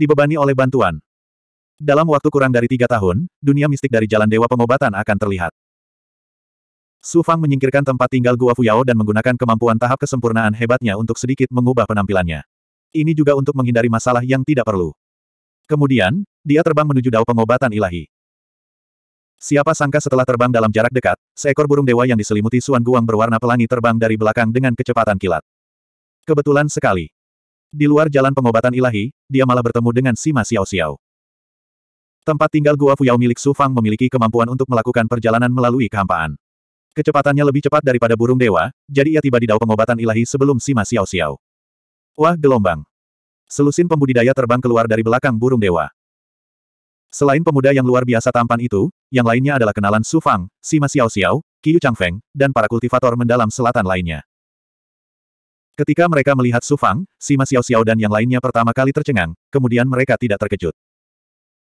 dibebani oleh bantuan. Dalam waktu kurang dari tiga tahun, dunia mistik dari Jalan Dewa Pengobatan akan terlihat. Su Fang menyingkirkan tempat tinggal Gua Fuyao dan menggunakan kemampuan tahap kesempurnaan hebatnya untuk sedikit mengubah penampilannya. Ini juga untuk menghindari masalah yang tidak perlu. Kemudian, dia terbang menuju dao pengobatan ilahi. Siapa sangka setelah terbang dalam jarak dekat, seekor burung dewa yang diselimuti suan guang berwarna pelangi terbang dari belakang dengan kecepatan kilat. Kebetulan sekali. Di luar jalan pengobatan ilahi, dia malah bertemu dengan Sima Xiao Xiao. Tempat tinggal Gua Fuyao milik Su Fang memiliki kemampuan untuk melakukan perjalanan melalui kehampaan. Kecepatannya lebih cepat daripada burung dewa, jadi ia tiba di dao pengobatan ilahi sebelum Sima Xiao Xiao. Wah gelombang. Selusin pembudidaya terbang keluar dari belakang burung dewa. Selain pemuda yang luar biasa tampan itu, yang lainnya adalah kenalan Su Fang, Sima Xiao Xiao, Qiu Changfeng, dan para kultivator mendalam selatan lainnya. Ketika mereka melihat Su Fang, Sima Xiao Xiao dan yang lainnya pertama kali tercengang, kemudian mereka tidak terkejut.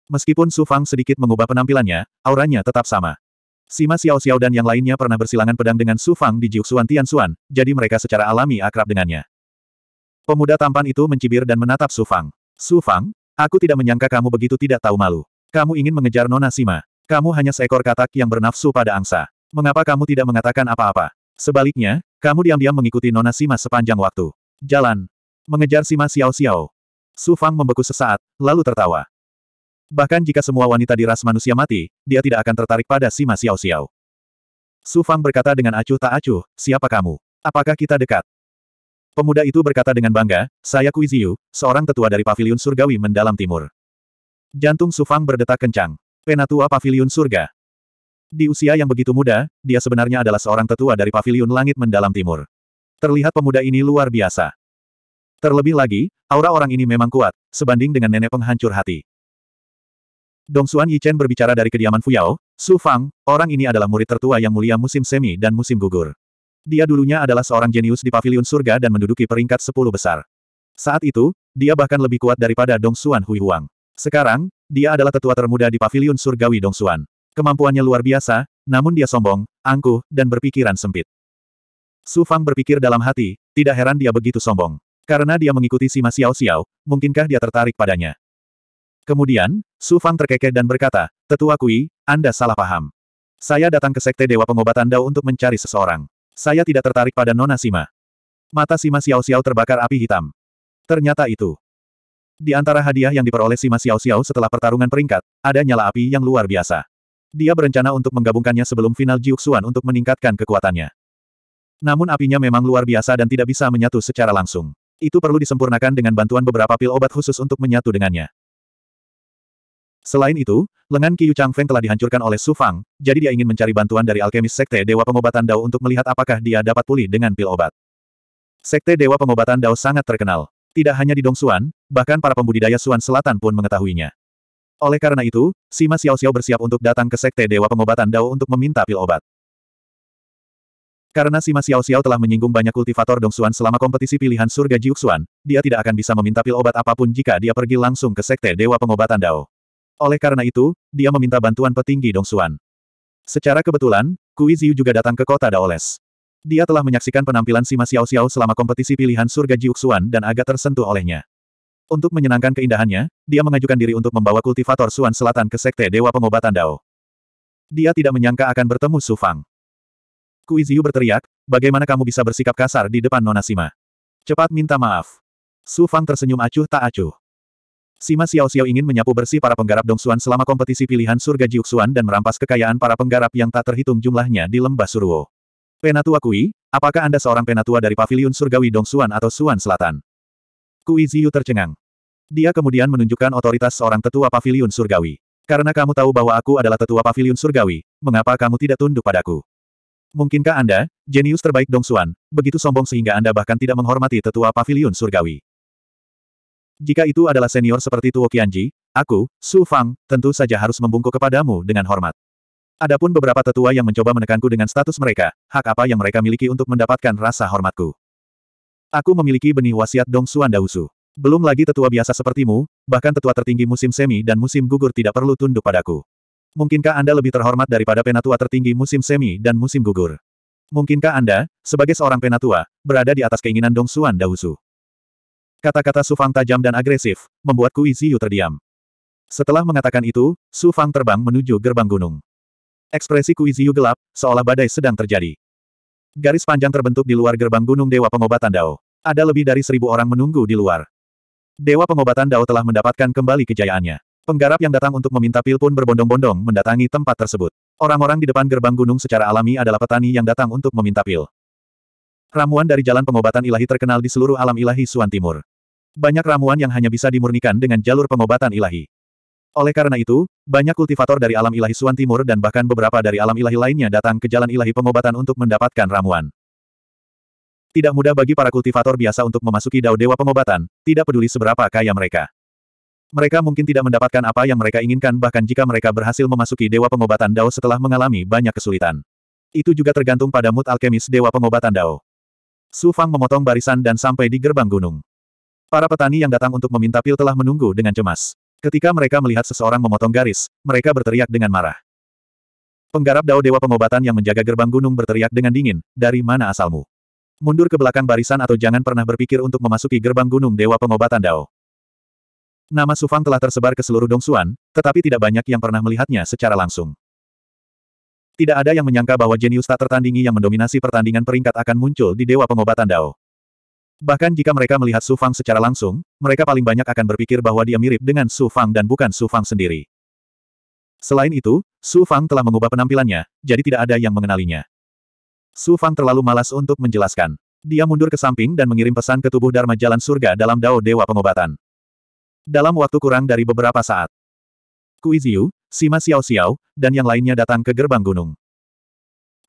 Meskipun Su Fang sedikit mengubah penampilannya, auranya tetap sama. Sima Xiao Xiao dan yang lainnya pernah bersilangan pedang dengan Su Fang di Jiuxuan Tianxuan, jadi mereka secara alami akrab dengannya. Pemuda tampan itu mencibir dan menatap Su Fang. Su Fang, aku tidak menyangka kamu begitu tidak tahu malu. Kamu ingin mengejar Nona Sima. Kamu hanya seekor katak yang bernafsu pada angsa. Mengapa kamu tidak mengatakan apa-apa? Sebaliknya, kamu diam-diam mengikuti Nona Sima sepanjang waktu. Jalan. Mengejar Sima Xiao Xiao. Su Fang membeku sesaat, lalu tertawa. Bahkan jika semua wanita di ras manusia mati, dia tidak akan tertarik pada Sima Xiao Xiao. Su Fang berkata dengan acuh tak acuh, siapa kamu? Apakah kita dekat? Pemuda itu berkata dengan bangga, saya Kui Ziyu, seorang tetua dari paviliun surgawi mendalam timur. Jantung Su Fang berdetak kencang. Penatua paviliun surga. Di usia yang begitu muda, dia sebenarnya adalah seorang tetua dari Paviliun Langit Mendalam Timur. Terlihat pemuda ini luar biasa. Terlebih lagi, aura orang ini memang kuat, sebanding dengan nenek penghancur hati. Dong Xuan Yichen berbicara dari kediaman Fuyao, Su Fang, orang ini adalah murid tertua yang mulia musim semi dan musim gugur. Dia dulunya adalah seorang jenius di Paviliun surga dan menduduki peringkat 10 besar. Saat itu, dia bahkan lebih kuat daripada Dongsuan Hui Huang. Sekarang, dia adalah tetua termuda di Paviliun surgawi Dong Xuan. Kemampuannya luar biasa, namun dia sombong, angkuh, dan berpikiran sempit. Su Fang berpikir dalam hati, tidak heran dia begitu sombong. Karena dia mengikuti Sima Xiao Xiao, mungkinkah dia tertarik padanya? Kemudian, Su Fang terkekeh dan berkata, Tetua Kui, Anda salah paham. Saya datang ke Sekte Dewa Pengobatan Dao untuk mencari seseorang. Saya tidak tertarik pada Nona Sima. Mata Sima Xiao Xiao terbakar api hitam. Ternyata itu. Di antara hadiah yang diperoleh Sima Xiao Xiao setelah pertarungan peringkat, ada nyala api yang luar biasa. Dia berencana untuk menggabungkannya sebelum final Jiuxuan untuk meningkatkan kekuatannya. Namun apinya memang luar biasa dan tidak bisa menyatu secara langsung. Itu perlu disempurnakan dengan bantuan beberapa pil obat khusus untuk menyatu dengannya. Selain itu, lengan Qiyu Changfeng telah dihancurkan oleh Su Fang, jadi dia ingin mencari bantuan dari alkemis Sekte Dewa Pengobatan Dao untuk melihat apakah dia dapat pulih dengan pil obat. Sekte Dewa Pengobatan Dao sangat terkenal. Tidak hanya di Dongsuan, bahkan para pembudidaya Suan Selatan pun mengetahuinya. Oleh karena itu, Sima Xiao Xiao bersiap untuk datang ke Sekte Dewa Pengobatan Dao untuk meminta pil obat. Karena Sima Xiao Xiao telah menyinggung banyak kultivator Dong Dongsuan selama kompetisi pilihan surga Jiuxuan, dia tidak akan bisa meminta pil obat apapun jika dia pergi langsung ke Sekte Dewa Pengobatan Dao. Oleh karena itu, dia meminta bantuan petinggi Dong Dongsuan. Secara kebetulan, Kui Ziyu juga datang ke kota Daoles. Dia telah menyaksikan penampilan Sima Xiao Xiao selama kompetisi pilihan surga Jiuxuan dan agak tersentuh olehnya. Untuk menyenangkan keindahannya, dia mengajukan diri untuk membawa kultivator Suan Selatan ke Sekte Dewa Pengobatan Dao. Dia tidak menyangka akan bertemu Su Fang. Kui Ziyu berteriak, bagaimana kamu bisa bersikap kasar di depan Nona Sima? Cepat minta maaf. Su Fang tersenyum acuh tak acuh. Sima Xiao Xiao ingin menyapu bersih para penggarap Dong Suan selama kompetisi pilihan surga Jiuxuan dan merampas kekayaan para penggarap yang tak terhitung jumlahnya di lembah Suruo. Penatua Kui, apakah Anda seorang penatua dari paviliun surgawi Dong Suan atau Suan Selatan? Kui Ziyu tercengang. Dia kemudian menunjukkan otoritas seorang tetua pavilion surgawi. Karena kamu tahu bahwa aku adalah tetua pavilion surgawi, mengapa kamu tidak tunduk padaku? Mungkinkah Anda, jenius terbaik Dong Xuan, begitu sombong sehingga Anda bahkan tidak menghormati tetua pavilion surgawi? Jika itu adalah senior seperti Tuo Qianji, aku, Su Fang, tentu saja harus membungkuk kepadamu dengan hormat. Adapun beberapa tetua yang mencoba menekanku dengan status mereka, hak apa yang mereka miliki untuk mendapatkan rasa hormatku? Aku memiliki benih wasiat Dong Xuan Dausu. Belum lagi tetua biasa sepertimu, bahkan tetua tertinggi musim semi dan musim gugur tidak perlu tunduk padaku. Mungkinkah Anda lebih terhormat daripada penatua tertinggi musim semi dan musim gugur? Mungkinkah Anda, sebagai seorang penatua, berada di atas keinginan Dong Xuan Dausu? Kata-kata Su Fang tajam dan agresif, membuat Kui Ziyu terdiam. Setelah mengatakan itu, Su Fang terbang menuju gerbang gunung. Ekspresi Kui Ziyu gelap, seolah badai sedang terjadi. Garis panjang terbentuk di luar gerbang Gunung Dewa Pengobatan Dao. Ada lebih dari seribu orang menunggu di luar. Dewa Pengobatan Dao telah mendapatkan kembali kejayaannya. Penggarap yang datang untuk meminta pil pun berbondong-bondong mendatangi tempat tersebut. Orang-orang di depan gerbang gunung secara alami adalah petani yang datang untuk meminta pil. Ramuan dari jalan pengobatan ilahi terkenal di seluruh alam ilahi Suan Timur. Banyak ramuan yang hanya bisa dimurnikan dengan jalur pengobatan ilahi. Oleh karena itu, banyak kultivator dari alam ilahi Suan Timur dan bahkan beberapa dari alam ilahi lainnya datang ke jalan ilahi pengobatan untuk mendapatkan ramuan. Tidak mudah bagi para kultivator biasa untuk memasuki dao dewa pengobatan, tidak peduli seberapa kaya mereka. Mereka mungkin tidak mendapatkan apa yang mereka inginkan bahkan jika mereka berhasil memasuki dewa pengobatan dao setelah mengalami banyak kesulitan. Itu juga tergantung pada mood alkemis dewa pengobatan dao. Su Fang memotong barisan dan sampai di gerbang gunung. Para petani yang datang untuk meminta pil telah menunggu dengan cemas. Ketika mereka melihat seseorang memotong garis, mereka berteriak dengan marah. Penggarap Dao Dewa Pengobatan yang menjaga gerbang gunung berteriak dengan dingin, dari mana asalmu? Mundur ke belakang barisan atau jangan pernah berpikir untuk memasuki gerbang gunung Dewa Pengobatan Dao. Nama Sufang telah tersebar ke seluruh Dongsuan, tetapi tidak banyak yang pernah melihatnya secara langsung. Tidak ada yang menyangka bahwa jenius tak tertandingi yang mendominasi pertandingan peringkat akan muncul di Dewa Pengobatan Dao. Bahkan jika mereka melihat Su Fang secara langsung, mereka paling banyak akan berpikir bahwa dia mirip dengan Su Fang dan bukan Su Fang sendiri. Selain itu, Su Fang telah mengubah penampilannya, jadi tidak ada yang mengenalinya. Su Fang terlalu malas untuk menjelaskan. Dia mundur ke samping dan mengirim pesan ke tubuh Dharma Jalan Surga dalam Dao Dewa Pengobatan. Dalam waktu kurang dari beberapa saat, Kui Sima Xiao Xiao, dan yang lainnya datang ke gerbang gunung.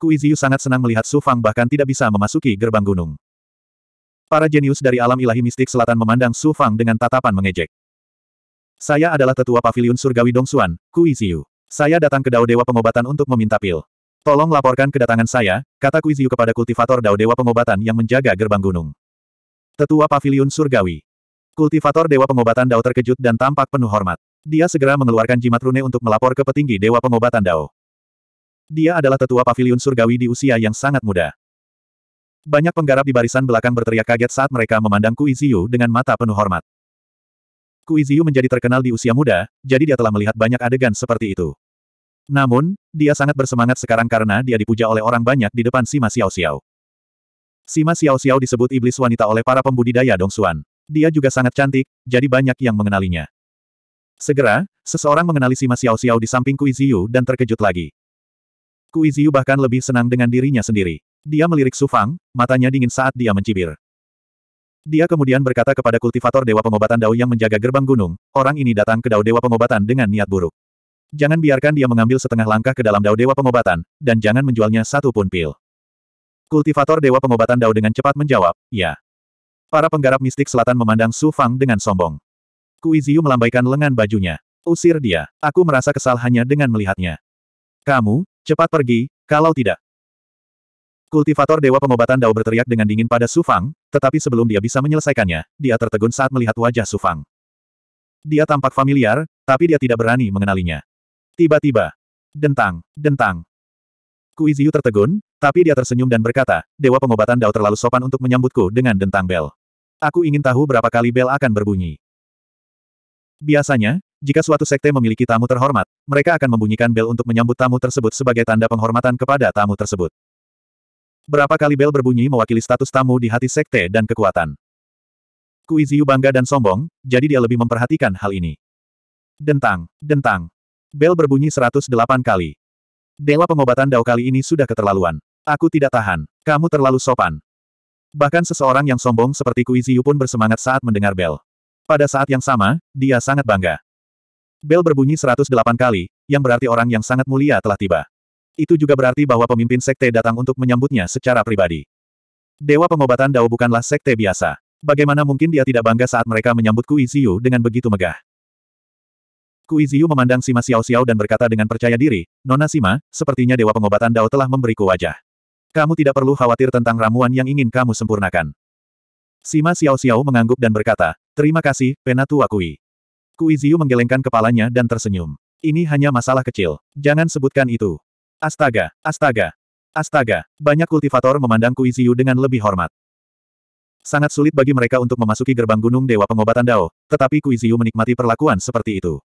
Kui sangat senang melihat Su Fang bahkan tidak bisa memasuki gerbang gunung. Para jenius dari alam ilahi mistik selatan memandang Su Fang dengan tatapan mengejek. Saya adalah tetua pavilion surgawi Dongsuan, Kui Ziyu. Saya datang ke Dao Dewa Pengobatan untuk meminta pil. Tolong laporkan kedatangan saya, kata Kuiziu kepada kultivator Dao Dewa Pengobatan yang menjaga gerbang gunung. Tetua Paviliun Surgawi. Kultivator Dewa Pengobatan Dao terkejut dan tampak penuh hormat. Dia segera mengeluarkan jimat rune untuk melapor ke petinggi Dewa Pengobatan Dao. Dia adalah tetua Paviliun Surgawi di usia yang sangat muda. Banyak penggarap di barisan belakang berteriak kaget saat mereka memandang Kuiziu dengan mata penuh hormat. Kuiziu menjadi terkenal di usia muda, jadi dia telah melihat banyak adegan seperti itu. Namun, dia sangat bersemangat sekarang karena dia dipuja oleh orang banyak di depan Sima Xiao Xiao. Sima Xiao Xiao disebut iblis wanita oleh para pembudidaya Dong Xuan. Dia juga sangat cantik, jadi banyak yang mengenalinya. Segera, seseorang mengenali Sima Xiao Xiao di samping Kui Ziyu dan terkejut lagi. Kui Ziyu bahkan lebih senang dengan dirinya sendiri. Dia melirik Sufang, matanya dingin saat dia mencibir. Dia kemudian berkata kepada kultivator Dewa Pengobatan Dao yang menjaga gerbang gunung, orang ini datang ke Dao Dewa Pengobatan dengan niat buruk. Jangan biarkan dia mengambil setengah langkah ke dalam Dao Dewa Pengobatan, dan jangan menjualnya satu pun pil. Kultivator Dewa Pengobatan Dao dengan cepat menjawab, ya. Para penggarap mistik selatan memandang Su Fang dengan sombong. Kuiziu melambaikan lengan bajunya. Usir dia, aku merasa kesal hanya dengan melihatnya. Kamu, cepat pergi, kalau tidak, Kultivator Dewa Pengobatan Dao berteriak dengan dingin pada Su Fang, tetapi sebelum dia bisa menyelesaikannya, dia tertegun saat melihat wajah Su Fang. Dia tampak familiar, tapi dia tidak berani mengenalinya. Tiba-tiba, dentang, dentang. Ziyu tertegun, tapi dia tersenyum dan berkata, Dewa Pengobatan Dao terlalu sopan untuk menyambutku dengan dentang bel. Aku ingin tahu berapa kali bel akan berbunyi. Biasanya, jika suatu sekte memiliki tamu terhormat, mereka akan membunyikan bel untuk menyambut tamu tersebut sebagai tanda penghormatan kepada tamu tersebut. Berapa kali bel berbunyi mewakili status tamu di hati sekte dan kekuatan. Kuiziu bangga dan sombong, jadi dia lebih memperhatikan hal ini. Dentang, dentang. Bel berbunyi 108 kali. Dewa pengobatan Dao kali ini sudah keterlaluan. Aku tidak tahan. Kamu terlalu sopan. Bahkan seseorang yang sombong seperti Kuiziu pun bersemangat saat mendengar bel. Pada saat yang sama, dia sangat bangga. Bel berbunyi 108 kali, yang berarti orang yang sangat mulia telah tiba. Itu juga berarti bahwa pemimpin sekte datang untuk menyambutnya secara pribadi. Dewa pengobatan Dao bukanlah sekte biasa. Bagaimana mungkin dia tidak bangga saat mereka menyambut Kui Ziyu dengan begitu megah? Kui Ziyu memandang Sima Xiao Xiao dan berkata dengan percaya diri, Nona Sima, sepertinya Dewa Pengobatan Dao telah memberiku wajah. Kamu tidak perlu khawatir tentang ramuan yang ingin kamu sempurnakan. Sima Xiao Xiao mengangguk dan berkata, Terima kasih, Penatua Kui. Kui Ziyu menggelengkan kepalanya dan tersenyum. Ini hanya masalah kecil. Jangan sebutkan itu. Astaga, astaga, astaga, banyak kultivator memandang Kuiziu dengan lebih hormat. Sangat sulit bagi mereka untuk memasuki gerbang gunung Dewa Pengobatan Dao, tetapi Kuiziu menikmati perlakuan seperti itu.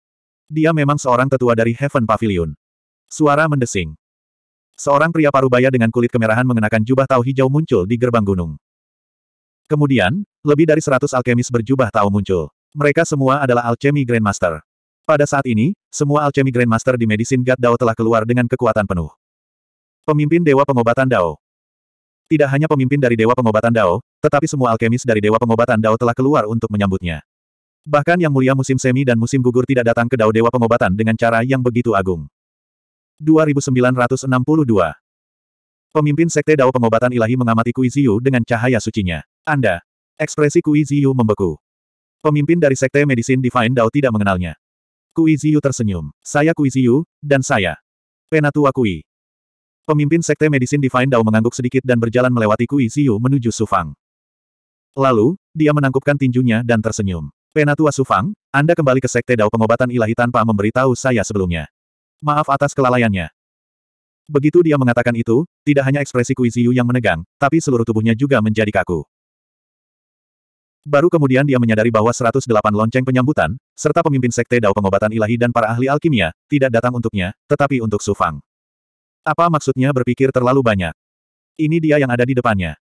Dia memang seorang tetua dari Heaven Pavilion. Suara mendesing. Seorang pria parubaya dengan kulit kemerahan mengenakan jubah tau hijau muncul di gerbang gunung. Kemudian, lebih dari seratus alkemis berjubah tau muncul. Mereka semua adalah alchemy grandmaster. Pada saat ini, semua alchemy grandmaster di Medisin God Dao telah keluar dengan kekuatan penuh. Pemimpin Dewa Pengobatan Dao Tidak hanya pemimpin dari Dewa Pengobatan Dao, tetapi semua alkemis dari Dewa Pengobatan Dao telah keluar untuk menyambutnya. Bahkan yang mulia musim semi dan musim gugur tidak datang ke Dao Dewa Pengobatan dengan cara yang begitu agung. 2962 Pemimpin Sekte Dao Pengobatan Ilahi mengamati Kui Ziyu dengan cahaya sucinya. Anda. Ekspresi Kui Ziyu membeku. Pemimpin dari Sekte Medicine Divine Dao tidak mengenalnya. Kui Ziyu tersenyum. Saya Kui Ziyu, dan saya. Penatua Kui. Pemimpin Sekte Medisin Divine Dao mengangguk sedikit dan berjalan melewati Kui Ziyu menuju Sufang. Lalu, dia menangkupkan tinjunya dan tersenyum. Penatua Sufang, Anda kembali ke Sekte Dao pengobatan ilahi tanpa memberitahu saya sebelumnya. Maaf atas kelalaiannya. Begitu dia mengatakan itu, tidak hanya ekspresi Kui Ziyu yang menegang, tapi seluruh tubuhnya juga menjadi kaku. Baru kemudian dia menyadari bahwa 108 lonceng penyambutan, serta pemimpin sekte Dao pengobatan ilahi dan para ahli alkimia, tidak datang untuknya, tetapi untuk Su Fang. Apa maksudnya berpikir terlalu banyak? Ini dia yang ada di depannya.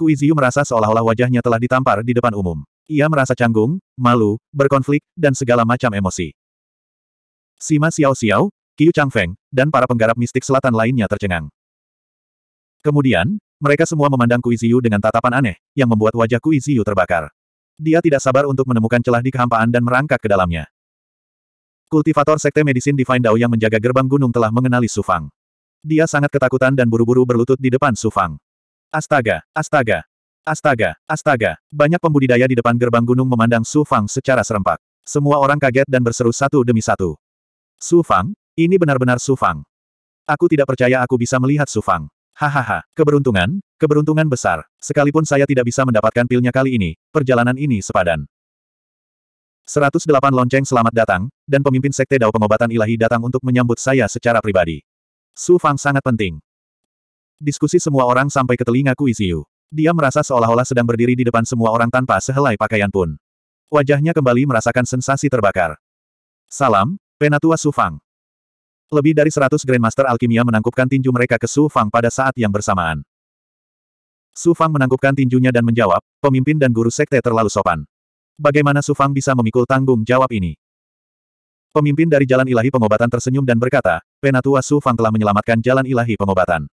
Kuiziu merasa seolah-olah wajahnya telah ditampar di depan umum. Ia merasa canggung, malu, berkonflik, dan segala macam emosi. Sima Xiao Xiao, Qiu Changfeng, dan para penggarap mistik selatan lainnya tercengang. Kemudian, mereka semua memandang Kui dengan tatapan aneh, yang membuat wajah Kui terbakar. Dia tidak sabar untuk menemukan celah di kehampaan dan merangkak ke dalamnya. Kultivator Sekte Medisin Divine Dao yang menjaga gerbang gunung telah mengenali Sufang. Dia sangat ketakutan dan buru-buru berlutut di depan Sufang. Astaga, astaga, astaga, astaga. Banyak pembudidaya di depan gerbang gunung memandang Sufang secara serempak. Semua orang kaget dan berseru satu demi satu. Sufang, ini benar-benar Sufang. Aku tidak percaya aku bisa melihat Sufang. Hahaha, keberuntungan, keberuntungan besar. Sekalipun saya tidak bisa mendapatkan pilnya kali ini, perjalanan ini sepadan. 108 lonceng selamat datang, dan pemimpin sekte Dao Pengobatan Ilahi datang untuk menyambut saya secara pribadi. Su Fang sangat penting. Diskusi semua orang sampai ke telinga Ziyu. Dia merasa seolah-olah sedang berdiri di depan semua orang tanpa sehelai pakaian pun. Wajahnya kembali merasakan sensasi terbakar. Salam, Penatua Su Fang. Lebih dari 100 Grandmaster Alkimia menangkupkan tinju mereka ke Su Fang pada saat yang bersamaan. Su Fang menangkupkan tinjunya dan menjawab, pemimpin dan guru sekte terlalu sopan. Bagaimana Su Fang bisa memikul tanggung jawab ini? Pemimpin dari Jalan Ilahi Pengobatan tersenyum dan berkata, Penatua Su Fang telah menyelamatkan Jalan Ilahi Pengobatan.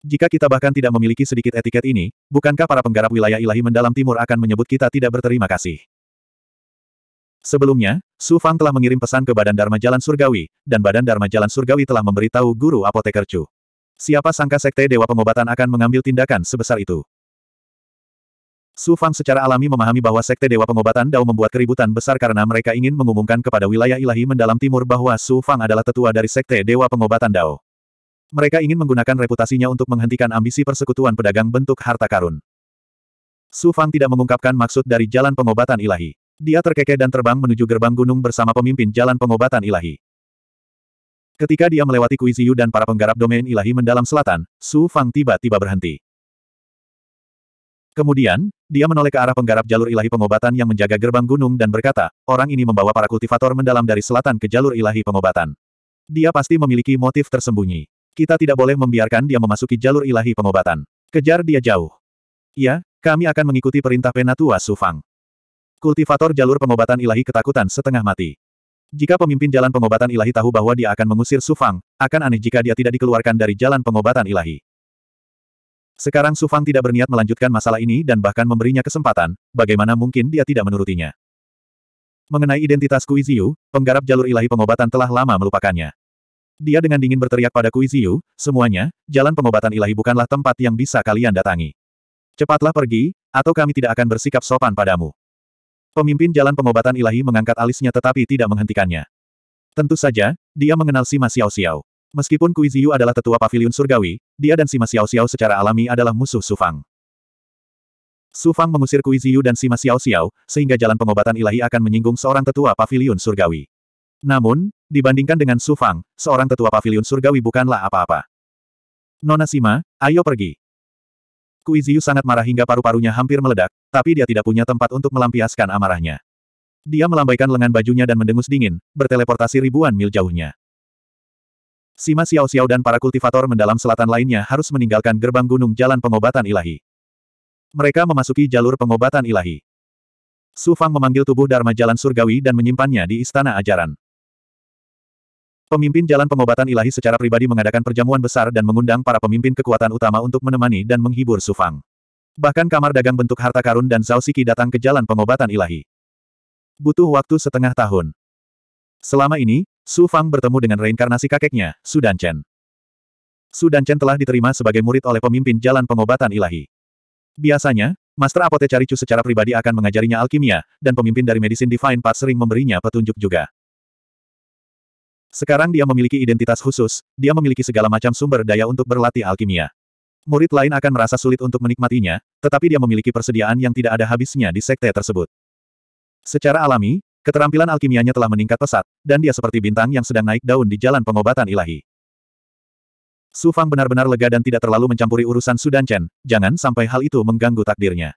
Jika kita bahkan tidak memiliki sedikit etiket ini, bukankah para penggarap wilayah ilahi mendalam timur akan menyebut kita tidak berterima kasih? Sebelumnya, Su Fang telah mengirim pesan ke Badan Dharma Jalan Surgawi, dan Badan Dharma Jalan Surgawi telah memberitahu Guru Apoteker Chu. Siapa sangka Sekte Dewa Pengobatan akan mengambil tindakan sebesar itu? Su Fang secara alami memahami bahwa Sekte Dewa Pengobatan Dao membuat keributan besar karena mereka ingin mengumumkan kepada wilayah ilahi mendalam timur bahwa Su Fang adalah tetua dari Sekte Dewa Pengobatan Dao. Mereka ingin menggunakan reputasinya untuk menghentikan ambisi persekutuan pedagang bentuk harta karun. Su Fang tidak mengungkapkan maksud dari jalan pengobatan ilahi. Dia terkekeh dan terbang menuju gerbang gunung bersama pemimpin jalan pengobatan ilahi. Ketika dia melewati Kuiziyu dan para penggarap domain ilahi mendalam selatan, Su Fang tiba-tiba berhenti. Kemudian, dia menoleh ke arah penggarap jalur ilahi pengobatan yang menjaga gerbang gunung dan berkata, orang ini membawa para kultivator mendalam dari selatan ke jalur ilahi pengobatan. Dia pasti memiliki motif tersembunyi. Kita tidak boleh membiarkan dia memasuki jalur ilahi pengobatan. Kejar dia jauh. Ya, kami akan mengikuti perintah Penatua Sufang. Kultivator jalur pengobatan ilahi ketakutan setengah mati. Jika pemimpin jalan pengobatan ilahi tahu bahwa dia akan mengusir Sufang, akan aneh jika dia tidak dikeluarkan dari jalan pengobatan ilahi. Sekarang Sufang tidak berniat melanjutkan masalah ini dan bahkan memberinya kesempatan, bagaimana mungkin dia tidak menurutinya. Mengenai identitas Kuiziu, penggarap jalur ilahi pengobatan telah lama melupakannya. Dia dengan dingin berteriak pada Kuiziu, semuanya, jalan pengobatan ilahi bukanlah tempat yang bisa kalian datangi. Cepatlah pergi, atau kami tidak akan bersikap sopan padamu. Pemimpin jalan pengobatan ilahi mengangkat alisnya tetapi tidak menghentikannya. Tentu saja, dia mengenal Sima Xiao Xiao. Meskipun Kui Ziyu adalah tetua pavilion surgawi, dia dan Sima Xiao Xiao secara alami adalah musuh Su Fang. Su Fang mengusir Kui Ziyu dan Sima Xiao Xiao, sehingga jalan pengobatan ilahi akan menyinggung seorang tetua pavilion surgawi. Namun, dibandingkan dengan Su Fang, seorang tetua pavilion surgawi bukanlah apa-apa. Nona Sima, ayo pergi. Kuiziu sangat marah hingga paru-parunya hampir meledak, tapi dia tidak punya tempat untuk melampiaskan amarahnya. Dia melambaikan lengan bajunya dan mendengus dingin, berteleportasi ribuan mil jauhnya. Sima Xiao Xiao dan para kultivator mendalam selatan lainnya harus meninggalkan gerbang gunung jalan pengobatan ilahi. Mereka memasuki jalur pengobatan ilahi. Su Fang memanggil tubuh Dharma Jalan Surgawi dan menyimpannya di Istana Ajaran. Pemimpin Jalan Pengobatan Ilahi secara pribadi mengadakan perjamuan besar dan mengundang para pemimpin kekuatan utama untuk menemani dan menghibur Sufang. Bahkan kamar dagang bentuk harta karun dan Zhao Siki datang ke Jalan Pengobatan Ilahi. Butuh waktu setengah tahun. Selama ini, Su Fang bertemu dengan reinkarnasi kakeknya, Su Chen. Su Chen telah diterima sebagai murid oleh pemimpin Jalan Pengobatan Ilahi. Biasanya, Master Chu secara pribadi akan mengajarinya alkimia, dan pemimpin dari Medicine Divine Path sering memberinya petunjuk juga. Sekarang dia memiliki identitas khusus, dia memiliki segala macam sumber daya untuk berlatih alkimia. Murid lain akan merasa sulit untuk menikmatinya, tetapi dia memiliki persediaan yang tidak ada habisnya di sekte tersebut. Secara alami, keterampilan alkimianya telah meningkat pesat, dan dia seperti bintang yang sedang naik daun di jalan pengobatan ilahi. Su Fang benar-benar lega dan tidak terlalu mencampuri urusan Su Dan Chen, jangan sampai hal itu mengganggu takdirnya.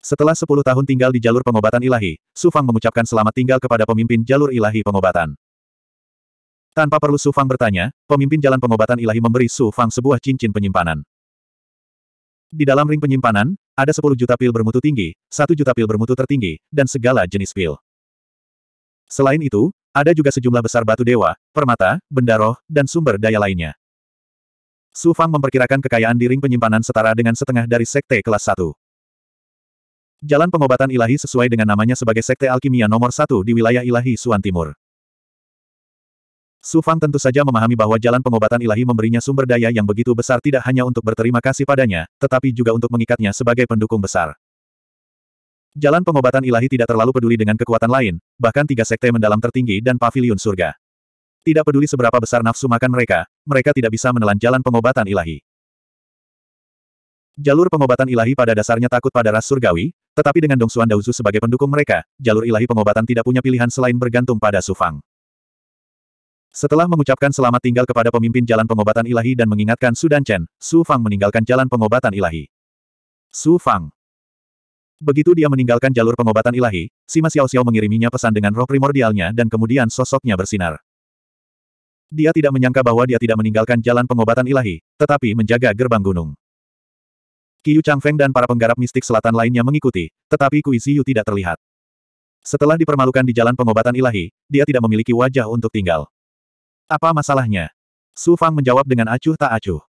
Setelah sepuluh tahun tinggal di jalur pengobatan ilahi, Su Fang mengucapkan selamat tinggal kepada pemimpin jalur ilahi pengobatan. Tanpa perlu Su Fang bertanya, pemimpin jalan pengobatan ilahi memberi Su Fang sebuah cincin penyimpanan. Di dalam ring penyimpanan, ada 10 juta pil bermutu tinggi, 1 juta pil bermutu tertinggi, dan segala jenis pil. Selain itu, ada juga sejumlah besar batu dewa, permata, benda roh, dan sumber daya lainnya. Su Fang memperkirakan kekayaan di ring penyimpanan setara dengan setengah dari sekte kelas 1. Jalan pengobatan ilahi sesuai dengan namanya sebagai sekte alkimia nomor Satu di wilayah ilahi Suan Timur. Su Fang tentu saja memahami bahwa jalan pengobatan ilahi memberinya sumber daya yang begitu besar tidak hanya untuk berterima kasih padanya, tetapi juga untuk mengikatnya sebagai pendukung besar. Jalan pengobatan ilahi tidak terlalu peduli dengan kekuatan lain, bahkan tiga sekte mendalam tertinggi dan pavilion surga. Tidak peduli seberapa besar nafsu makan mereka, mereka tidak bisa menelan jalan pengobatan ilahi. Jalur pengobatan ilahi pada dasarnya takut pada ras surgawi, tetapi dengan Dongsuan Daozu sebagai pendukung mereka, jalur ilahi pengobatan tidak punya pilihan selain bergantung pada Sufang. Setelah mengucapkan selamat tinggal kepada pemimpin jalan pengobatan ilahi dan mengingatkan Sudan Chen, Su Fang meninggalkan jalan pengobatan ilahi. Su Fang. Begitu dia meninggalkan jalur pengobatan ilahi, Sima Xiao Xiao mengiriminya pesan dengan roh primordialnya dan kemudian sosoknya bersinar. Dia tidak menyangka bahwa dia tidak meninggalkan jalan pengobatan ilahi, tetapi menjaga gerbang gunung. Chang Changfeng dan para penggarap mistik selatan lainnya mengikuti, tetapi Kui Ziyu tidak terlihat. Setelah dipermalukan di jalan pengobatan ilahi, dia tidak memiliki wajah untuk tinggal. Apa masalahnya? Su Fang menjawab dengan acuh tak acuh.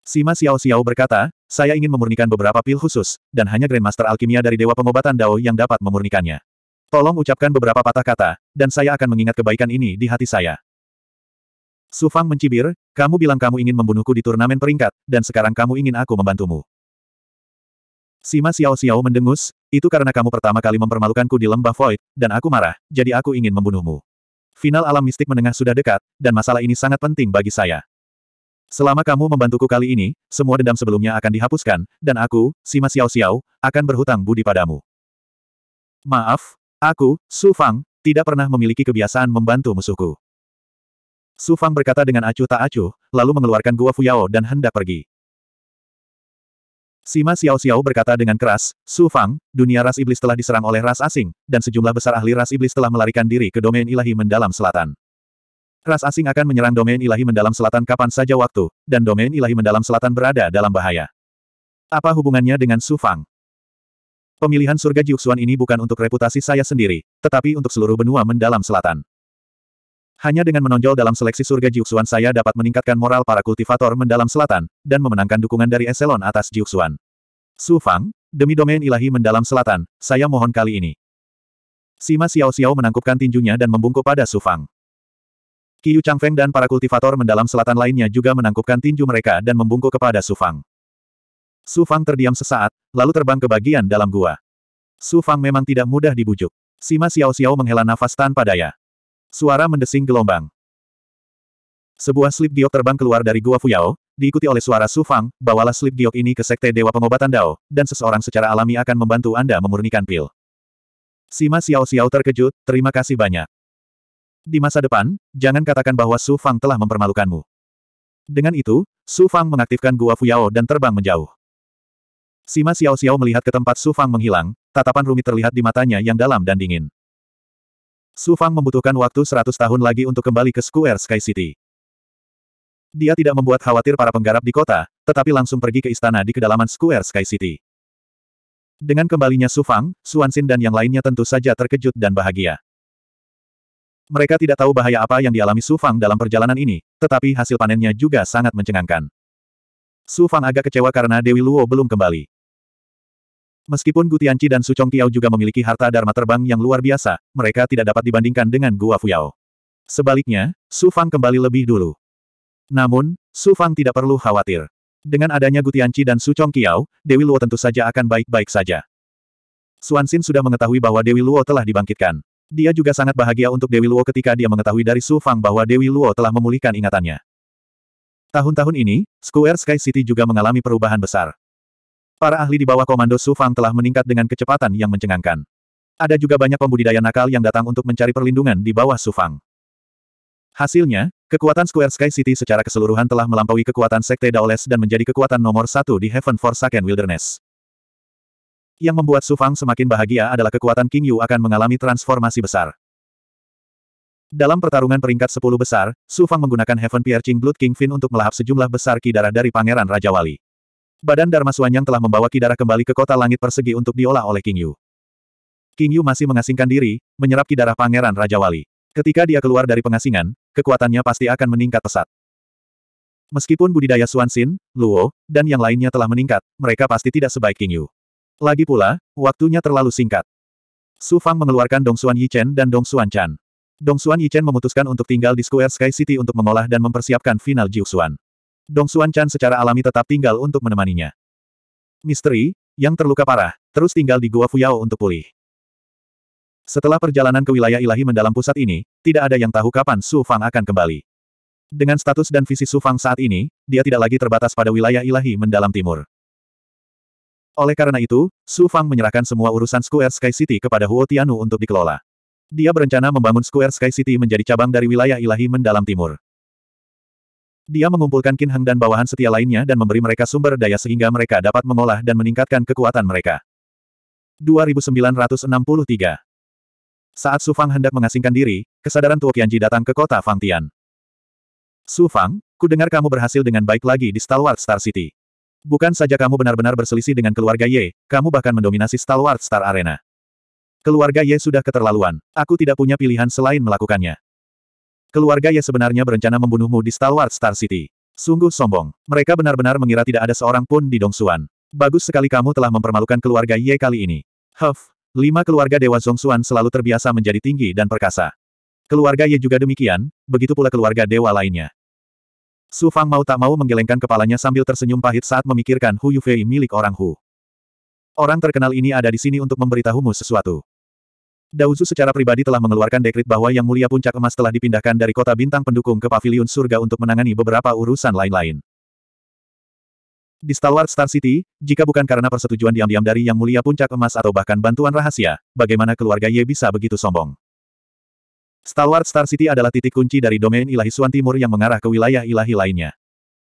Sima Xiao Xiao berkata, saya ingin memurnikan beberapa pil khusus, dan hanya Grandmaster Alkimia dari Dewa Pengobatan Dao yang dapat memurnikannya. Tolong ucapkan beberapa patah kata, dan saya akan mengingat kebaikan ini di hati saya. Su Fang mencibir, kamu bilang kamu ingin membunuhku di turnamen peringkat, dan sekarang kamu ingin aku membantumu. Sima Xiao Xiao mendengus, itu karena kamu pertama kali mempermalukanku di lembah Void, dan aku marah, jadi aku ingin membunuhmu. Final alam mistik menengah sudah dekat, dan masalah ini sangat penting bagi saya. Selama kamu membantuku kali ini, semua dendam sebelumnya akan dihapuskan, dan aku, Sima Xiao Xiao, akan berhutang budi padamu. Maaf, aku, Su Fang, tidak pernah memiliki kebiasaan membantu musuhku. Su Fang berkata dengan acuh tak acuh, lalu mengeluarkan gua Fuyao dan hendak pergi. Sima Xiao Xiao berkata dengan keras, Su Fang, dunia ras iblis telah diserang oleh ras asing, dan sejumlah besar ahli ras iblis telah melarikan diri ke domain ilahi mendalam selatan. Ras asing akan menyerang domain ilahi mendalam selatan kapan saja waktu, dan domain ilahi mendalam selatan berada dalam bahaya. Apa hubungannya dengan Su Fang? Pemilihan surga Jiuxuan ini bukan untuk reputasi saya sendiri, tetapi untuk seluruh benua mendalam selatan. Hanya dengan menonjol dalam seleksi surga Jiuxuan saya dapat meningkatkan moral para kultivator mendalam selatan, dan memenangkan dukungan dari eselon atas Jiuxuan. Su Fang, demi domain ilahi mendalam selatan, saya mohon kali ini. Sima Xiao Xiao menangkupkan tinjunya dan membungkuk pada Su Fang. Qiyu Changfeng dan para kultivator mendalam selatan lainnya juga menangkupkan tinju mereka dan membungkuk kepada Su Fang. Su Fang terdiam sesaat, lalu terbang ke bagian dalam gua. Su Fang memang tidak mudah dibujuk. Sima Xiao Xiao menghela nafas tanpa daya. Suara mendesing gelombang. Sebuah slip giok terbang keluar dari gua Fuyao, diikuti oleh suara Su Fang, bawalah slip giok ini ke Sekte Dewa Pengobatan Dao, dan seseorang secara alami akan membantu Anda memurnikan pil. Sima Xiao Xiao terkejut, terima kasih banyak. Di masa depan, jangan katakan bahwa Su Fang telah mempermalukanmu. Dengan itu, Su Fang mengaktifkan gua Fuyao dan terbang menjauh. Sima Xiao Xiao melihat ke tempat Su Fang menghilang, tatapan rumit terlihat di matanya yang dalam dan dingin. Su Fang membutuhkan waktu 100 tahun lagi untuk kembali ke Square Sky City. Dia tidak membuat khawatir para penggarap di kota, tetapi langsung pergi ke istana di kedalaman Square Sky City. Dengan kembalinya Su Fang, Suansin dan yang lainnya tentu saja terkejut dan bahagia. Mereka tidak tahu bahaya apa yang dialami Su Fang dalam perjalanan ini, tetapi hasil panennya juga sangat mencengangkan. Su Fang agak kecewa karena Dewi Luo belum kembali. Meskipun Gu dan Su Tiao juga memiliki harta dharma terbang yang luar biasa, mereka tidak dapat dibandingkan dengan Gua Fuyao. Sebaliknya, Su Fang kembali lebih dulu. Namun, Su Fang tidak perlu khawatir. Dengan adanya Gu dan Su Tiao, Dewi Luo tentu saja akan baik-baik saja. Suansin sudah mengetahui bahwa Dewi Luo telah dibangkitkan. Dia juga sangat bahagia untuk Dewi Luo ketika dia mengetahui dari Su Fang bahwa Dewi Luo telah memulihkan ingatannya. Tahun-tahun ini, Square Sky City juga mengalami perubahan besar. Para ahli di bawah komando Su Fang telah meningkat dengan kecepatan yang mencengangkan. Ada juga banyak pembudidaya nakal yang datang untuk mencari perlindungan di bawah Su Fang. Hasilnya, kekuatan Square Sky City secara keseluruhan telah melampaui kekuatan Sekte Daoles dan menjadi kekuatan nomor satu di Heaven Forsaken Wilderness. Yang membuat Su Fang semakin bahagia adalah kekuatan King Yu akan mengalami transformasi besar. Dalam pertarungan peringkat 10 besar, Su Fang menggunakan Heaven Piercing Blood King Fin untuk melahap sejumlah besar ki darah dari Pangeran Raja Wali. Badan Dharma Suanyang telah membawa Kidara kembali ke kota langit persegi untuk diolah oleh King Yu. King Yu masih mengasingkan diri, menyerap Kidara Pangeran Raja Wali. Ketika dia keluar dari pengasingan, kekuatannya pasti akan meningkat pesat. Meskipun budidaya Suansin, Luo, dan yang lainnya telah meningkat, mereka pasti tidak sebaik King Yu. Lagi pula, waktunya terlalu singkat. Su Fang mengeluarkan Dong Xuan Yichen dan Dong Xuan Chan. Dong Xuan Yichen memutuskan untuk tinggal di Square Sky City untuk mengolah dan mempersiapkan final Jiu Suan. Dong Xuan Chan secara alami tetap tinggal untuk menemaninya. Misteri, yang terluka parah, terus tinggal di Gua Fuyao untuk pulih. Setelah perjalanan ke wilayah ilahi mendalam pusat ini, tidak ada yang tahu kapan Su Fang akan kembali. Dengan status dan visi Su Fang saat ini, dia tidak lagi terbatas pada wilayah ilahi mendalam timur. Oleh karena itu, Su Fang menyerahkan semua urusan Square Sky City kepada Huo Tianu untuk dikelola. Dia berencana membangun Square Sky City menjadi cabang dari wilayah ilahi mendalam timur. Dia mengumpulkan Qin Heng dan bawahan setia lainnya dan memberi mereka sumber daya sehingga mereka dapat mengolah dan meningkatkan kekuatan mereka. 2963 Saat Su Fang hendak mengasingkan diri, kesadaran Tuo Qianji datang ke kota Fangtian. Su Fang, ku dengar kamu berhasil dengan baik lagi di Stalwart Star City. Bukan saja kamu benar-benar berselisih dengan keluarga Ye, kamu bahkan mendominasi Stalwart Star Arena. Keluarga Ye sudah keterlaluan. Aku tidak punya pilihan selain melakukannya. Keluarga Ye sebenarnya berencana membunuhmu di Star Star City. Sungguh sombong. Mereka benar-benar mengira tidak ada seorang pun di Dongsuan. Bagus sekali kamu telah mempermalukan keluarga Ye kali ini. Huff, lima keluarga Dewa Zongsuan selalu terbiasa menjadi tinggi dan perkasa. Keluarga Ye juga demikian, begitu pula keluarga Dewa lainnya. Su Fang mau tak mau menggelengkan kepalanya sambil tersenyum pahit saat memikirkan Hu Yufei milik orang Hu. Orang terkenal ini ada di sini untuk memberitahumu sesuatu. Dauzu secara pribadi telah mengeluarkan dekrit bahwa Yang Mulia Puncak Emas telah dipindahkan dari kota bintang pendukung ke paviliun surga untuk menangani beberapa urusan lain-lain. Di Stalwart Star City, jika bukan karena persetujuan diam-diam dari Yang Mulia Puncak Emas atau bahkan bantuan rahasia, bagaimana keluarga Ye bisa begitu sombong? Stalwart Star City adalah titik kunci dari domain ilahi Suan Timur yang mengarah ke wilayah ilahi lainnya.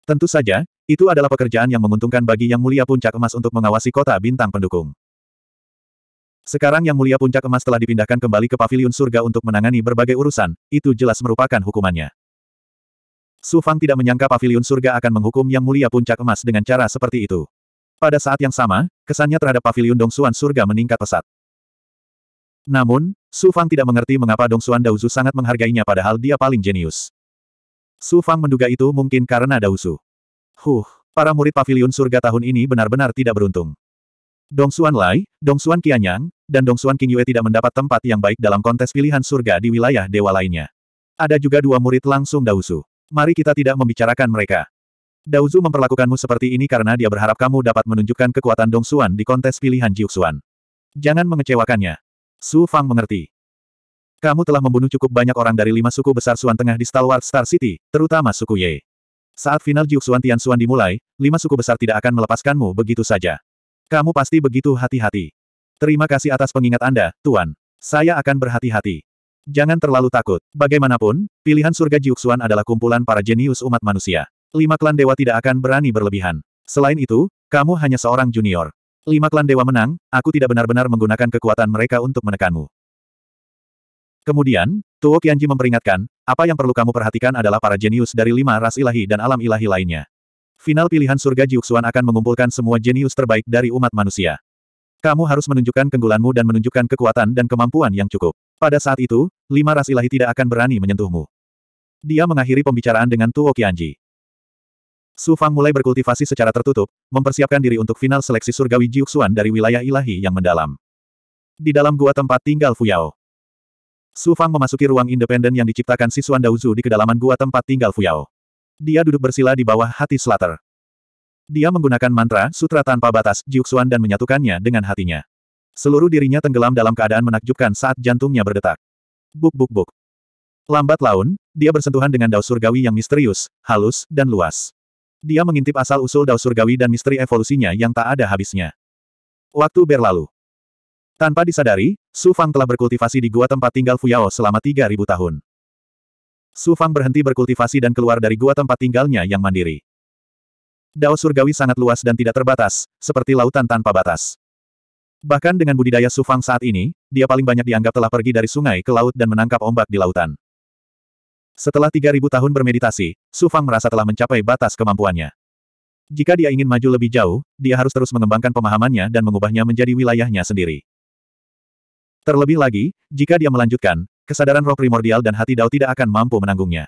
Tentu saja, itu adalah pekerjaan yang menguntungkan bagi Yang Mulia Puncak Emas untuk mengawasi kota bintang pendukung. Sekarang Yang Mulia Puncak Emas telah dipindahkan kembali ke Pavilion Surga untuk menangani berbagai urusan, itu jelas merupakan hukumannya. Su Fang tidak menyangka Pavilion Surga akan menghukum Yang Mulia Puncak Emas dengan cara seperti itu. Pada saat yang sama, kesannya terhadap Paviliun Dongsuan Surga meningkat pesat. Namun, Su Fang tidak mengerti mengapa Dong Dongsuan Dauzu sangat menghargainya padahal dia paling jenius. Su Fang menduga itu mungkin karena Dauzu. Huh, para murid Pavilion Surga tahun ini benar-benar tidak beruntung. Dong Xuan Lai, Dong Xuan Qianyang, dan Dong Xuan Qingyue tidak mendapat tempat yang baik dalam kontes pilihan surga di wilayah dewa lainnya. Ada juga dua murid langsung Daozu. Mari kita tidak membicarakan mereka. Daozu memperlakukanmu seperti ini karena dia berharap kamu dapat menunjukkan kekuatan Dong Xuan di kontes pilihan Jiuxuan. Jangan mengecewakannya. Su Fang mengerti. Kamu telah membunuh cukup banyak orang dari lima suku besar Suan Tengah di Stalwart Star City, terutama suku Ye. Saat final Jiuxuan Xuan dimulai, lima suku besar tidak akan melepaskanmu begitu saja. Kamu pasti begitu hati-hati. Terima kasih atas pengingat Anda, Tuan. Saya akan berhati-hati. Jangan terlalu takut. Bagaimanapun, pilihan surga Jiuxuan adalah kumpulan para jenius umat manusia. Lima klan dewa tidak akan berani berlebihan. Selain itu, kamu hanya seorang junior. Lima klan dewa menang, aku tidak benar-benar menggunakan kekuatan mereka untuk menekanmu. Kemudian, Tuo Qianji memperingatkan, apa yang perlu kamu perhatikan adalah para jenius dari lima ras ilahi dan alam ilahi lainnya. Final pilihan surga Jiuxuan akan mengumpulkan semua jenius terbaik dari umat manusia. Kamu harus menunjukkan kenggulanmu dan menunjukkan kekuatan dan kemampuan yang cukup. Pada saat itu, lima ras ilahi tidak akan berani menyentuhmu. Dia mengakhiri pembicaraan dengan Tuo Qianji. Su Fang mulai berkultivasi secara tertutup, mempersiapkan diri untuk final seleksi surgawi Jiuxuan dari wilayah ilahi yang mendalam. Di dalam gua tempat tinggal Fuyao. Su Fang memasuki ruang independen yang diciptakan Sisuan Dauzu di kedalaman gua tempat tinggal Fuyao. Dia duduk bersila di bawah hati Slater. Dia menggunakan mantra sutra tanpa batas Jiuxuan dan menyatukannya dengan hatinya. Seluruh dirinya tenggelam dalam keadaan menakjubkan saat jantungnya berdetak. Buk buk buk. Lambat laun, dia bersentuhan dengan dao surgawi yang misterius, halus, dan luas. Dia mengintip asal-usul dao surgawi dan misteri evolusinya yang tak ada habisnya. Waktu berlalu. Tanpa disadari, Su Fang telah berkultivasi di gua tempat tinggal Fuyao selama 3.000 tahun. Su Fang berhenti berkultivasi dan keluar dari gua tempat tinggalnya yang mandiri. Dao surgawi sangat luas dan tidak terbatas, seperti lautan tanpa batas. Bahkan dengan budidaya Su Fang saat ini, dia paling banyak dianggap telah pergi dari sungai ke laut dan menangkap ombak di lautan. Setelah 3.000 tahun bermeditasi, Su Fang merasa telah mencapai batas kemampuannya. Jika dia ingin maju lebih jauh, dia harus terus mengembangkan pemahamannya dan mengubahnya menjadi wilayahnya sendiri. Terlebih lagi, jika dia melanjutkan, kesadaran roh primordial dan hati Dao tidak akan mampu menanggungnya.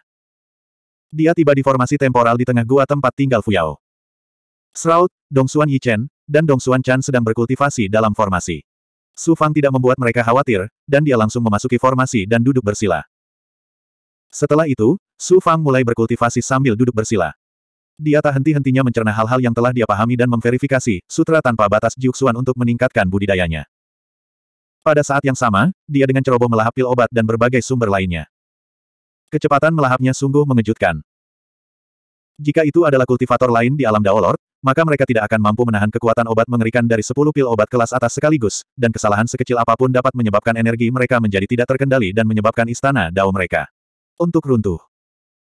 Dia tiba di formasi temporal di tengah gua tempat tinggal Fuyao. Sraut, Dongsuan Yichen, dan Dongsuan Chan sedang berkultivasi dalam formasi. Su Fang tidak membuat mereka khawatir, dan dia langsung memasuki formasi dan duduk bersila. Setelah itu, Su Fang mulai berkultivasi sambil duduk bersila. Dia tak henti-hentinya mencerna hal-hal yang telah dia pahami dan memverifikasi sutra tanpa batas Jiuxuan untuk meningkatkan budidayanya. Pada saat yang sama, dia dengan ceroboh melahap pil obat dan berbagai sumber lainnya. Kecepatan melahapnya sungguh mengejutkan. Jika itu adalah kultivator lain di alam Daolord, maka mereka tidak akan mampu menahan kekuatan obat mengerikan dari 10 pil obat kelas atas sekaligus, dan kesalahan sekecil apapun dapat menyebabkan energi mereka menjadi tidak terkendali dan menyebabkan istana Dao mereka untuk runtuh.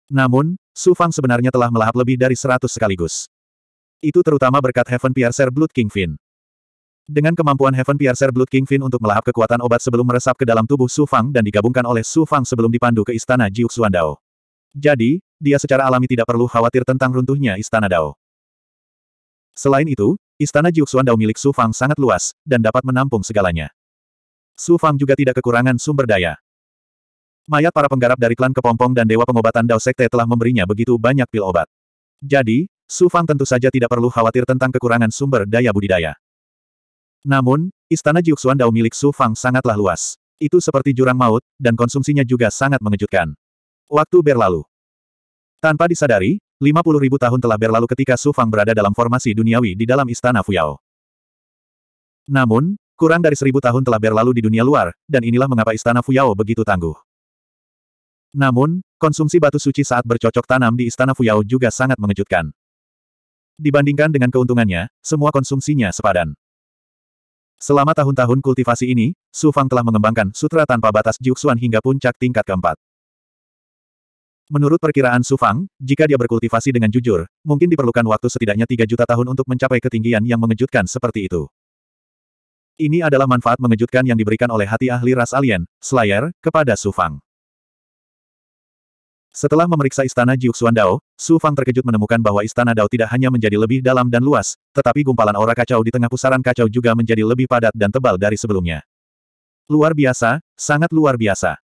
Namun, Su Fang sebenarnya telah melahap lebih dari 100 sekaligus. Itu terutama berkat Heaven Piercer Blood King Kingfin. Dengan kemampuan Heaven Piercer Blood Kingfin untuk melahap kekuatan obat sebelum meresap ke dalam tubuh Su Fang dan digabungkan oleh Su Fang sebelum dipandu ke istana Jiuxuan Dao. Jadi, dia secara alami tidak perlu khawatir tentang runtuhnya istana Dao. Selain itu, istana Jiuxuan Dao milik Su Fang sangat luas, dan dapat menampung segalanya. Su Fang juga tidak kekurangan sumber daya. Mayat para penggarap dari klan Kepompong dan Dewa Pengobatan Dao Sekte telah memberinya begitu banyak pil obat. Jadi, Su Fang tentu saja tidak perlu khawatir tentang kekurangan sumber daya budidaya. Namun, istana Jiuxuan Dao milik Su Fang sangatlah luas. Itu seperti jurang maut, dan konsumsinya juga sangat mengejutkan. Waktu berlalu. Tanpa disadari, 50 ribu tahun telah berlalu ketika Su Fang berada dalam formasi duniawi di dalam istana Fuyao. Namun, kurang dari seribu tahun telah berlalu di dunia luar, dan inilah mengapa istana Fuyao begitu tangguh. Namun, konsumsi batu suci saat bercocok tanam di istana Fuyao juga sangat mengejutkan. Dibandingkan dengan keuntungannya, semua konsumsinya sepadan. Selama tahun-tahun kultivasi ini, Su Fang telah mengembangkan sutra tanpa batas Jiuxuan hingga puncak tingkat keempat. Menurut perkiraan Su Fang, jika dia berkultivasi dengan jujur, mungkin diperlukan waktu setidaknya 3 juta tahun untuk mencapai ketinggian yang mengejutkan seperti itu. Ini adalah manfaat mengejutkan yang diberikan oleh hati ahli ras alien, Slayer, kepada Su Fang. Setelah memeriksa istana Jiuxuan Dao, Su Fang terkejut menemukan bahwa istana Dao tidak hanya menjadi lebih dalam dan luas, tetapi gumpalan aura kacau di tengah pusaran kacau juga menjadi lebih padat dan tebal dari sebelumnya. Luar biasa, sangat luar biasa.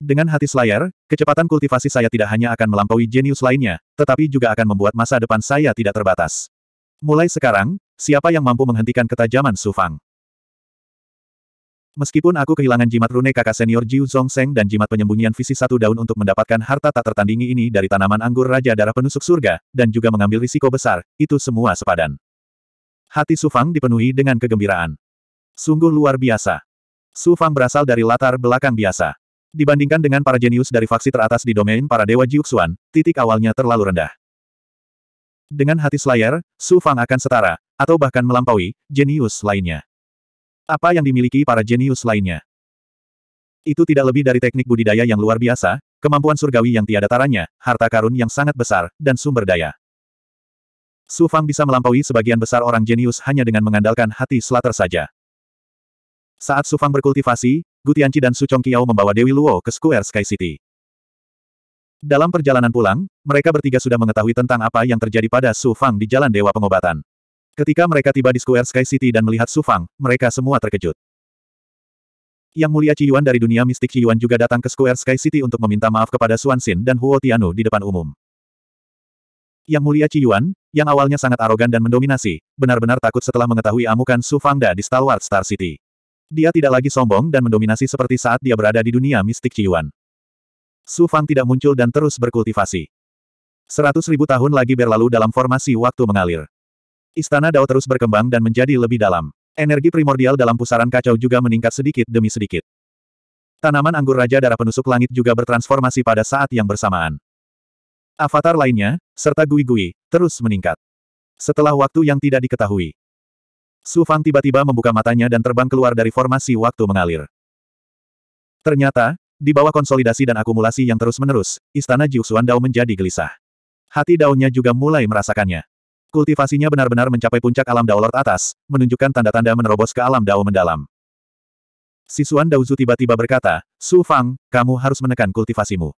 Dengan hati selayar, kecepatan kultivasi saya tidak hanya akan melampaui jenius lainnya, tetapi juga akan membuat masa depan saya tidak terbatas. Mulai sekarang, siapa yang mampu menghentikan ketajaman Su Fang? Meskipun aku kehilangan jimat rune kakak senior Jiu Zhongsheng dan jimat penyembunyian visi satu daun untuk mendapatkan harta tak tertandingi ini dari tanaman anggur Raja Darah Penusuk Surga, dan juga mengambil risiko besar, itu semua sepadan. Hati Sufang dipenuhi dengan kegembiraan. Sungguh luar biasa. Sufang berasal dari latar belakang biasa. Dibandingkan dengan para jenius dari faksi teratas di domain para dewa Jiuxuan, titik awalnya terlalu rendah. Dengan hati Slayer, Su Fang akan setara, atau bahkan melampaui, jenius lainnya. Apa yang dimiliki para jenius lainnya? Itu tidak lebih dari teknik budidaya yang luar biasa, kemampuan surgawi yang tiada taranya, harta karun yang sangat besar, dan sumber daya. Su Fang bisa melampaui sebagian besar orang jenius hanya dengan mengandalkan hati selater saja. Saat Su Fang berkultivasi, Gu Tianci dan Su Chongqiao membawa Dewi Luo ke Square Sky City. Dalam perjalanan pulang, mereka bertiga sudah mengetahui tentang apa yang terjadi pada Su Fang di Jalan Dewa Pengobatan. Ketika mereka tiba di Square Sky City dan melihat Su Fang, mereka semua terkejut. Yang mulia Yuan dari dunia mistik Yuan juga datang ke Square Sky City untuk meminta maaf kepada Xuan Xin dan Huo Tianu di depan umum. Yang mulia Yuan, yang awalnya sangat arogan dan mendominasi, benar-benar takut setelah mengetahui amukan Su Fangda di Stalwart Star City. Dia tidak lagi sombong dan mendominasi seperti saat dia berada di dunia mistik Ciyuan. Su Fang tidak muncul dan terus berkultivasi. Seratus ribu tahun lagi berlalu dalam formasi waktu mengalir. Istana Dao terus berkembang dan menjadi lebih dalam. Energi primordial dalam pusaran kacau juga meningkat sedikit demi sedikit. Tanaman anggur Raja Darah Penusuk Langit juga bertransformasi pada saat yang bersamaan. Avatar lainnya, serta Gui-Gui, terus meningkat. Setelah waktu yang tidak diketahui, Su Fang tiba-tiba membuka matanya dan terbang keluar dari formasi waktu mengalir. Ternyata, di bawah konsolidasi dan akumulasi yang terus-menerus, istana Jiuxuan Dao menjadi gelisah. Hati daunnya juga mulai merasakannya. Kultivasinya benar-benar mencapai puncak alam Daolord atas, menunjukkan tanda-tanda menerobos ke alam Dao mendalam. Sisuan Daozu tiba-tiba berkata, Su Fang, kamu harus menekan kultivasimu.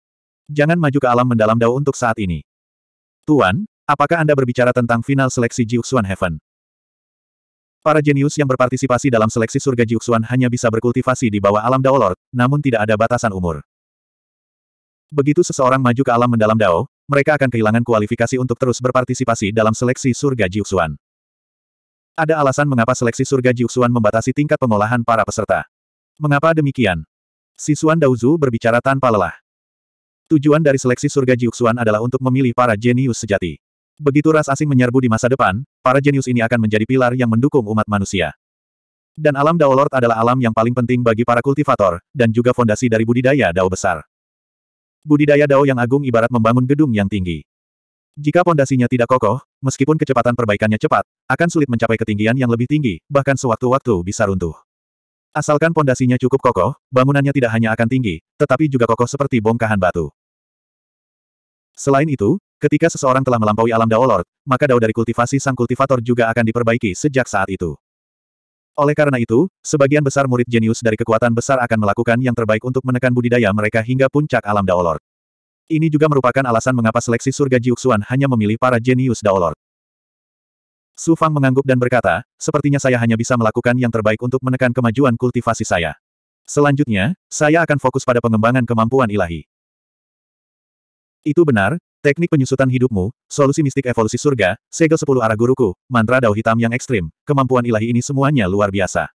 Jangan maju ke alam mendalam Dao untuk saat ini. Tuan, apakah Anda berbicara tentang final seleksi Jiuxuan Heaven? Para jenius yang berpartisipasi dalam seleksi surga Jiuxuan hanya bisa berkultivasi di bawah alam Dao Lord, namun tidak ada batasan umur. Begitu seseorang maju ke alam mendalam Dao, mereka akan kehilangan kualifikasi untuk terus berpartisipasi dalam seleksi surga Jiuxuan. Ada alasan mengapa seleksi surga Jiuxuan membatasi tingkat pengolahan para peserta. Mengapa demikian? Sisuan Daozu berbicara tanpa lelah. Tujuan dari seleksi surga Jiuxuan adalah untuk memilih para jenius sejati. Begitu ras asing menyerbu di masa depan, para jenius ini akan menjadi pilar yang mendukung umat manusia. Dan alam Dao Lord adalah alam yang paling penting bagi para kultivator, dan juga fondasi dari budidaya Dao besar. Budidaya Dao yang agung ibarat membangun gedung yang tinggi. Jika pondasinya tidak kokoh, meskipun kecepatan perbaikannya cepat, akan sulit mencapai ketinggian yang lebih tinggi, bahkan sewaktu-waktu bisa runtuh. Asalkan pondasinya cukup kokoh, bangunannya tidak hanya akan tinggi, tetapi juga kokoh seperti bongkahan batu. Selain itu, ketika seseorang telah melampaui alam Dao Lord, maka Dao dari kultivasi sang kultivator juga akan diperbaiki sejak saat itu. Oleh karena itu, sebagian besar murid jenius dari kekuatan besar akan melakukan yang terbaik untuk menekan budidaya mereka hingga puncak alam Daolord. Ini juga merupakan alasan mengapa seleksi surga Jiuxuan hanya memilih para jenius Daolord. Su Fang mengangguk dan berkata, sepertinya saya hanya bisa melakukan yang terbaik untuk menekan kemajuan kultivasi saya. Selanjutnya, saya akan fokus pada pengembangan kemampuan ilahi. Itu benar, Teknik penyusutan hidupmu, solusi mistik evolusi surga, segel sepuluh arah guruku, mantra dao hitam yang ekstrim, kemampuan ilahi ini semuanya luar biasa.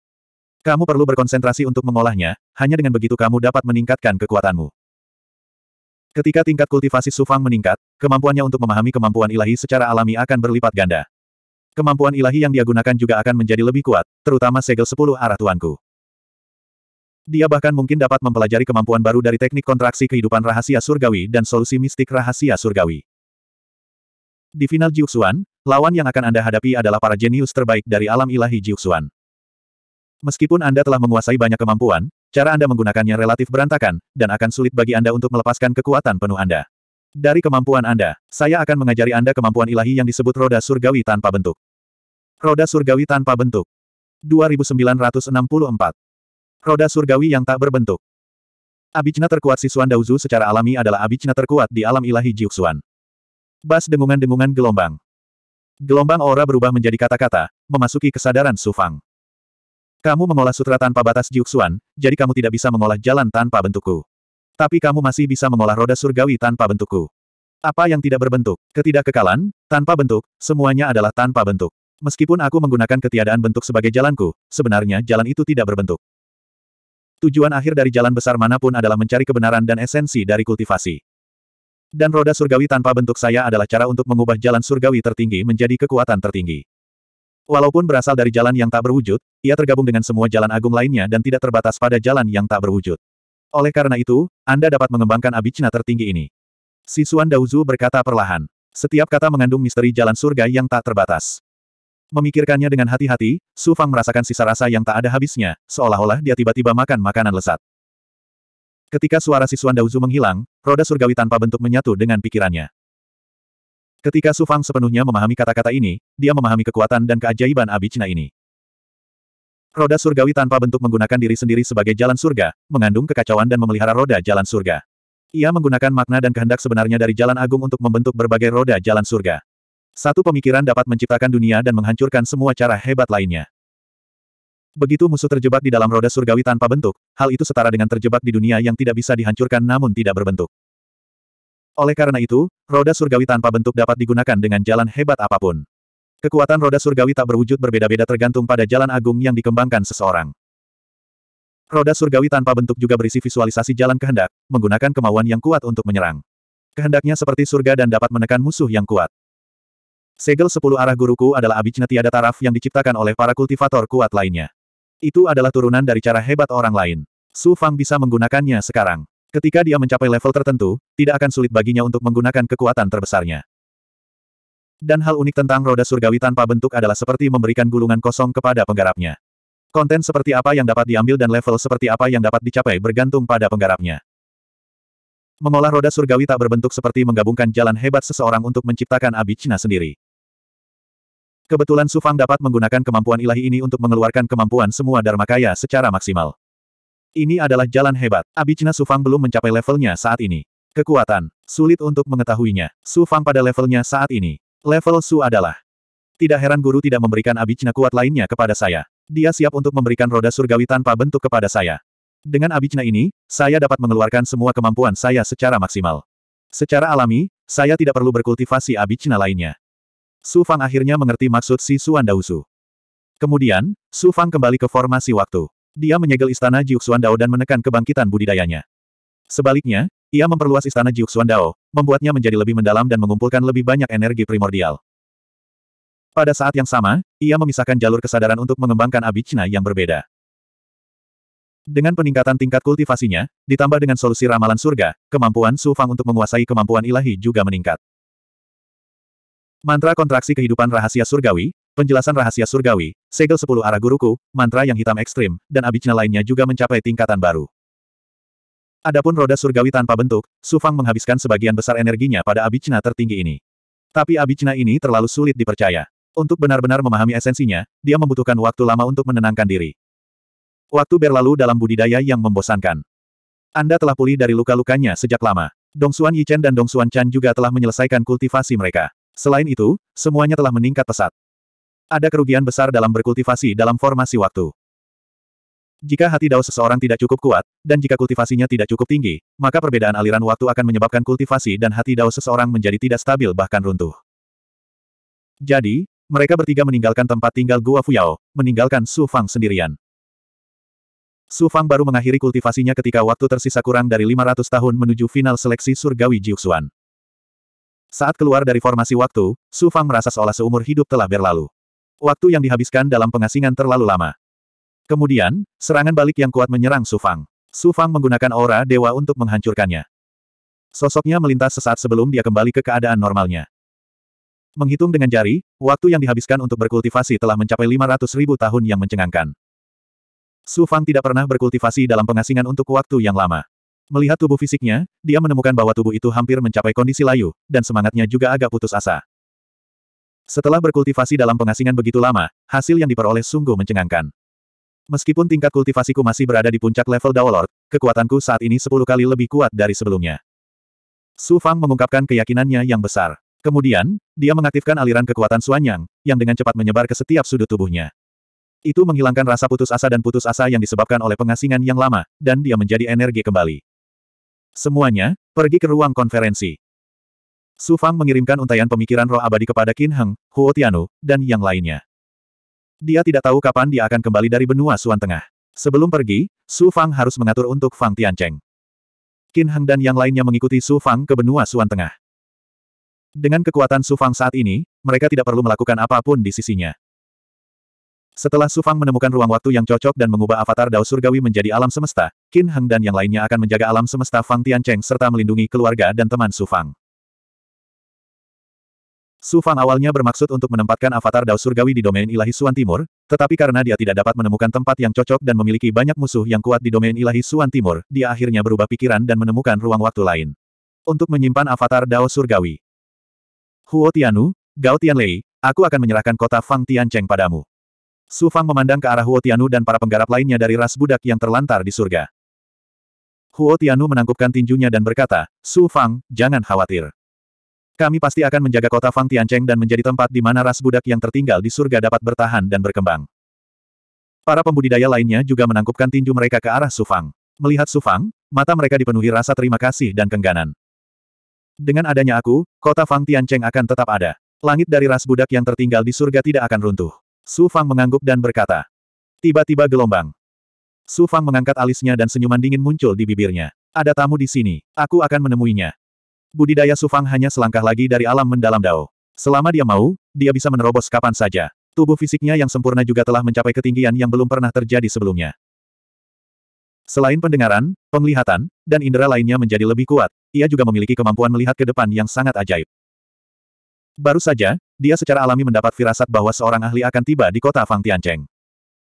Kamu perlu berkonsentrasi untuk mengolahnya, hanya dengan begitu kamu dapat meningkatkan kekuatanmu. Ketika tingkat kultivasi Sufang meningkat, kemampuannya untuk memahami kemampuan ilahi secara alami akan berlipat ganda. Kemampuan ilahi yang dia gunakan juga akan menjadi lebih kuat, terutama segel sepuluh arah tuanku. Dia bahkan mungkin dapat mempelajari kemampuan baru dari teknik kontraksi kehidupan rahasia surgawi dan solusi mistik rahasia surgawi. Di final Jiuxuan, lawan yang akan Anda hadapi adalah para jenius terbaik dari alam ilahi Jiuxuan. Meskipun Anda telah menguasai banyak kemampuan, cara Anda menggunakannya relatif berantakan, dan akan sulit bagi Anda untuk melepaskan kekuatan penuh Anda. Dari kemampuan Anda, saya akan mengajari Anda kemampuan ilahi yang disebut roda surgawi tanpa bentuk. Roda surgawi tanpa bentuk. 2964 Roda surgawi yang tak berbentuk. Abicna terkuat Sisuan Dauzu secara alami adalah abicna terkuat di alam ilahi Jiuxuan. Bas dengungan-dengungan gelombang. Gelombang aura berubah menjadi kata-kata, memasuki kesadaran Sufang. Kamu mengolah sutra tanpa batas Jiuxuan, jadi kamu tidak bisa mengolah jalan tanpa bentukku. Tapi kamu masih bisa mengolah roda surgawi tanpa bentukku. Apa yang tidak berbentuk, ketidakkekalan, tanpa bentuk, semuanya adalah tanpa bentuk. Meskipun aku menggunakan ketiadaan bentuk sebagai jalanku, sebenarnya jalan itu tidak berbentuk. Tujuan akhir dari jalan besar manapun adalah mencari kebenaran dan esensi dari kultivasi. Dan roda surgawi tanpa bentuk saya adalah cara untuk mengubah jalan surgawi tertinggi menjadi kekuatan tertinggi. Walaupun berasal dari jalan yang tak berwujud, ia tergabung dengan semua jalan agung lainnya dan tidak terbatas pada jalan yang tak berwujud. Oleh karena itu, Anda dapat mengembangkan abijna tertinggi ini. Sisuan Dauzu berkata perlahan. Setiap kata mengandung misteri jalan surga yang tak terbatas. Memikirkannya dengan hati-hati, Su Fang merasakan sisa rasa yang tak ada habisnya, seolah-olah dia tiba-tiba makan makanan lesat. Ketika suara siswan Daozu menghilang, roda surgawi tanpa bentuk menyatu dengan pikirannya. Ketika Su Fang sepenuhnya memahami kata-kata ini, dia memahami kekuatan dan keajaiban Abicna ini. Roda surgawi tanpa bentuk menggunakan diri sendiri sebagai jalan surga, mengandung kekacauan dan memelihara roda jalan surga. Ia menggunakan makna dan kehendak sebenarnya dari jalan agung untuk membentuk berbagai roda jalan surga. Satu pemikiran dapat menciptakan dunia dan menghancurkan semua cara hebat lainnya. Begitu musuh terjebak di dalam roda surgawi tanpa bentuk, hal itu setara dengan terjebak di dunia yang tidak bisa dihancurkan namun tidak berbentuk. Oleh karena itu, roda surgawi tanpa bentuk dapat digunakan dengan jalan hebat apapun. Kekuatan roda surgawi tak berwujud berbeda-beda tergantung pada jalan agung yang dikembangkan seseorang. Roda surgawi tanpa bentuk juga berisi visualisasi jalan kehendak, menggunakan kemauan yang kuat untuk menyerang. Kehendaknya seperti surga dan dapat menekan musuh yang kuat. Segel sepuluh arah guruku adalah abijna tiada taraf yang diciptakan oleh para kultivator kuat lainnya. Itu adalah turunan dari cara hebat orang lain. Su Fang bisa menggunakannya sekarang. Ketika dia mencapai level tertentu, tidak akan sulit baginya untuk menggunakan kekuatan terbesarnya. Dan hal unik tentang roda surgawi tanpa bentuk adalah seperti memberikan gulungan kosong kepada penggarapnya. Konten seperti apa yang dapat diambil dan level seperti apa yang dapat dicapai bergantung pada penggarapnya. Mengolah roda surgawi tak berbentuk seperti menggabungkan jalan hebat seseorang untuk menciptakan abicina sendiri. Kebetulan Sufang dapat menggunakan kemampuan ilahi ini untuk mengeluarkan kemampuan semua Dharma Kaya secara maksimal. Ini adalah jalan hebat. Su Sufang belum mencapai levelnya saat ini. Kekuatan. Sulit untuk mengetahuinya. Sufang pada levelnya saat ini. Level Su adalah. Tidak heran guru tidak memberikan Abicna kuat lainnya kepada saya. Dia siap untuk memberikan roda surgawi tanpa bentuk kepada saya. Dengan Abicna ini, saya dapat mengeluarkan semua kemampuan saya secara maksimal. Secara alami, saya tidak perlu berkultivasi Abicna lainnya. Su Fang akhirnya mengerti maksud si Suan Daosu. Kemudian, Su Fang kembali ke formasi waktu. Dia menyegel istana Jiuxuan Dao dan menekan kebangkitan budidayanya. Sebaliknya, ia memperluas istana Jiuxuan Dao, membuatnya menjadi lebih mendalam dan mengumpulkan lebih banyak energi primordial. Pada saat yang sama, ia memisahkan jalur kesadaran untuk mengembangkan abicna yang berbeda. Dengan peningkatan tingkat kultivasinya, ditambah dengan solusi ramalan surga, kemampuan Su Fang untuk menguasai kemampuan ilahi juga meningkat. Mantra kontraksi kehidupan rahasia surgawi, penjelasan rahasia surgawi, segel sepuluh arah guruku, mantra yang hitam ekstrim, dan abicna lainnya juga mencapai tingkatan baru. Adapun roda surgawi tanpa bentuk, Sufang menghabiskan sebagian besar energinya pada abicna tertinggi ini. Tapi abicna ini terlalu sulit dipercaya. Untuk benar-benar memahami esensinya, dia membutuhkan waktu lama untuk menenangkan diri. Waktu berlalu dalam budidaya yang membosankan. Anda telah pulih dari luka-lukanya sejak lama. Dong Xuan Yichen dan Dong Xuan Chan juga telah menyelesaikan kultivasi mereka. Selain itu, semuanya telah meningkat pesat. Ada kerugian besar dalam berkultivasi dalam formasi waktu. Jika hati dao seseorang tidak cukup kuat, dan jika kultivasinya tidak cukup tinggi, maka perbedaan aliran waktu akan menyebabkan kultivasi dan hati dao seseorang menjadi tidak stabil bahkan runtuh. Jadi, mereka bertiga meninggalkan tempat tinggal Gua Fuyao, meninggalkan Su Fang sendirian. Su Fang baru mengakhiri kultivasinya ketika waktu tersisa kurang dari 500 tahun menuju final seleksi surgawi Jiuxuan. Saat keluar dari formasi waktu, Su Fang merasa seolah seumur hidup telah berlalu. Waktu yang dihabiskan dalam pengasingan terlalu lama. Kemudian, serangan balik yang kuat menyerang Su Fang. Su Fang menggunakan aura dewa untuk menghancurkannya. Sosoknya melintas sesaat sebelum dia kembali ke keadaan normalnya. Menghitung dengan jari, waktu yang dihabiskan untuk berkultivasi telah mencapai 500 ribu tahun yang mencengangkan. Su Fang tidak pernah berkultivasi dalam pengasingan untuk waktu yang lama. Melihat tubuh fisiknya, dia menemukan bahwa tubuh itu hampir mencapai kondisi layu, dan semangatnya juga agak putus asa. Setelah berkultivasi dalam pengasingan begitu lama, hasil yang diperoleh sungguh mencengangkan. Meskipun tingkat kultivasiku masih berada di puncak level Daolord, kekuatanku saat ini 10 kali lebih kuat dari sebelumnya. Su Fang mengungkapkan keyakinannya yang besar. Kemudian, dia mengaktifkan aliran kekuatan Suanyang, yang dengan cepat menyebar ke setiap sudut tubuhnya. Itu menghilangkan rasa putus asa dan putus asa yang disebabkan oleh pengasingan yang lama, dan dia menjadi energi kembali. Semuanya, pergi ke ruang konferensi. Su Fang mengirimkan untayan pemikiran roh abadi kepada Qin Heng, Huo Tianu, dan yang lainnya. Dia tidak tahu kapan dia akan kembali dari benua Suan Tengah. Sebelum pergi, Su Fang harus mengatur untuk Fang Tiancheng. Qin Heng dan yang lainnya mengikuti Su Fang ke benua Suan Tengah. Dengan kekuatan Su Fang saat ini, mereka tidak perlu melakukan apapun di sisinya. Setelah Su Fang menemukan ruang waktu yang cocok dan mengubah avatar Dao Surgawi menjadi alam semesta, Qin Heng dan yang lainnya akan menjaga alam semesta Fang Tiancheng serta melindungi keluarga dan teman Su Fang. Su Fang awalnya bermaksud untuk menempatkan avatar Dao Surgawi di domain ilahi Suan Timur, tetapi karena dia tidak dapat menemukan tempat yang cocok dan memiliki banyak musuh yang kuat di domain ilahi Suan Timur, dia akhirnya berubah pikiran dan menemukan ruang waktu lain. Untuk menyimpan avatar Dao Surgawi. Huo Tianu, Gao Tianlei, aku akan menyerahkan kota Fang Tiancheng padamu. Su Fang memandang ke arah Huo Tianu dan para penggarap lainnya dari ras budak yang terlantar di surga. Huo Tianu menangkupkan tinjunya dan berkata, Su Fang, jangan khawatir. Kami pasti akan menjaga kota Fang Tiancheng dan menjadi tempat di mana ras budak yang tertinggal di surga dapat bertahan dan berkembang. Para pembudidaya lainnya juga menangkupkan tinju mereka ke arah Su Fang. Melihat Su Fang, mata mereka dipenuhi rasa terima kasih dan kengganan. Dengan adanya aku, kota Fang Tiancheng akan tetap ada. Langit dari ras budak yang tertinggal di surga tidak akan runtuh. Su Fang mengangguk dan berkata. Tiba-tiba gelombang. Su Fang mengangkat alisnya dan senyuman dingin muncul di bibirnya. Ada tamu di sini, aku akan menemuinya. Budidaya Su Fang hanya selangkah lagi dari alam mendalam Dao. Selama dia mau, dia bisa menerobos kapan saja. Tubuh fisiknya yang sempurna juga telah mencapai ketinggian yang belum pernah terjadi sebelumnya. Selain pendengaran, penglihatan, dan indera lainnya menjadi lebih kuat, ia juga memiliki kemampuan melihat ke depan yang sangat ajaib. Baru saja, dia secara alami mendapat firasat bahwa seorang ahli akan tiba di kota Fang Tiancheng.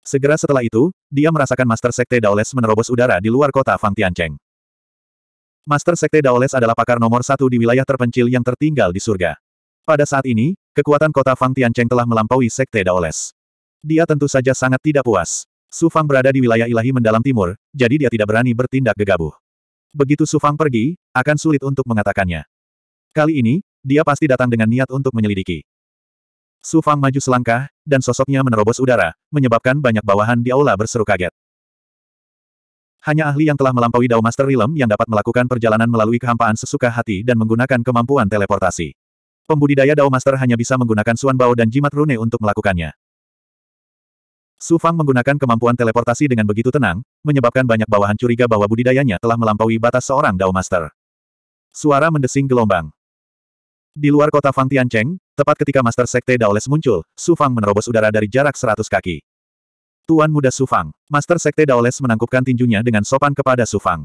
Segera setelah itu, dia merasakan Master Sekte Daoles menerobos udara di luar kota Fang Tiancheng. Master Sekte Daoles adalah pakar nomor satu di wilayah terpencil yang tertinggal di surga. Pada saat ini, kekuatan kota Fang Tiancheng telah melampaui Sekte Daoles. Dia tentu saja sangat tidak puas. Su Fang berada di wilayah ilahi mendalam timur, jadi dia tidak berani bertindak gegabah. Begitu Su Fang pergi, akan sulit untuk mengatakannya. Kali ini, dia pasti datang dengan niat untuk menyelidiki. Su Fang maju selangkah, dan sosoknya menerobos udara, menyebabkan banyak bawahan di aula berseru kaget. Hanya ahli yang telah melampaui Dao Master Realm yang dapat melakukan perjalanan melalui kehampaan sesuka hati dan menggunakan kemampuan teleportasi. Pembudidaya Dao Master hanya bisa menggunakan Suan Bao dan jimat rune untuk melakukannya. Su Fang menggunakan kemampuan teleportasi dengan begitu tenang, menyebabkan banyak bawahan curiga bahwa budidayanya telah melampaui batas seorang Dao Master. Suara mendesing gelombang. Di luar kota Fang Tiancheng, tepat ketika Master Sekte Daoles muncul, Su Fang menerobos udara dari jarak seratus kaki. Tuan muda Su Fang, Master Sekte Daoles menangkupkan tinjunya dengan sopan kepada Su Fang.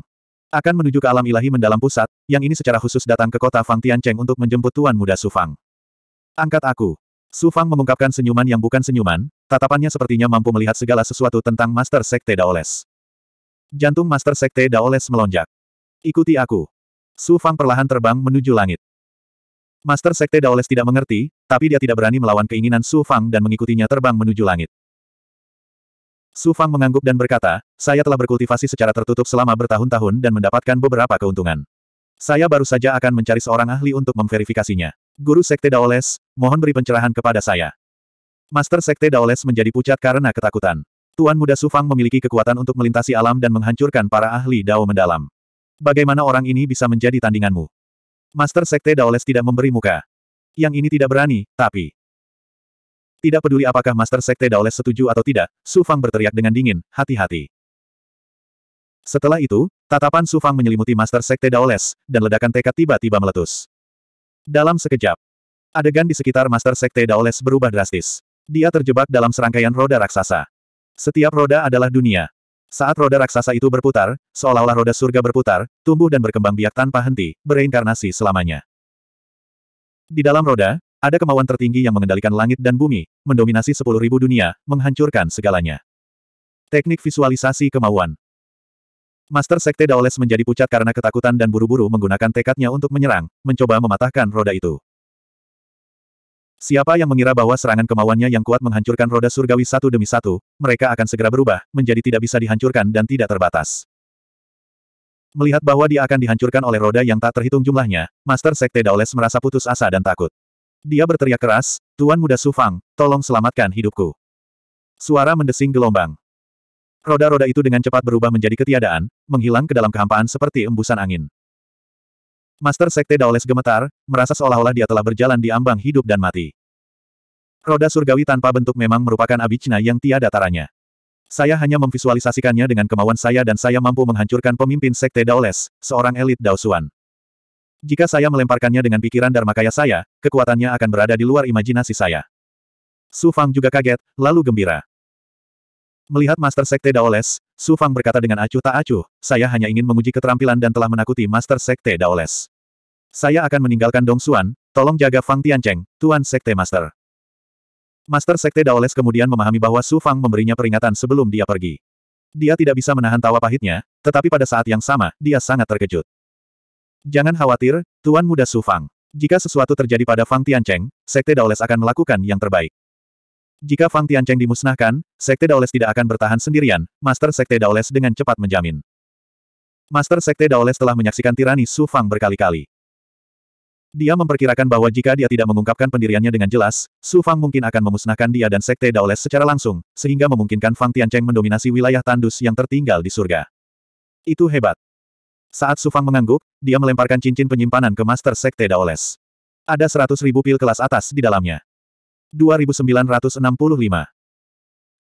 Akan menuju ke alam ilahi mendalam pusat, yang ini secara khusus datang ke kota Fang Tiancheng untuk menjemput Tuan muda Su Fang. Angkat aku. Su Fang mengungkapkan senyuman yang bukan senyuman, tatapannya sepertinya mampu melihat segala sesuatu tentang Master Sekte Daoles. Jantung Master Sekte Daoles melonjak. Ikuti aku. Su Fang perlahan terbang menuju langit. Master Sekte Daoles tidak mengerti, tapi dia tidak berani melawan keinginan Su Fang dan mengikutinya terbang menuju langit. Su Fang mengangguk dan berkata, saya telah berkultivasi secara tertutup selama bertahun-tahun dan mendapatkan beberapa keuntungan. Saya baru saja akan mencari seorang ahli untuk memverifikasinya. Guru Sekte Daoles, mohon beri pencerahan kepada saya. Master Sekte Daoles menjadi pucat karena ketakutan. Tuan Muda Su Fang memiliki kekuatan untuk melintasi alam dan menghancurkan para ahli Dao mendalam. Bagaimana orang ini bisa menjadi tandinganmu? Master Sekte Daoles tidak memberi muka. Yang ini tidak berani, tapi... Tidak peduli apakah Master Sekte Daoles setuju atau tidak, Su Fang berteriak dengan dingin, hati-hati. Setelah itu, tatapan Su Fang menyelimuti Master Sekte Daoles, dan ledakan tekad tiba-tiba meletus. Dalam sekejap, adegan di sekitar Master Sekte Daoles berubah drastis. Dia terjebak dalam serangkaian roda raksasa. Setiap roda adalah dunia. Saat roda raksasa itu berputar, seolah-olah roda surga berputar, tumbuh dan berkembang biak tanpa henti, bereinkarnasi selamanya. Di dalam roda, ada kemauan tertinggi yang mengendalikan langit dan bumi, mendominasi sepuluh ribu dunia, menghancurkan segalanya. Teknik visualisasi kemauan Master Sekte Daoles menjadi pucat karena ketakutan dan buru-buru menggunakan tekadnya untuk menyerang, mencoba mematahkan roda itu. Siapa yang mengira bahwa serangan kemauannya yang kuat menghancurkan roda surgawi satu demi satu, mereka akan segera berubah, menjadi tidak bisa dihancurkan dan tidak terbatas. Melihat bahwa dia akan dihancurkan oleh roda yang tak terhitung jumlahnya, Master Sekte Daoles merasa putus asa dan takut. Dia berteriak keras, Tuan Muda Sufang, tolong selamatkan hidupku. Suara mendesing gelombang. Roda-roda itu dengan cepat berubah menjadi ketiadaan, menghilang ke dalam kehampaan seperti embusan angin. Master Sekte Daoles gemetar, merasa seolah-olah dia telah berjalan di ambang hidup dan mati. Roda surgawi tanpa bentuk memang merupakan abicna yang tiada taranya. Saya hanya memvisualisasikannya dengan kemauan saya dan saya mampu menghancurkan pemimpin Sekte Daoles, seorang elit Daosuan. Jika saya melemparkannya dengan pikiran kaya saya, kekuatannya akan berada di luar imajinasi saya. Su Fang juga kaget, lalu gembira. Melihat Master Sekte Daoles, Su Fang berkata dengan acuh tak acuh, saya hanya ingin menguji keterampilan dan telah menakuti Master Sekte Daoles. Saya akan meninggalkan Dong Xuan, tolong jaga Fang Tiancheng, Tuan Sekte Master. Master Sekte Daoles kemudian memahami bahwa Su Fang memberinya peringatan sebelum dia pergi. Dia tidak bisa menahan tawa pahitnya, tetapi pada saat yang sama, dia sangat terkejut. Jangan khawatir, Tuan Muda Su Fang. Jika sesuatu terjadi pada Fang Tiancheng, Sekte Daoles akan melakukan yang terbaik. Jika Fang Tiancheng dimusnahkan, Sekte Daoles tidak akan bertahan sendirian, Master Sekte Daoles dengan cepat menjamin. Master Sekte Daoles telah menyaksikan tirani Su Fang berkali-kali. Dia memperkirakan bahwa jika dia tidak mengungkapkan pendiriannya dengan jelas, Su Fang mungkin akan memusnahkan dia dan Sekte Daoles secara langsung, sehingga memungkinkan Fang Tiancheng mendominasi wilayah tandus yang tertinggal di surga. Itu hebat. Saat Su Fang mengangguk, dia melemparkan cincin penyimpanan ke Master Sekte Daoles. Ada seratus ribu pil kelas atas di dalamnya. 2965.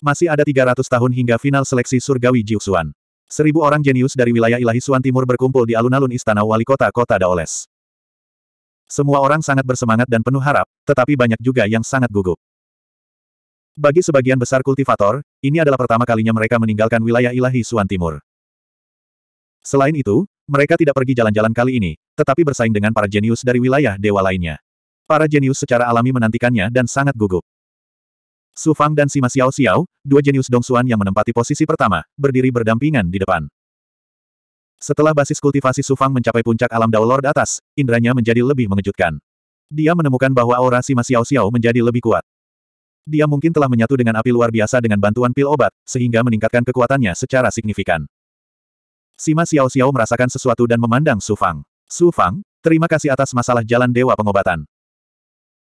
Masih ada 300 tahun hingga final seleksi surgawi Jiuxuan. Seribu orang jenius dari wilayah ilahi Suan Timur berkumpul di alun-alun istana wali kota kota Daoles. Semua orang sangat bersemangat dan penuh harap, tetapi banyak juga yang sangat gugup. Bagi sebagian besar kultivator, ini adalah pertama kalinya mereka meninggalkan wilayah ilahi Suan Timur. Selain itu, mereka tidak pergi jalan-jalan kali ini, tetapi bersaing dengan para jenius dari wilayah dewa lainnya. Para jenius secara alami menantikannya dan sangat gugup. Su Fang dan Sima Xiao Xiao, dua jenius Dong Dongsuan yang menempati posisi pertama, berdiri berdampingan di depan. Setelah basis kultivasi Su Fang mencapai puncak alam Dao Lord atas, indranya menjadi lebih mengejutkan. Dia menemukan bahwa aura Sima Xiao Xiao menjadi lebih kuat. Dia mungkin telah menyatu dengan api luar biasa dengan bantuan pil obat, sehingga meningkatkan kekuatannya secara signifikan. Sima Xiao Xiao merasakan sesuatu dan memandang Su Fang. Su Fang, terima kasih atas masalah jalan dewa pengobatan.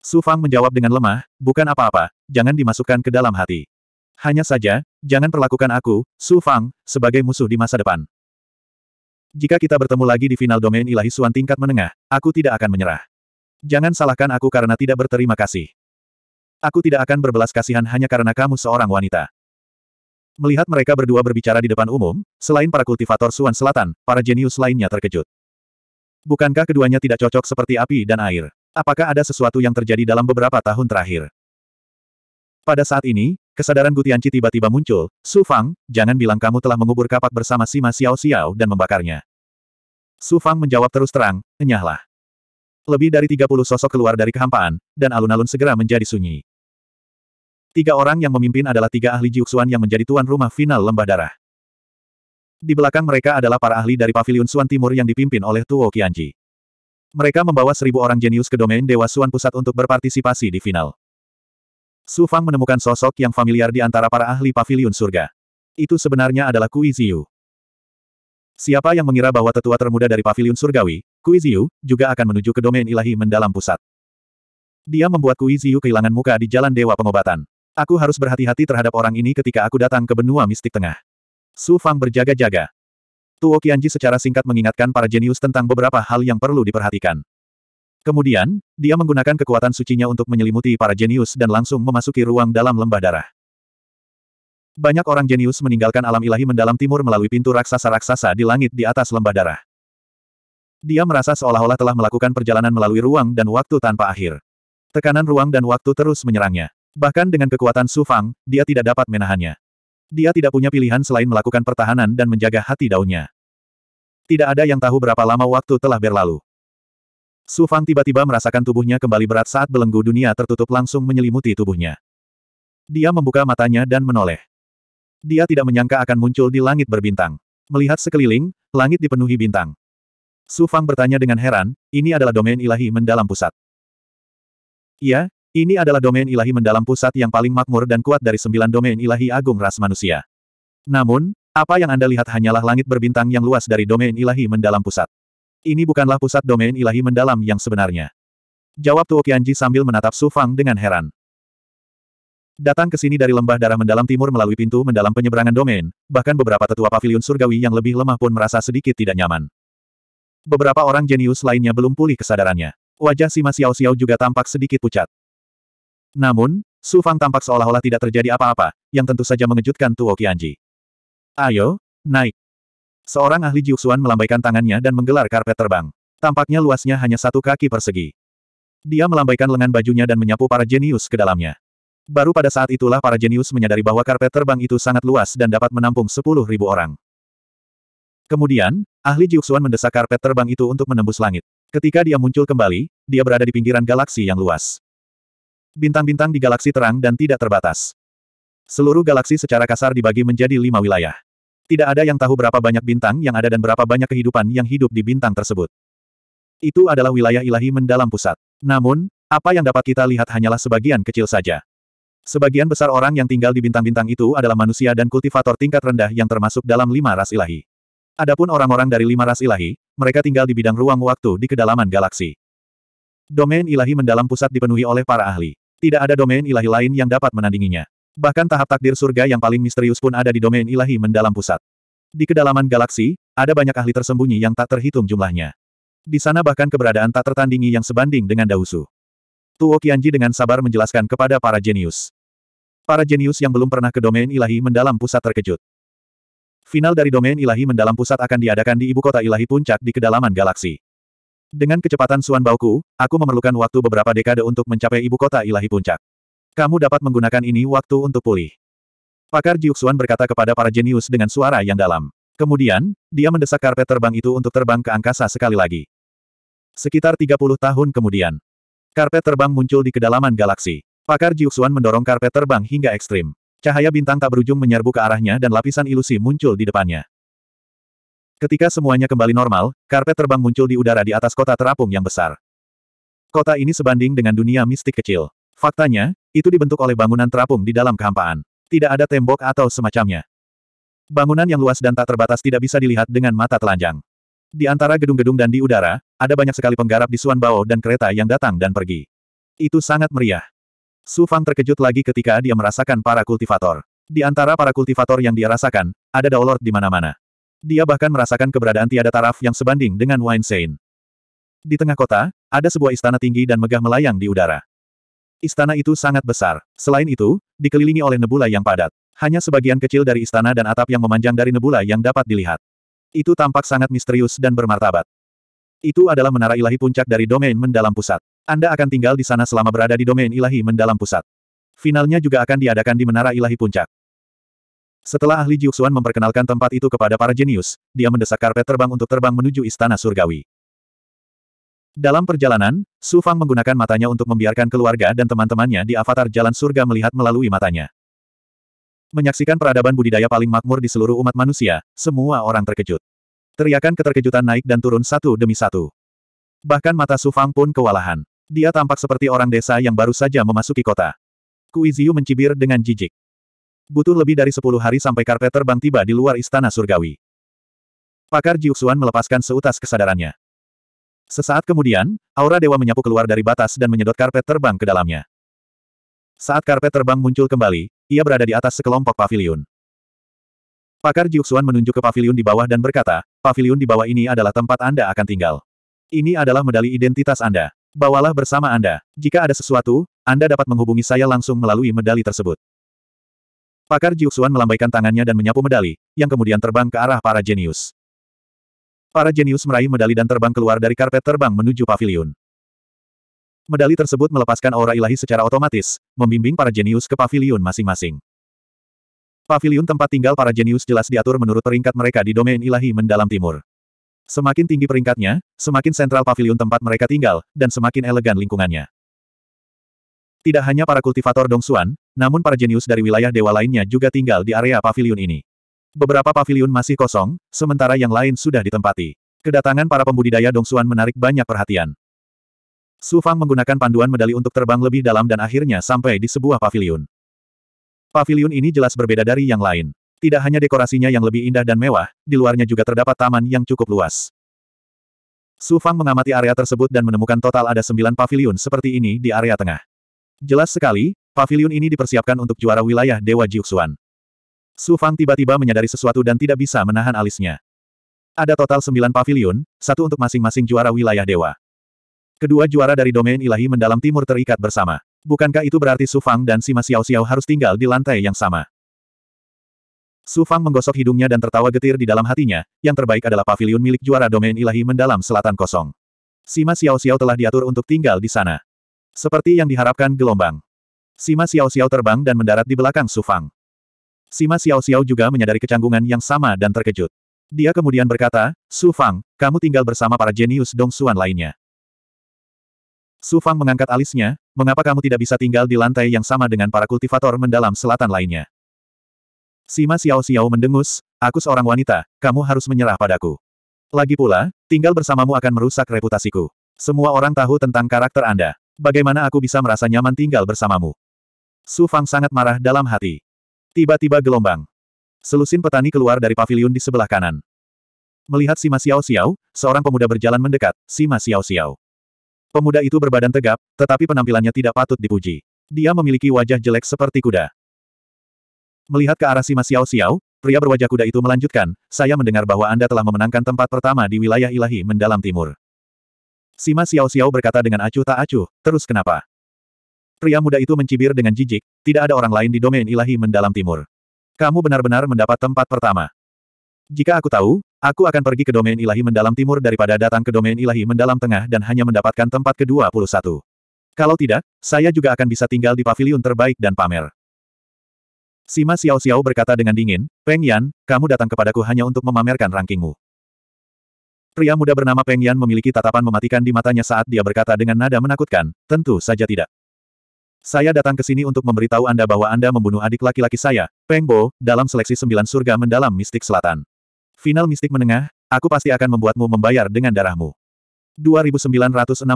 Su Fang menjawab dengan lemah, bukan apa-apa, jangan dimasukkan ke dalam hati. Hanya saja, jangan perlakukan aku, Su Fang, sebagai musuh di masa depan. Jika kita bertemu lagi di final domain ilahi Suan tingkat menengah, aku tidak akan menyerah. Jangan salahkan aku karena tidak berterima kasih. Aku tidak akan berbelas kasihan hanya karena kamu seorang wanita. Melihat mereka berdua berbicara di depan umum, selain para kultivator Suan Selatan, para jenius lainnya terkejut. Bukankah keduanya tidak cocok seperti api dan air? Apakah ada sesuatu yang terjadi dalam beberapa tahun terakhir? Pada saat ini, kesadaran Gutianci tiba-tiba muncul, Su Fang, jangan bilang kamu telah mengubur kapak bersama Sima Xiao Xiao dan membakarnya. Su Fang menjawab terus terang, enyahlah. Lebih dari 30 sosok keluar dari kehampaan, dan alun-alun segera menjadi sunyi. Tiga orang yang memimpin adalah tiga ahli Jiuxuan yang menjadi tuan rumah final lembah darah. Di belakang mereka adalah para ahli dari Paviliun Suan Timur yang dipimpin oleh Tuo Qianji. Mereka membawa seribu orang jenius ke domain Dewa Suan Pusat untuk berpartisipasi di final. Su Fang menemukan sosok yang familiar di antara para ahli pavilion surga. Itu sebenarnya adalah Kui Ziyu. Siapa yang mengira bahwa tetua termuda dari pavilion surgawi, Kui Ziyu, juga akan menuju ke domain ilahi mendalam pusat. Dia membuat Kui Ziyu kehilangan muka di jalan dewa pengobatan. Aku harus berhati-hati terhadap orang ini ketika aku datang ke benua mistik tengah. Su Fang berjaga-jaga. Tuo Qianji secara singkat mengingatkan para jenius tentang beberapa hal yang perlu diperhatikan. Kemudian, dia menggunakan kekuatan sucinya untuk menyelimuti para jenius dan langsung memasuki ruang dalam lembah darah. Banyak orang jenius meninggalkan alam ilahi mendalam timur melalui pintu raksasa-raksasa di langit di atas lembah darah. Dia merasa seolah-olah telah melakukan perjalanan melalui ruang dan waktu tanpa akhir. Tekanan ruang dan waktu terus menyerangnya. Bahkan dengan kekuatan Su Fang, dia tidak dapat menahannya. Dia tidak punya pilihan selain melakukan pertahanan dan menjaga hati daunnya. Tidak ada yang tahu berapa lama waktu telah berlalu. Su Fang tiba-tiba merasakan tubuhnya kembali berat saat belenggu dunia tertutup langsung menyelimuti tubuhnya. Dia membuka matanya dan menoleh. Dia tidak menyangka akan muncul di langit berbintang. Melihat sekeliling, langit dipenuhi bintang. Su Fang bertanya dengan heran, ini adalah domain ilahi mendalam pusat. Iya, ini adalah domain ilahi mendalam pusat yang paling makmur dan kuat dari sembilan domain ilahi agung ras manusia. Namun, apa yang Anda lihat hanyalah langit berbintang yang luas dari domain ilahi mendalam pusat. Ini bukanlah pusat domain ilahi mendalam yang sebenarnya. Jawab Tuo Qianji sambil menatap Su Fang dengan heran. Datang ke sini dari lembah darah mendalam timur melalui pintu mendalam penyeberangan domain, bahkan beberapa tetua pavilion surgawi yang lebih lemah pun merasa sedikit tidak nyaman. Beberapa orang jenius lainnya belum pulih kesadarannya. Wajah Sima Xiao Xiao juga tampak sedikit pucat. Namun, Su Fang tampak seolah-olah tidak terjadi apa-apa, yang tentu saja mengejutkan Tuo Qianji. Ayo, naik. Seorang ahli Jiuxuan melambaikan tangannya dan menggelar karpet terbang. Tampaknya luasnya hanya satu kaki persegi. Dia melambaikan lengan bajunya dan menyapu para jenius ke dalamnya. Baru pada saat itulah para jenius menyadari bahwa karpet terbang itu sangat luas dan dapat menampung sepuluh ribu orang. Kemudian, ahli Jiuxuan mendesak karpet terbang itu untuk menembus langit. Ketika dia muncul kembali, dia berada di pinggiran galaksi yang luas. Bintang-bintang di galaksi terang dan tidak terbatas. Seluruh galaksi secara kasar dibagi menjadi lima wilayah. Tidak ada yang tahu berapa banyak bintang yang ada dan berapa banyak kehidupan yang hidup di bintang tersebut. Itu adalah wilayah ilahi mendalam pusat. Namun, apa yang dapat kita lihat hanyalah sebagian kecil saja. Sebagian besar orang yang tinggal di bintang-bintang itu adalah manusia dan kultivator tingkat rendah yang termasuk dalam lima ras ilahi. Adapun orang-orang dari lima ras ilahi, mereka tinggal di bidang ruang waktu di kedalaman galaksi. Domain ilahi mendalam pusat dipenuhi oleh para ahli. Tidak ada domain ilahi lain yang dapat menandinginya. Bahkan tahap takdir surga yang paling misterius pun ada di domain ilahi mendalam pusat. Di kedalaman galaksi, ada banyak ahli tersembunyi yang tak terhitung jumlahnya. Di sana bahkan keberadaan tak tertandingi yang sebanding dengan Dausu. Tuo Qianji dengan sabar menjelaskan kepada para jenius. Para jenius yang belum pernah ke domain ilahi mendalam pusat terkejut. Final dari domain ilahi mendalam pusat akan diadakan di ibu kota ilahi puncak di kedalaman galaksi. Dengan kecepatan Suan bauku, aku memerlukan waktu beberapa dekade untuk mencapai ibu kota ilahi puncak. Kamu dapat menggunakan ini waktu untuk pulih. Pakar Jiuxuan berkata kepada para jenius dengan suara yang dalam. Kemudian, dia mendesak karpet terbang itu untuk terbang ke angkasa sekali lagi. Sekitar 30 tahun kemudian, karpet terbang muncul di kedalaman galaksi. Pakar Jiuxuan mendorong karpet terbang hingga ekstrim. Cahaya bintang tak berujung menyerbu ke arahnya dan lapisan ilusi muncul di depannya. Ketika semuanya kembali normal, karpet terbang muncul di udara di atas kota terapung yang besar. Kota ini sebanding dengan dunia mistik kecil. Faktanya, itu dibentuk oleh bangunan terapung di dalam kehampaan. Tidak ada tembok atau semacamnya. Bangunan yang luas dan tak terbatas tidak bisa dilihat dengan mata telanjang. Di antara gedung-gedung dan di udara, ada banyak sekali penggarap di Suan Suanbao dan kereta yang datang dan pergi. Itu sangat meriah. Su Fang terkejut lagi ketika dia merasakan para kultivator. Di antara para kultivator yang dia rasakan, ada Daolord di mana-mana. Dia bahkan merasakan keberadaan tiada taraf yang sebanding dengan Wine Sein. Di tengah kota, ada sebuah istana tinggi dan megah melayang di udara. Istana itu sangat besar. Selain itu, dikelilingi oleh nebula yang padat. Hanya sebagian kecil dari istana dan atap yang memanjang dari nebula yang dapat dilihat. Itu tampak sangat misterius dan bermartabat. Itu adalah menara ilahi puncak dari domain mendalam pusat. Anda akan tinggal di sana selama berada di domain ilahi mendalam pusat. Finalnya juga akan diadakan di menara ilahi puncak. Setelah ahli Jiuxuan memperkenalkan tempat itu kepada para jenius, dia mendesak karpet terbang untuk terbang menuju istana surgawi. Dalam perjalanan, Su Fang menggunakan matanya untuk membiarkan keluarga dan teman-temannya di avatar jalan surga melihat melalui matanya. Menyaksikan peradaban budidaya paling makmur di seluruh umat manusia, semua orang terkejut. Teriakan keterkejutan naik dan turun satu demi satu. Bahkan mata Su Fang pun kewalahan. Dia tampak seperti orang desa yang baru saja memasuki kota. Kuiziu mencibir dengan jijik butuh lebih dari sepuluh hari sampai Karpet terbang tiba di luar istana surgawi. Pakar Jiuxuan melepaskan seutas kesadarannya. Sesaat kemudian, aura dewa menyapu keluar dari batas dan menyedot karpet terbang ke dalamnya. Saat karpet terbang muncul kembali, ia berada di atas sekelompok pavilion. Pakar Jiuxuan menunjuk ke pavilion di bawah dan berkata, pavilion di bawah ini adalah tempat Anda akan tinggal. Ini adalah medali identitas Anda. Bawalah bersama Anda. Jika ada sesuatu, Anda dapat menghubungi saya langsung melalui medali tersebut. Pakar Jiuxuan melambaikan tangannya dan menyapu medali, yang kemudian terbang ke arah para jenius. Para jenius meraih medali dan terbang keluar dari karpet terbang menuju pavilion. Medali tersebut melepaskan aura ilahi secara otomatis, membimbing para jenius ke pavilion masing-masing. Pavilion tempat tinggal para jenius jelas diatur menurut peringkat mereka di domain ilahi mendalam timur. Semakin tinggi peringkatnya, semakin sentral pavilion tempat mereka tinggal, dan semakin elegan lingkungannya. Tidak hanya para kultivator Dong Xuan, namun para jenius dari wilayah dewa lainnya juga tinggal di area pavilion ini. Beberapa pavilion masih kosong, sementara yang lain sudah ditempati. Kedatangan para pembudidaya Dong Xuan menarik banyak perhatian. Su Fang menggunakan panduan medali untuk terbang lebih dalam dan akhirnya sampai di sebuah pavilion. Pavilion ini jelas berbeda dari yang lain. Tidak hanya dekorasinya yang lebih indah dan mewah, di luarnya juga terdapat taman yang cukup luas. Su Fang mengamati area tersebut dan menemukan total ada sembilan pavilion seperti ini di area tengah. Jelas sekali, pavilion ini dipersiapkan untuk juara wilayah Dewa Jiuxuan. Su Fang tiba-tiba menyadari sesuatu dan tidak bisa menahan alisnya. Ada total sembilan pavilion, satu untuk masing-masing juara wilayah dewa. Kedua juara dari domain ilahi mendalam timur terikat bersama. Bukankah itu berarti Su Fang dan Sima Xiao Xiao harus tinggal di lantai yang sama? Su Fang menggosok hidungnya dan tertawa getir di dalam hatinya, yang terbaik adalah pavilion milik juara domain ilahi mendalam selatan kosong. Sima Xiao Xiao telah diatur untuk tinggal di sana. Seperti yang diharapkan gelombang. Sima Xiao Xiao terbang dan mendarat di belakang Su Fang. Sima Xiao Xiao juga menyadari kecanggungan yang sama dan terkejut. Dia kemudian berkata, Su Fang, kamu tinggal bersama para jenius Dong Xuan lainnya. Su Fang mengangkat alisnya, mengapa kamu tidak bisa tinggal di lantai yang sama dengan para kultivator mendalam selatan lainnya? Sima Xiao Xiao mendengus, aku seorang wanita, kamu harus menyerah padaku. Lagi pula, tinggal bersamamu akan merusak reputasiku. Semua orang tahu tentang karakter Anda bagaimana aku bisa merasa nyaman tinggal bersamamu? Su Fang sangat marah dalam hati. Tiba-tiba gelombang. Selusin petani keluar dari paviliun di sebelah kanan. Melihat Sima Xiao Xiao, seorang pemuda berjalan mendekat, Sima Xiao Xiao. Pemuda itu berbadan tegap, tetapi penampilannya tidak patut dipuji. Dia memiliki wajah jelek seperti kuda. Melihat ke arah Sima Xiao Xiao, pria berwajah kuda itu melanjutkan, saya mendengar bahwa Anda telah memenangkan tempat pertama di wilayah ilahi mendalam timur. Sima Xiao Xiao berkata dengan acuh tak acuh, terus kenapa? Pria muda itu mencibir dengan jijik, tidak ada orang lain di domain ilahi mendalam timur. Kamu benar-benar mendapat tempat pertama. Jika aku tahu, aku akan pergi ke domain ilahi mendalam timur daripada datang ke domain ilahi mendalam tengah dan hanya mendapatkan tempat ke-21. Kalau tidak, saya juga akan bisa tinggal di pavilion terbaik dan pamer. Sima Xiao Xiao berkata dengan dingin, Peng Yan, kamu datang kepadaku hanya untuk memamerkan rankingmu. Pria muda bernama Peng Yan memiliki tatapan mematikan di matanya saat dia berkata dengan nada menakutkan, tentu saja tidak. Saya datang ke sini untuk memberitahu Anda bahwa Anda membunuh adik laki-laki saya, Peng Bo, dalam seleksi sembilan surga mendalam mistik selatan. Final mistik menengah, aku pasti akan membuatmu membayar dengan darahmu. 2966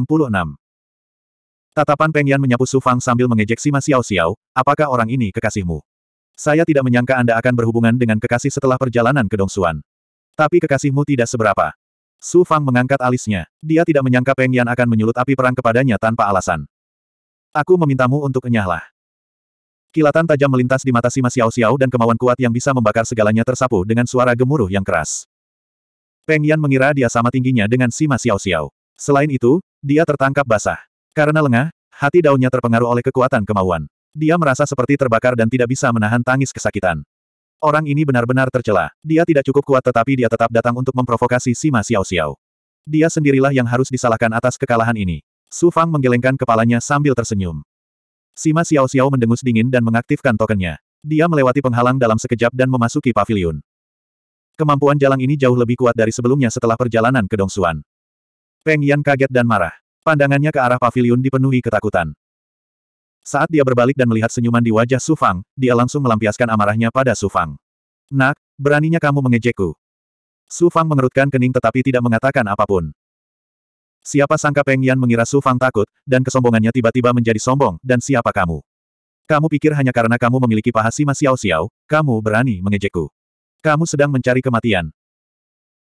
Tatapan Peng Yan menyapu Su Fang sambil mengejek Sima Xiao Xiao, apakah orang ini kekasihmu? Saya tidak menyangka Anda akan berhubungan dengan kekasih setelah perjalanan ke Dongsuan. Tapi kekasihmu tidak seberapa. Su Fang mengangkat alisnya. Dia tidak menyangka Peng Yan akan menyulut api perang kepadanya tanpa alasan. Aku memintamu untuk enyahlah. Kilatan tajam melintas di mata Sima Xiao Xiao dan kemauan kuat yang bisa membakar segalanya tersapu dengan suara gemuruh yang keras. Peng Yan mengira dia sama tingginya dengan Sima Xiao Xiao. Selain itu, dia tertangkap basah. Karena lengah, hati daunnya terpengaruh oleh kekuatan kemauan. Dia merasa seperti terbakar dan tidak bisa menahan tangis kesakitan. Orang ini benar-benar tercela. Dia tidak cukup kuat tetapi dia tetap datang untuk memprovokasi Sima Xiao Xiao. Dia sendirilah yang harus disalahkan atas kekalahan ini. Su Fang menggelengkan kepalanya sambil tersenyum. Sima Xiao Xiao mendengus dingin dan mengaktifkan tokennya. Dia melewati penghalang dalam sekejap dan memasuki pavilion. Kemampuan jalan ini jauh lebih kuat dari sebelumnya setelah perjalanan ke Dongsuan. Peng Yan kaget dan marah. Pandangannya ke arah pavilion dipenuhi ketakutan. Saat dia berbalik dan melihat senyuman di wajah Su Fang, dia langsung melampiaskan amarahnya pada Su Fang. Nak, beraninya kamu mengejekku. Su Fang mengerutkan kening tetapi tidak mengatakan apapun. Siapa sangka Peng Yan mengira Su Fang takut, dan kesombongannya tiba-tiba menjadi sombong, dan siapa kamu? Kamu pikir hanya karena kamu memiliki paha Sima Xiao Xiao, kamu berani mengejekku. Kamu sedang mencari kematian.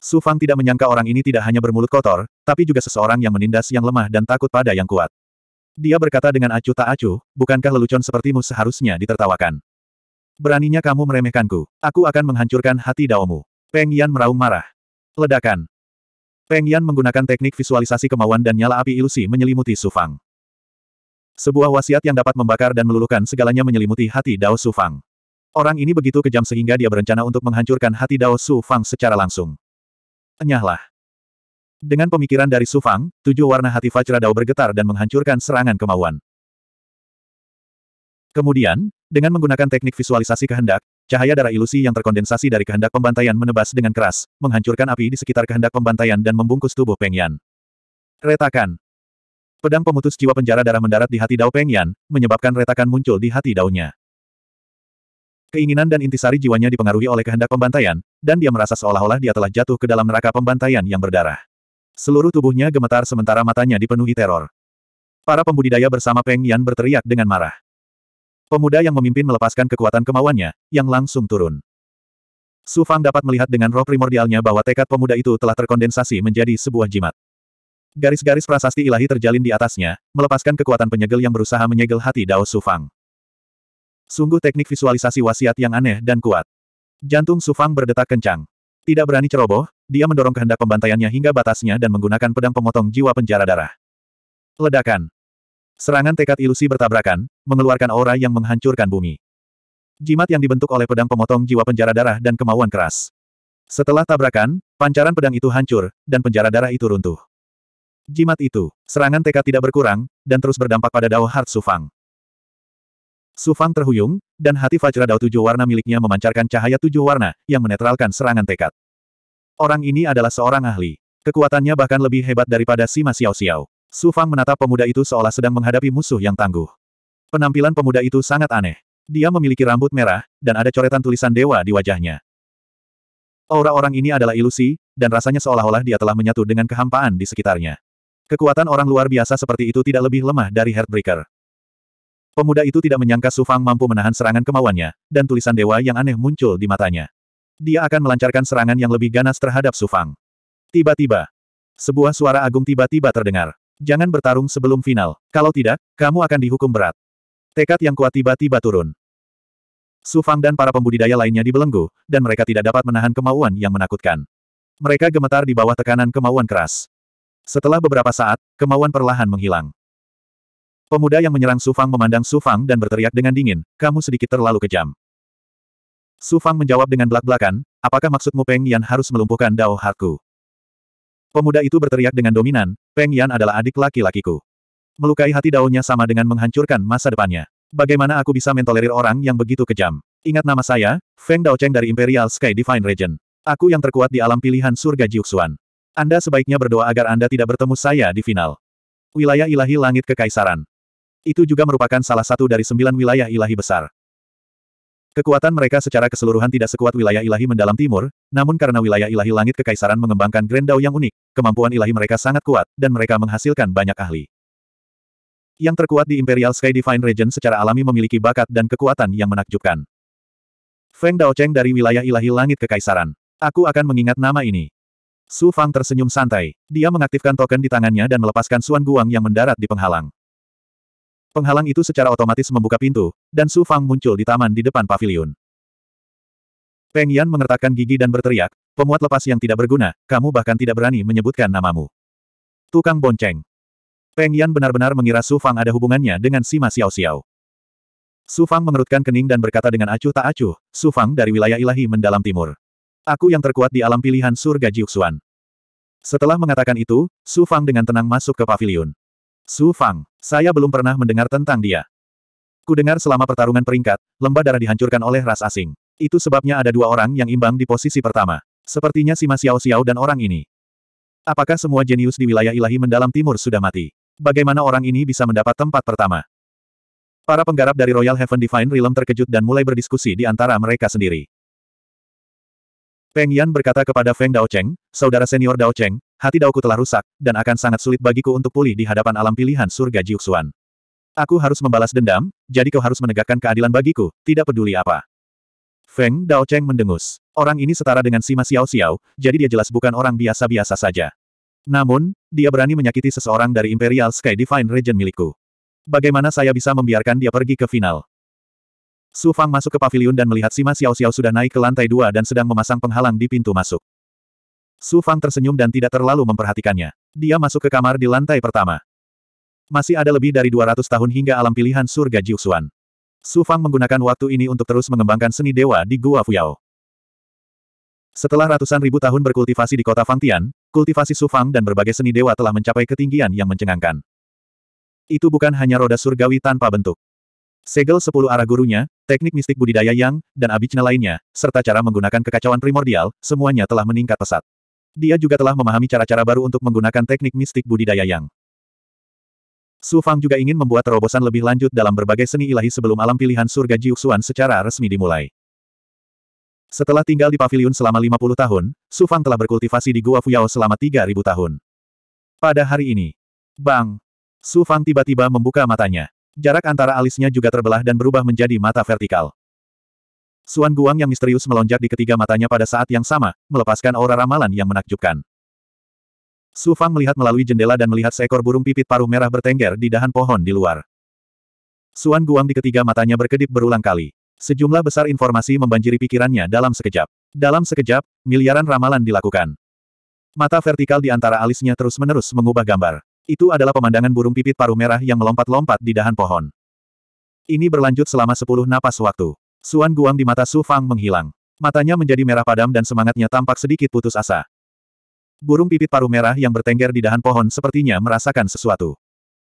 Su Fang tidak menyangka orang ini tidak hanya bermulut kotor, tapi juga seseorang yang menindas yang lemah dan takut pada yang kuat. Dia berkata dengan acuh tak acuh, bukankah lelucon sepertimu seharusnya ditertawakan? Beraninya kamu meremehkanku. Aku akan menghancurkan hati Daomu. Peng Yan meraung marah. Ledakan. Peng Yan menggunakan teknik visualisasi kemauan dan nyala api ilusi menyelimuti Sufang. Sebuah wasiat yang dapat membakar dan meluluhkan segalanya menyelimuti hati Dao Sufang. Orang ini begitu kejam sehingga dia berencana untuk menghancurkan hati Dao Sufang secara langsung. Enyahlah. Dengan pemikiran dari Sufang, tujuh warna hati Dao bergetar dan menghancurkan serangan kemauan. Kemudian, dengan menggunakan teknik visualisasi kehendak, cahaya darah ilusi yang terkondensasi dari kehendak pembantaian menebas dengan keras, menghancurkan api di sekitar kehendak pembantaian dan membungkus tubuh Peng Yan. Retakan. Pedang pemutus jiwa penjara darah mendarat di hati Dao Peng Yan, menyebabkan retakan muncul di hati Daonya. Keinginan dan intisari jiwanya dipengaruhi oleh kehendak pembantaian, dan dia merasa seolah-olah dia telah jatuh ke dalam neraka pembantaian yang berdarah. Seluruh tubuhnya gemetar sementara matanya dipenuhi teror. Para pembudidaya bersama Peng Yan berteriak dengan marah. Pemuda yang memimpin melepaskan kekuatan kemauannya, yang langsung turun. Su Fang dapat melihat dengan roh primordialnya bahwa tekad pemuda itu telah terkondensasi menjadi sebuah jimat. Garis-garis prasasti ilahi terjalin di atasnya, melepaskan kekuatan penyegel yang berusaha menyegel hati Dao Su Fang. Sungguh teknik visualisasi wasiat yang aneh dan kuat. Jantung Su Fang berdetak kencang. Tidak berani ceroboh, dia mendorong kehendak pembantaiannya hingga batasnya dan menggunakan pedang pemotong jiwa penjara darah. Ledakan. Serangan tekad ilusi bertabrakan, mengeluarkan aura yang menghancurkan bumi. Jimat yang dibentuk oleh pedang pemotong jiwa penjara darah dan kemauan keras. Setelah tabrakan, pancaran pedang itu hancur, dan penjara darah itu runtuh. Jimat itu, serangan tekad tidak berkurang, dan terus berdampak pada Dao Heart Sufang. Sufang terhuyung, dan hati Fajra Dao tujuh warna miliknya memancarkan cahaya tujuh warna, yang menetralkan serangan tekad. Orang ini adalah seorang ahli. Kekuatannya bahkan lebih hebat daripada Sima Xiao Xiao. Su Fang menatap pemuda itu seolah sedang menghadapi musuh yang tangguh. Penampilan pemuda itu sangat aneh. Dia memiliki rambut merah, dan ada coretan tulisan dewa di wajahnya. Aura orang ini adalah ilusi, dan rasanya seolah-olah dia telah menyatu dengan kehampaan di sekitarnya. Kekuatan orang luar biasa seperti itu tidak lebih lemah dari Heartbreaker. Pemuda itu tidak menyangka Su Fang mampu menahan serangan kemauannya, dan tulisan dewa yang aneh muncul di matanya. Dia akan melancarkan serangan yang lebih ganas terhadap Sufang. Tiba-tiba, sebuah suara agung tiba-tiba terdengar. Jangan bertarung sebelum final, kalau tidak, kamu akan dihukum berat. Tekad yang kuat tiba-tiba turun. Sufang dan para pembudidaya lainnya dibelenggu, dan mereka tidak dapat menahan kemauan yang menakutkan. Mereka gemetar di bawah tekanan kemauan keras. Setelah beberapa saat, kemauan perlahan menghilang. Pemuda yang menyerang Sufang memandang Sufang dan berteriak dengan dingin, kamu sedikit terlalu kejam. Su Fang menjawab dengan belak-belakan, apakah maksudmu Peng Yan harus melumpuhkan Dao Harku? Pemuda itu berteriak dengan dominan, Peng Yan adalah adik laki-lakiku. Melukai hati daunnya sama dengan menghancurkan masa depannya. Bagaimana aku bisa mentolerir orang yang begitu kejam? Ingat nama saya, Feng Daocheng dari Imperial Sky Divine Region. Aku yang terkuat di alam pilihan surga Jiuxuan. Anda sebaiknya berdoa agar Anda tidak bertemu saya di final. Wilayah ilahi langit kekaisaran. Itu juga merupakan salah satu dari sembilan wilayah ilahi besar. Kekuatan mereka secara keseluruhan tidak sekuat wilayah ilahi mendalam timur, namun karena wilayah ilahi langit kekaisaran mengembangkan Dao yang unik, kemampuan ilahi mereka sangat kuat, dan mereka menghasilkan banyak ahli. Yang terkuat di Imperial Sky Divine Region secara alami memiliki bakat dan kekuatan yang menakjubkan. Feng Daocheng dari wilayah ilahi langit kekaisaran. Aku akan mengingat nama ini. Su Fang tersenyum santai. Dia mengaktifkan token di tangannya dan melepaskan Suan Guang yang mendarat di penghalang. Penghalang itu secara otomatis membuka pintu, dan Su Fang muncul di taman di depan pavilion. Peng Yan mengertakkan gigi dan berteriak, pemuat lepas yang tidak berguna, kamu bahkan tidak berani menyebutkan namamu. Tukang bonceng. Peng Yan benar-benar mengira Su Fang ada hubungannya dengan Sima Xiao Xiao. Su Fang mengerutkan kening dan berkata dengan acuh tak acuh, Su Fang dari wilayah ilahi mendalam timur. Aku yang terkuat di alam pilihan surga Jiuxuan. Setelah mengatakan itu, Su Fang dengan tenang masuk ke pavilion. Su Fang. Saya belum pernah mendengar tentang dia. Kudengar selama pertarungan peringkat, lembah darah dihancurkan oleh ras asing. Itu sebabnya ada dua orang yang imbang di posisi pertama. Sepertinya si Xiao Xiao dan orang ini. Apakah semua jenius di wilayah ilahi mendalam timur sudah mati? Bagaimana orang ini bisa mendapat tempat pertama? Para penggarap dari Royal Heaven Divine Realm terkejut dan mulai berdiskusi di antara mereka sendiri. Peng Yan berkata kepada Feng Daocheng, saudara senior Daocheng, hati Daoku telah rusak, dan akan sangat sulit bagiku untuk pulih di hadapan alam pilihan surga Jiuxuan. Aku harus membalas dendam, jadi kau harus menegakkan keadilan bagiku, tidak peduli apa. Feng Dao Cheng mendengus. Orang ini setara dengan Sima Xiao Xiao, jadi dia jelas bukan orang biasa-biasa saja. Namun, dia berani menyakiti seseorang dari Imperial Sky Divine Region milikku. Bagaimana saya bisa membiarkan dia pergi ke final? Su Fang masuk ke pavilion dan melihat Sima Xiao Xiao sudah naik ke lantai dua dan sedang memasang penghalang di pintu masuk. Su Fang tersenyum dan tidak terlalu memperhatikannya. Dia masuk ke kamar di lantai pertama. Masih ada lebih dari 200 tahun hingga alam pilihan surga Jiuxuan. Su Fang menggunakan waktu ini untuk terus mengembangkan seni dewa di Gua Fuyao. Setelah ratusan ribu tahun berkultivasi di kota Fangtian, kultivasi Su Fang dan berbagai seni dewa telah mencapai ketinggian yang mencengangkan. Itu bukan hanya roda surgawi tanpa bentuk. Segel sepuluh arah gurunya, teknik mistik budidaya yang, dan abicna lainnya, serta cara menggunakan kekacauan primordial, semuanya telah meningkat pesat. Dia juga telah memahami cara-cara baru untuk menggunakan teknik mistik budidaya yang. Su Fang juga ingin membuat terobosan lebih lanjut dalam berbagai seni ilahi sebelum alam pilihan surga Jiuxuan secara resmi dimulai. Setelah tinggal di paviliun selama 50 tahun, Su Fang telah berkultivasi di Gua Fuyao selama 3000 tahun. Pada hari ini, Bang! Su Fang tiba-tiba membuka matanya. Jarak antara alisnya juga terbelah dan berubah menjadi mata vertikal. Suan Guang yang misterius melonjak di ketiga matanya pada saat yang sama, melepaskan aura ramalan yang menakjubkan. Su Fang melihat melalui jendela dan melihat seekor burung pipit paruh merah bertengger di dahan pohon di luar. Suan Guang di ketiga matanya berkedip berulang kali. Sejumlah besar informasi membanjiri pikirannya dalam sekejap. Dalam sekejap, miliaran ramalan dilakukan. Mata vertikal di antara alisnya terus-menerus mengubah gambar. Itu adalah pemandangan burung pipit paruh merah yang melompat-lompat di dahan pohon. Ini berlanjut selama sepuluh napas waktu. Suan Guang di mata Su Fang menghilang. Matanya menjadi merah padam dan semangatnya tampak sedikit putus asa. Burung pipit paruh merah yang bertengger di dahan pohon sepertinya merasakan sesuatu.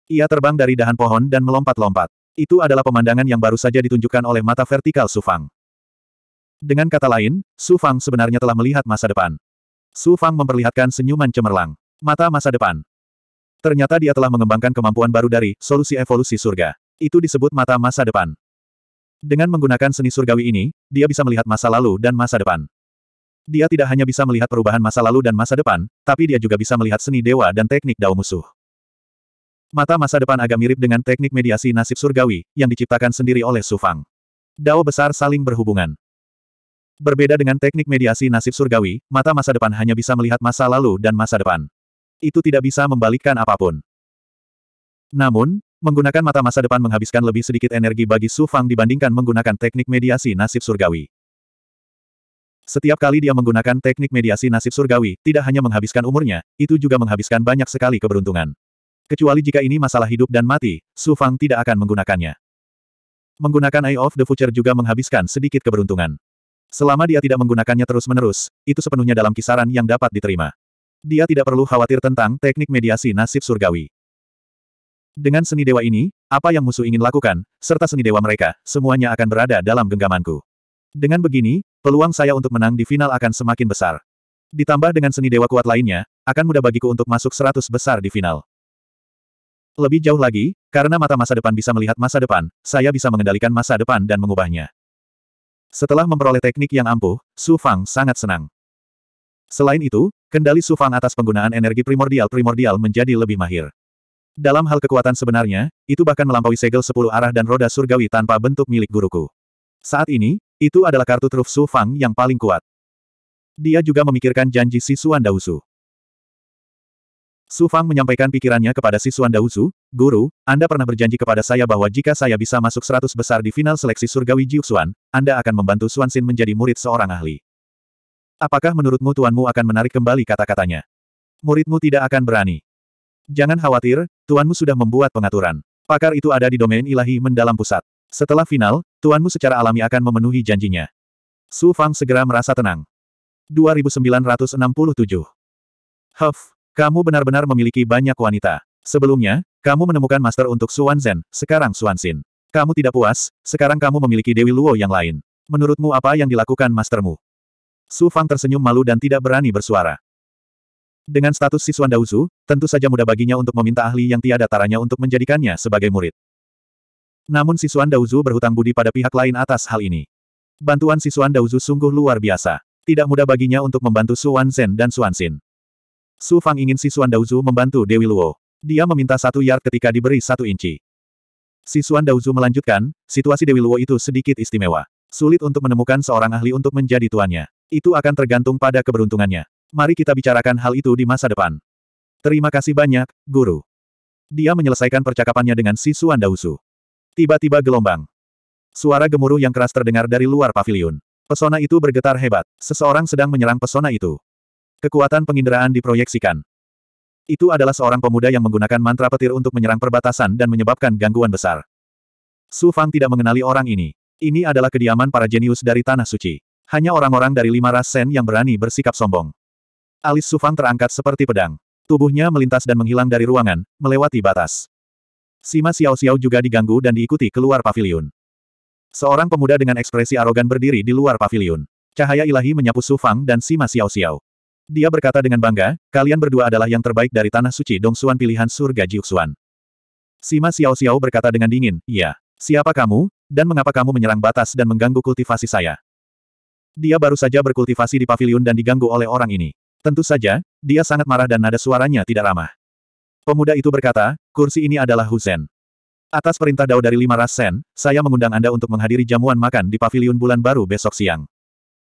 Ia terbang dari dahan pohon dan melompat-lompat. Itu adalah pemandangan yang baru saja ditunjukkan oleh mata vertikal Su Fang. Dengan kata lain, Su Fang sebenarnya telah melihat masa depan. Su Fang memperlihatkan senyuman cemerlang. Mata masa depan. Ternyata dia telah mengembangkan kemampuan baru dari solusi evolusi surga. Itu disebut mata masa depan. Dengan menggunakan seni surgawi ini, dia bisa melihat masa lalu dan masa depan. Dia tidak hanya bisa melihat perubahan masa lalu dan masa depan, tapi dia juga bisa melihat seni dewa dan teknik dao musuh. Mata masa depan agak mirip dengan teknik mediasi nasib surgawi, yang diciptakan sendiri oleh Sufang. Dao besar saling berhubungan. Berbeda dengan teknik mediasi nasib surgawi, mata masa depan hanya bisa melihat masa lalu dan masa depan. Itu tidak bisa membalikkan apapun. Namun, Menggunakan mata masa depan menghabiskan lebih sedikit energi bagi Su Fang dibandingkan menggunakan teknik mediasi nasib surgawi. Setiap kali dia menggunakan teknik mediasi nasib surgawi, tidak hanya menghabiskan umurnya, itu juga menghabiskan banyak sekali keberuntungan. Kecuali jika ini masalah hidup dan mati, Su Fang tidak akan menggunakannya. Menggunakan Eye of the Future juga menghabiskan sedikit keberuntungan. Selama dia tidak menggunakannya terus-menerus, itu sepenuhnya dalam kisaran yang dapat diterima. Dia tidak perlu khawatir tentang teknik mediasi nasib surgawi. Dengan seni dewa ini, apa yang musuh ingin lakukan, serta seni dewa mereka, semuanya akan berada dalam genggamanku. Dengan begini, peluang saya untuk menang di final akan semakin besar. Ditambah dengan seni dewa kuat lainnya, akan mudah bagiku untuk masuk seratus besar di final. Lebih jauh lagi, karena mata masa depan bisa melihat masa depan, saya bisa mengendalikan masa depan dan mengubahnya. Setelah memperoleh teknik yang ampuh, Su Fang sangat senang. Selain itu, kendali Su Fang atas penggunaan energi primordial-primordial menjadi lebih mahir. Dalam hal kekuatan sebenarnya, itu bahkan melampaui segel sepuluh arah dan roda surgawi tanpa bentuk milik guruku. Saat ini, itu adalah kartu truf Su Fang yang paling kuat. Dia juga memikirkan janji si Suan Dausu. Su Fang menyampaikan pikirannya kepada si Suan Dausu, Guru, Anda pernah berjanji kepada saya bahwa jika saya bisa masuk seratus besar di final seleksi surgawi Jiuxuan, Anda akan membantu Suan Xin menjadi murid seorang ahli. Apakah menurutmu tuanmu akan menarik kembali kata-katanya? Muridmu tidak akan berani. Jangan khawatir, tuanmu sudah membuat pengaturan. Pakar itu ada di domain ilahi mendalam pusat. Setelah final, tuanmu secara alami akan memenuhi janjinya. Su Fang segera merasa tenang. 2967. Huff, kamu benar-benar memiliki banyak wanita. Sebelumnya, kamu menemukan master untuk Suan Zhen, sekarang Suan Xin. Kamu tidak puas, sekarang kamu memiliki Dewi Luo yang lain. Menurutmu apa yang dilakukan mastermu? Su Fang tersenyum malu dan tidak berani bersuara. Dengan status siswan Dauzu, tentu saja mudah baginya untuk meminta ahli yang tiada taranya untuk menjadikannya sebagai murid. Namun siswan Dauzu berhutang budi pada pihak lain atas hal ini. Bantuan siswan Dauzu sungguh luar biasa. Tidak mudah baginya untuk membantu Su Zen dan Su Xin. Su Fang ingin siswan Dauzu membantu Dewi Luo. Dia meminta satu yard ketika diberi satu inci. Siswan Dauzu melanjutkan, situasi Dewi Luo itu sedikit istimewa. Sulit untuk menemukan seorang ahli untuk menjadi tuannya. Itu akan tergantung pada keberuntungannya. Mari kita bicarakan hal itu di masa depan. Terima kasih banyak, Guru. Dia menyelesaikan percakapannya dengan si Suan Dausu. Tiba-tiba gelombang. Suara gemuruh yang keras terdengar dari luar pavilion. Pesona itu bergetar hebat. Seseorang sedang menyerang pesona itu. Kekuatan penginderaan diproyeksikan. Itu adalah seorang pemuda yang menggunakan mantra petir untuk menyerang perbatasan dan menyebabkan gangguan besar. Su Fang tidak mengenali orang ini. Ini adalah kediaman para jenius dari Tanah Suci. Hanya orang-orang dari lima ras Sen yang berani bersikap sombong. Alis Sufang terangkat seperti pedang. Tubuhnya melintas dan menghilang dari ruangan, melewati batas. Sima Xiao Xiao juga diganggu dan diikuti keluar pavilion. Seorang pemuda dengan ekspresi arogan berdiri di luar pavilion. Cahaya ilahi menyapu Sufang dan Sima Xiao Xiao. Dia berkata dengan bangga, kalian berdua adalah yang terbaik dari tanah suci Dongsuan pilihan surga Jiuxuan. Sima Xiao Xiao berkata dengan dingin, iya. Siapa kamu, dan mengapa kamu menyerang batas dan mengganggu kultivasi saya? Dia baru saja berkultivasi di pavilion dan diganggu oleh orang ini. Tentu saja, dia sangat marah dan nada suaranya tidak ramah. Pemuda itu berkata, kursi ini adalah Husen. Atas perintah Dao dari lima ras Sen, saya mengundang Anda untuk menghadiri jamuan makan di pavilion bulan baru besok siang.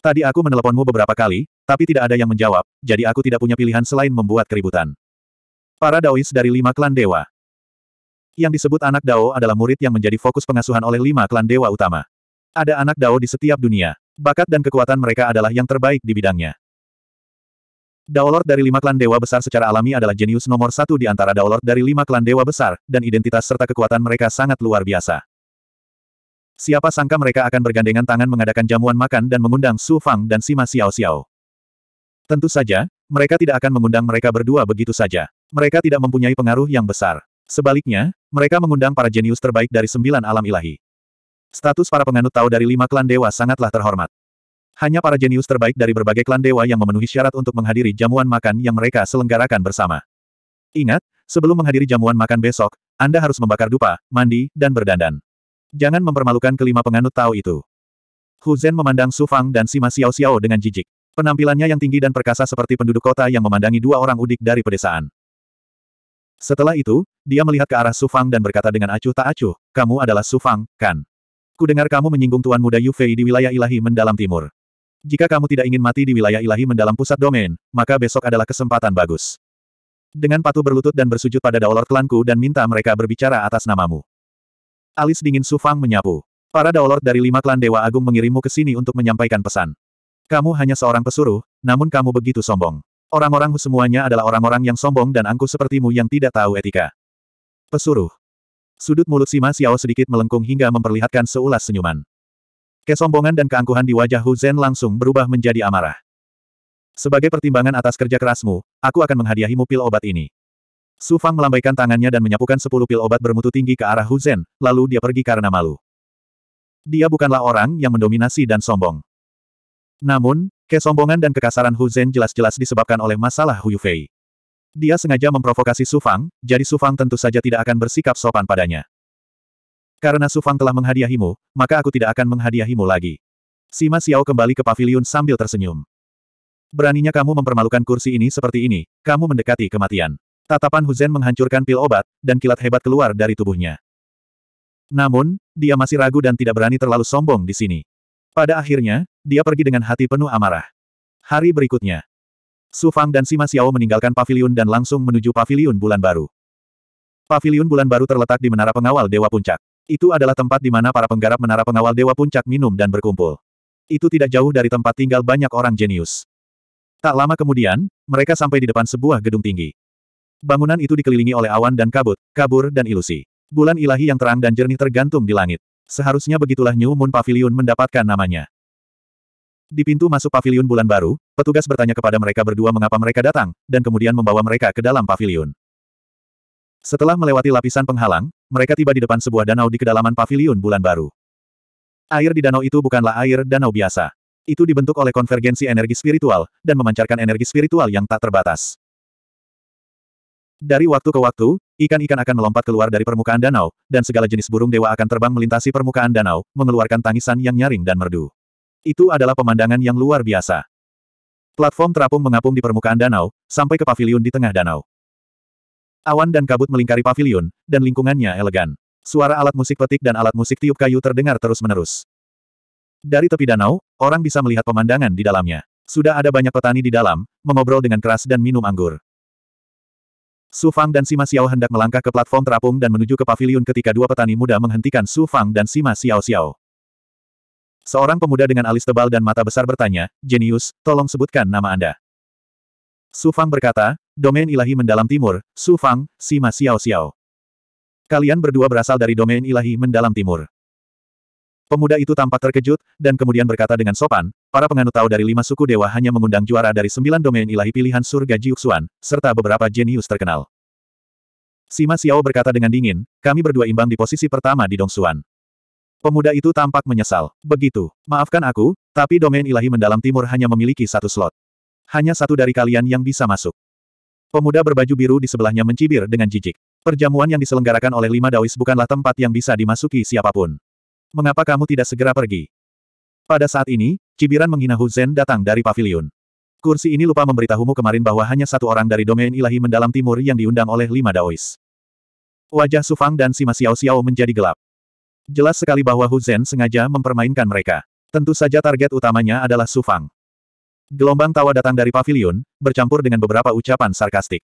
Tadi aku meneleponmu beberapa kali, tapi tidak ada yang menjawab, jadi aku tidak punya pilihan selain membuat keributan. Para Daois dari lima klan dewa. Yang disebut anak Dao adalah murid yang menjadi fokus pengasuhan oleh lima klan dewa utama. Ada anak Dao di setiap dunia. Bakat dan kekuatan mereka adalah yang terbaik di bidangnya. Daolord dari lima klan dewa besar secara alami adalah jenius nomor satu di antara daolord dari lima klan dewa besar, dan identitas serta kekuatan mereka sangat luar biasa. Siapa sangka mereka akan bergandengan tangan mengadakan jamuan makan dan mengundang Su Fang dan Sima Xiao Xiao. Tentu saja, mereka tidak akan mengundang mereka berdua begitu saja. Mereka tidak mempunyai pengaruh yang besar. Sebaliknya, mereka mengundang para jenius terbaik dari sembilan alam ilahi. Status para penganut Tao dari lima klan dewa sangatlah terhormat. Hanya para jenius terbaik dari berbagai klan dewa yang memenuhi syarat untuk menghadiri jamuan makan yang mereka selenggarakan bersama. Ingat, sebelum menghadiri jamuan makan besok, Anda harus membakar dupa, mandi, dan berdandan. Jangan mempermalukan kelima penganut Tao itu. Hu Zhen memandang Su Fang dan Sima Xiao Xiao dengan jijik. Penampilannya yang tinggi dan perkasa seperti penduduk kota yang memandangi dua orang udik dari pedesaan. Setelah itu, dia melihat ke arah Su Fang dan berkata dengan acuh tak acuh, kamu adalah Su Fang, kan? Ku dengar kamu menyinggung Tuan Muda Yufei di wilayah ilahi mendalam timur. Jika kamu tidak ingin mati di wilayah ilahi mendalam pusat domain, maka besok adalah kesempatan bagus. Dengan patuh berlutut dan bersujud pada Daolor klanku dan minta mereka berbicara atas namamu. Alis dingin Sufang menyapu. Para Daolor dari lima klan Dewa Agung mengirimmu ke sini untuk menyampaikan pesan. Kamu hanya seorang pesuruh, namun kamu begitu sombong. Orang-orang semuanya adalah orang-orang yang sombong dan angkuh sepertimu yang tidak tahu etika. Pesuruh. Sudut mulut Sima Xiao sedikit melengkung hingga memperlihatkan seulas senyuman. Kesombongan dan keangkuhan di wajah Hu Zhen langsung berubah menjadi amarah. Sebagai pertimbangan atas kerja kerasmu, aku akan menghadiahimu pil obat ini. Su Fang melambaikan tangannya dan menyapukan sepuluh pil obat bermutu tinggi ke arah Hu Zhen, lalu dia pergi karena malu. Dia bukanlah orang yang mendominasi dan sombong. Namun, kesombongan dan kekasaran Hu Zhen jelas-jelas disebabkan oleh masalah Hu Yufei. Dia sengaja memprovokasi Sufang, jadi Sufang tentu saja tidak akan bersikap sopan padanya. Karena Sufang telah menghadiahimu, maka aku tidak akan menghadiahimu lagi. Sima Xiao kembali ke pavilion sambil tersenyum. Beraninya kamu mempermalukan kursi ini seperti ini, kamu mendekati kematian. Tatapan Huzen menghancurkan pil obat, dan kilat hebat keluar dari tubuhnya. Namun, dia masih ragu dan tidak berani terlalu sombong di sini. Pada akhirnya, dia pergi dengan hati penuh amarah. Hari berikutnya, Su Fang dan Sima Xiao meninggalkan pavilion dan langsung menuju pavilion bulan baru. Pavilion bulan baru terletak di Menara Pengawal Dewa Puncak. Itu adalah tempat di mana para penggarap Menara Pengawal Dewa Puncak minum dan berkumpul. Itu tidak jauh dari tempat tinggal banyak orang jenius. Tak lama kemudian, mereka sampai di depan sebuah gedung tinggi. Bangunan itu dikelilingi oleh awan dan kabut, kabur dan ilusi. Bulan ilahi yang terang dan jernih tergantung di langit. Seharusnya begitulah New Moon Pavilion mendapatkan namanya. Di pintu masuk pavilion bulan baru, petugas bertanya kepada mereka berdua mengapa mereka datang, dan kemudian membawa mereka ke dalam pavilion. Setelah melewati lapisan penghalang, mereka tiba di depan sebuah danau di kedalaman pavilion bulan baru. Air di danau itu bukanlah air danau biasa. Itu dibentuk oleh konvergensi energi spiritual, dan memancarkan energi spiritual yang tak terbatas. Dari waktu ke waktu, ikan-ikan akan melompat keluar dari permukaan danau, dan segala jenis burung dewa akan terbang melintasi permukaan danau, mengeluarkan tangisan yang nyaring dan merdu. Itu adalah pemandangan yang luar biasa. Platform terapung mengapung di permukaan danau, sampai ke pavilion di tengah danau. Awan dan kabut melingkari pavilion, dan lingkungannya elegan. Suara alat musik petik dan alat musik tiup kayu terdengar terus-menerus. Dari tepi danau, orang bisa melihat pemandangan di dalamnya. Sudah ada banyak petani di dalam, mengobrol dengan keras dan minum anggur. Su Fang dan Sima Xiao hendak melangkah ke platform terapung dan menuju ke pavilion ketika dua petani muda menghentikan Su Fang dan Sima Xiao Xiao. Seorang pemuda dengan alis tebal dan mata besar bertanya, Jenius, tolong sebutkan nama Anda. Su Fang berkata, domain ilahi mendalam timur, Su Fang, Sima Xiao Xiao. Kalian berdua berasal dari domain ilahi mendalam timur. Pemuda itu tampak terkejut, dan kemudian berkata dengan sopan, para penganut tahu dari lima suku dewa hanya mengundang juara dari sembilan domain ilahi pilihan surga Jiuxuan, serta beberapa jenius terkenal. Sima Xiao berkata dengan dingin, kami berdua imbang di posisi pertama di Dongsuan. Pemuda itu tampak menyesal. Begitu. Maafkan aku, tapi domain ilahi mendalam timur hanya memiliki satu slot. Hanya satu dari kalian yang bisa masuk. Pemuda berbaju biru di sebelahnya mencibir dengan jijik. Perjamuan yang diselenggarakan oleh lima dawis bukanlah tempat yang bisa dimasuki siapapun. Mengapa kamu tidak segera pergi? Pada saat ini, cibiran menghina Hu datang dari pavilion. Kursi ini lupa memberitahumu kemarin bahwa hanya satu orang dari domain ilahi mendalam timur yang diundang oleh lima daois. Wajah Sufang dan Sima Xiao Xiao menjadi gelap. Jelas sekali bahwa Hu Zhen sengaja mempermainkan mereka. Tentu saja target utamanya adalah Su Fang. Gelombang tawa datang dari pavilion, bercampur dengan beberapa ucapan sarkastik.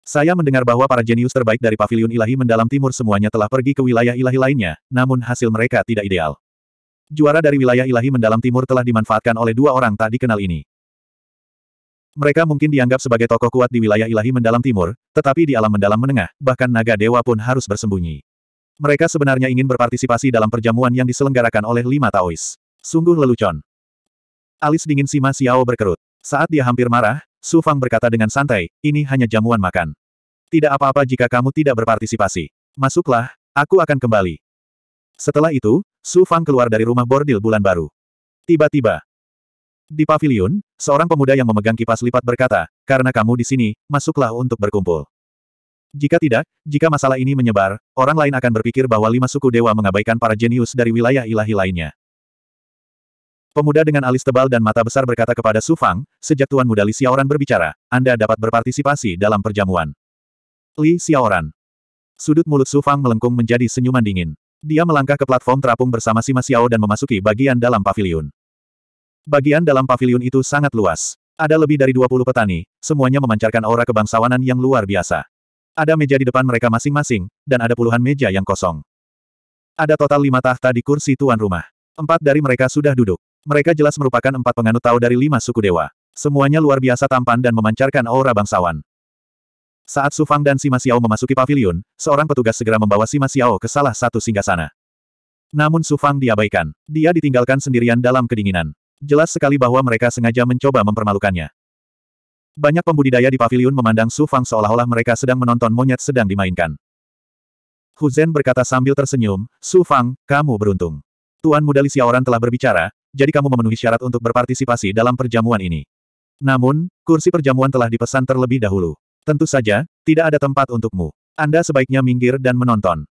Saya mendengar bahwa para jenius terbaik dari pavilion ilahi mendalam timur semuanya telah pergi ke wilayah ilahi lainnya, namun hasil mereka tidak ideal. Juara dari wilayah ilahi mendalam timur telah dimanfaatkan oleh dua orang tak dikenal ini. Mereka mungkin dianggap sebagai tokoh kuat di wilayah ilahi mendalam timur, tetapi di alam mendalam menengah, bahkan naga dewa pun harus bersembunyi. Mereka sebenarnya ingin berpartisipasi dalam perjamuan yang diselenggarakan oleh lima Taois. Sungguh lelucon. Alis dingin Sima Xiao berkerut. Saat dia hampir marah, Su Fang berkata dengan santai, ini hanya jamuan makan. Tidak apa-apa jika kamu tidak berpartisipasi. Masuklah, aku akan kembali. Setelah itu, Su Fang keluar dari rumah bordil bulan baru. Tiba-tiba, di pavilion, seorang pemuda yang memegang kipas lipat berkata, karena kamu di sini, masuklah untuk berkumpul. Jika tidak, jika masalah ini menyebar, orang lain akan berpikir bahwa lima suku dewa mengabaikan para jenius dari wilayah ilahi lainnya. Pemuda dengan alis tebal dan mata besar berkata kepada Su Fang, sejak Tuan Muda Li Xiaoran berbicara, Anda dapat berpartisipasi dalam perjamuan. Li Xiaoran. Sudut mulut Su Fang melengkung menjadi senyuman dingin. Dia melangkah ke platform terapung bersama Sima Xiao dan memasuki bagian dalam pavilion. Bagian dalam pavilion itu sangat luas. Ada lebih dari 20 petani, semuanya memancarkan aura kebangsawanan yang luar biasa. Ada meja di depan mereka masing-masing, dan ada puluhan meja yang kosong. Ada total lima tahta di kursi tuan rumah. Empat dari mereka sudah duduk. Mereka jelas merupakan empat penganut tahu dari lima suku dewa. Semuanya luar biasa tampan dan memancarkan aura bangsawan. Saat Su Fang dan Sima Xiao memasuki pavilion, seorang petugas segera membawa Sima Xiao ke salah satu singgasana. Namun Su Fang diabaikan. Dia ditinggalkan sendirian dalam kedinginan. Jelas sekali bahwa mereka sengaja mencoba mempermalukannya. Banyak pembudidaya di pavilion memandang Su Fang seolah-olah mereka sedang menonton monyet sedang dimainkan. Hu Zhen berkata sambil tersenyum, Su Fang, kamu beruntung. Tuan muda Li Xiaoran telah berbicara, jadi kamu memenuhi syarat untuk berpartisipasi dalam perjamuan ini. Namun, kursi perjamuan telah dipesan terlebih dahulu. Tentu saja, tidak ada tempat untukmu. Anda sebaiknya minggir dan menonton.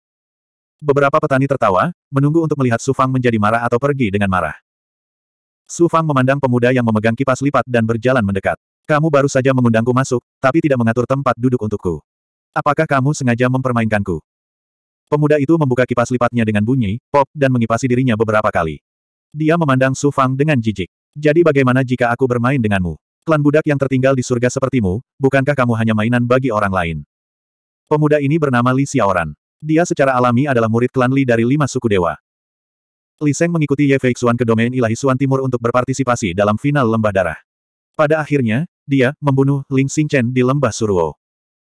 Beberapa petani tertawa, menunggu untuk melihat Su Fang menjadi marah atau pergi dengan marah. Su Fang memandang pemuda yang memegang kipas lipat dan berjalan mendekat. Kamu baru saja mengundangku masuk, tapi tidak mengatur tempat duduk untukku. Apakah kamu sengaja mempermainkanku? Pemuda itu membuka kipas lipatnya dengan bunyi, pop, dan mengipasi dirinya beberapa kali. Dia memandang Su Fang dengan jijik. Jadi bagaimana jika aku bermain denganmu? Klan budak yang tertinggal di surga sepertimu, bukankah kamu hanya mainan bagi orang lain? Pemuda ini bernama Li Xiaoran. Dia secara alami adalah murid klan Li dari lima suku dewa. Li Seng mengikuti Ye Feixuan ke domain ilahi Suan Timur untuk berpartisipasi dalam final lembah darah. Pada akhirnya, dia membunuh Ling Xingchen di lembah Suruo.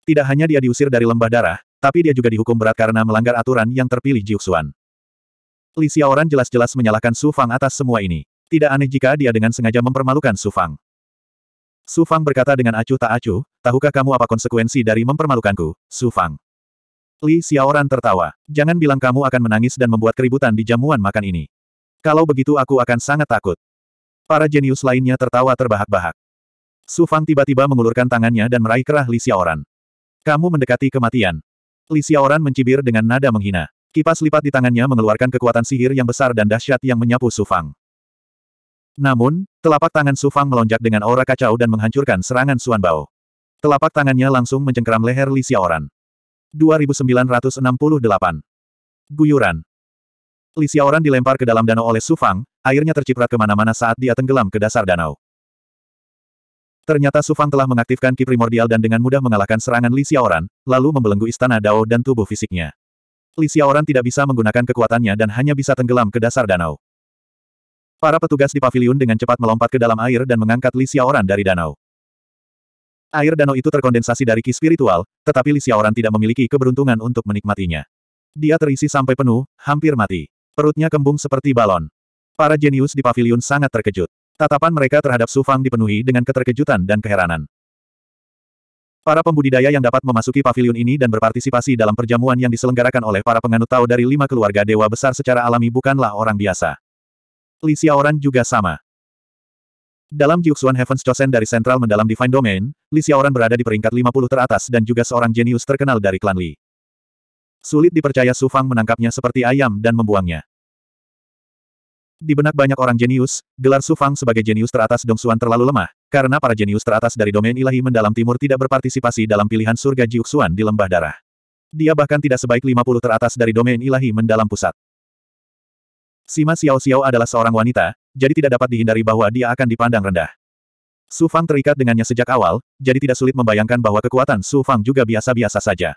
Tidak hanya dia diusir dari lembah darah, tapi dia juga dihukum berat karena melanggar aturan yang terpilih Jiuxuan. Li Xiaoran jelas-jelas menyalahkan Su Fang atas semua ini. Tidak aneh jika dia dengan sengaja mempermalukan Su Fang. Su Fang berkata dengan acuh tak acuh, tahukah kamu apa konsekuensi dari mempermalukanku, Su Fang? Li Xiaoran tertawa. Jangan bilang kamu akan menangis dan membuat keributan di jamuan makan ini. Kalau begitu aku akan sangat takut. Para jenius lainnya tertawa terbahak-bahak. Su Fang tiba-tiba mengulurkan tangannya dan meraih kerah Li Xiaoran. Kamu mendekati kematian. Li Xiaoran mencibir dengan nada menghina. Kipas lipat di tangannya mengeluarkan kekuatan sihir yang besar dan dahsyat yang menyapu Su Fang. Namun, telapak tangan Su Fang melonjak dengan aura kacau dan menghancurkan serangan Suan Bao. Telapak tangannya langsung mencengkeram leher Li Xiaoran. 2968. Guyuran. Li Xiaoran dilempar ke dalam danau oleh Su Fang, airnya terciprat kemana-mana saat dia tenggelam ke dasar danau. Ternyata Su Fang telah mengaktifkan Ki Primordial dan dengan mudah mengalahkan serangan Li Xiaoran, lalu membelenggu istana Dao dan tubuh fisiknya. Li Xiaoran tidak bisa menggunakan kekuatannya dan hanya bisa tenggelam ke dasar danau. Para petugas di Pavilion dengan cepat melompat ke dalam air dan mengangkat Li Xiaoran dari danau. Air danau itu terkondensasi dari ki spiritual, tetapi Li Xiaoran tidak memiliki keberuntungan untuk menikmatinya. Dia terisi sampai penuh, hampir mati. Perutnya kembung seperti balon. Para jenius di Pavilion sangat terkejut. Tatapan mereka terhadap Su Fang dipenuhi dengan keterkejutan dan keheranan. Para pembudidaya yang dapat memasuki pavilion ini dan berpartisipasi dalam perjamuan yang diselenggarakan oleh para penganut Tao dari lima keluarga dewa besar secara alami bukanlah orang biasa. Li Xiaoran juga sama. Dalam Jiuxuan Heaven's Chosen dari Central Mendalam Divine Domain, Li Xiaoran berada di peringkat 50 teratas dan juga seorang jenius terkenal dari klan Li. Sulit dipercaya Su Fang menangkapnya seperti ayam dan membuangnya. Di benak banyak orang jenius, gelar Su Fang sebagai jenius teratas Dong Xuan terlalu lemah, karena para jenius teratas dari domain ilahi mendalam timur tidak berpartisipasi dalam pilihan surga Jiuxuan di lembah darah. Dia bahkan tidak sebaik 50 teratas dari domain ilahi mendalam pusat. Sima Xiao Xiao adalah seorang wanita, jadi tidak dapat dihindari bahwa dia akan dipandang rendah. Su Fang terikat dengannya sejak awal, jadi tidak sulit membayangkan bahwa kekuatan Su Fang juga biasa-biasa saja.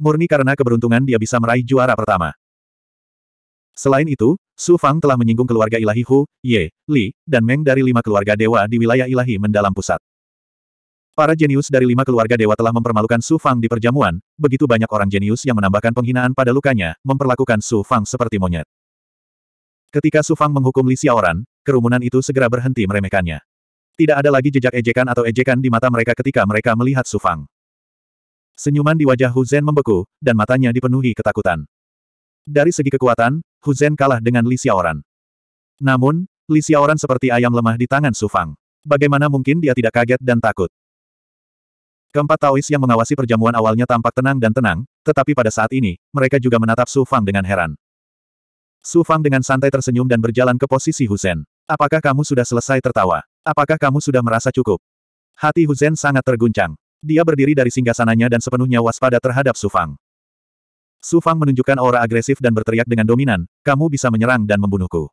Murni karena keberuntungan dia bisa meraih juara pertama. Selain itu, Su Fang telah menyinggung keluarga ilahi Hu, Ye, Li, dan Meng dari lima keluarga dewa di wilayah ilahi mendalam pusat. Para jenius dari lima keluarga dewa telah mempermalukan Su Fang di perjamuan, begitu banyak orang jenius yang menambahkan penghinaan pada lukanya, memperlakukan Su Fang seperti monyet. Ketika Su Fang menghukum Li Xiaoran, kerumunan itu segera berhenti meremehkannya. Tidak ada lagi jejak ejekan atau ejekan di mata mereka ketika mereka melihat Su Fang. Senyuman di wajah Hu Zhen membeku, dan matanya dipenuhi ketakutan. Dari segi kekuatan, Hu Zhen kalah dengan Li Xiaoran. Namun, Li Xiaoran seperti ayam lemah di tangan Su Fang. Bagaimana mungkin dia tidak kaget dan takut? Keempat Taois yang mengawasi perjamuan awalnya tampak tenang dan tenang, tetapi pada saat ini, mereka juga menatap Su Fang dengan heran. Su Fang dengan santai tersenyum dan berjalan ke posisi Hu Zhen. Apakah kamu sudah selesai tertawa? Apakah kamu sudah merasa cukup? Hati Hu Zhen sangat terguncang. Dia berdiri dari singgasananya dan sepenuhnya waspada terhadap Su Fang. Su Fang menunjukkan aura agresif dan berteriak dengan dominan, kamu bisa menyerang dan membunuhku.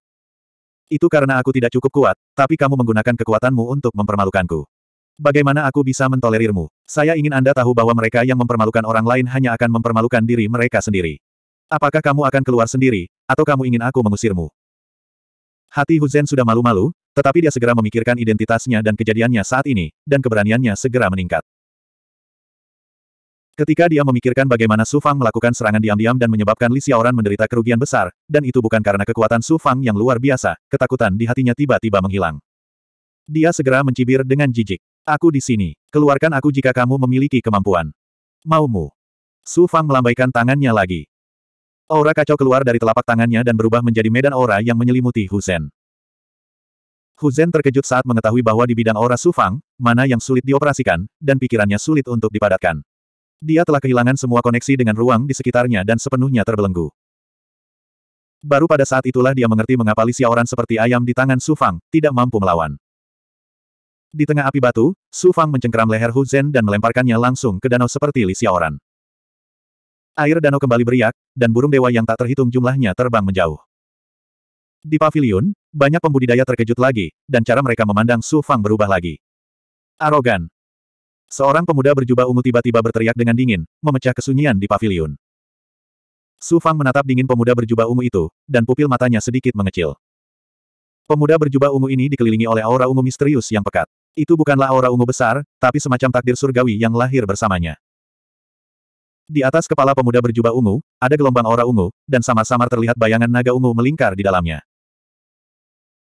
Itu karena aku tidak cukup kuat, tapi kamu menggunakan kekuatanmu untuk mempermalukanku. Bagaimana aku bisa mentolerirmu? Saya ingin Anda tahu bahwa mereka yang mempermalukan orang lain hanya akan mempermalukan diri mereka sendiri. Apakah kamu akan keluar sendiri, atau kamu ingin aku mengusirmu? Hati Huzen sudah malu-malu, tetapi dia segera memikirkan identitasnya dan kejadiannya saat ini, dan keberaniannya segera meningkat. Ketika dia memikirkan bagaimana Su Fang melakukan serangan diam-diam dan menyebabkan Li Xiaoran menderita kerugian besar, dan itu bukan karena kekuatan Su Fang yang luar biasa, ketakutan di hatinya tiba-tiba menghilang. Dia segera mencibir dengan jijik. Aku di sini. Keluarkan aku jika kamu memiliki kemampuan. Maumu. Su Fang melambaikan tangannya lagi. Aura kacau keluar dari telapak tangannya dan berubah menjadi medan aura yang menyelimuti Huzen. Huzen terkejut saat mengetahui bahwa di bidang aura Su Fang, mana yang sulit dioperasikan, dan pikirannya sulit untuk dipadatkan. Dia telah kehilangan semua koneksi dengan ruang di sekitarnya dan sepenuhnya terbelenggu. Baru pada saat itulah dia mengerti mengapa Li Xiaoran seperti ayam di tangan Su Fang, tidak mampu melawan. Di tengah api batu, Su Fang mencengkeram leher Hu Zhen dan melemparkannya langsung ke danau seperti Li Xiaoran. Air danau kembali beriak, dan burung dewa yang tak terhitung jumlahnya terbang menjauh. Di pavilion, banyak pembudidaya terkejut lagi, dan cara mereka memandang Su Fang berubah lagi. Arogan, Seorang pemuda berjubah ungu tiba-tiba berteriak dengan dingin, memecah kesunyian di pavilion. Su Fang menatap dingin pemuda berjubah ungu itu, dan pupil matanya sedikit mengecil. Pemuda berjubah ungu ini dikelilingi oleh aura ungu misterius yang pekat. Itu bukanlah aura ungu besar, tapi semacam takdir surgawi yang lahir bersamanya. Di atas kepala pemuda berjubah ungu, ada gelombang aura ungu, dan samar-samar terlihat bayangan naga ungu melingkar di dalamnya.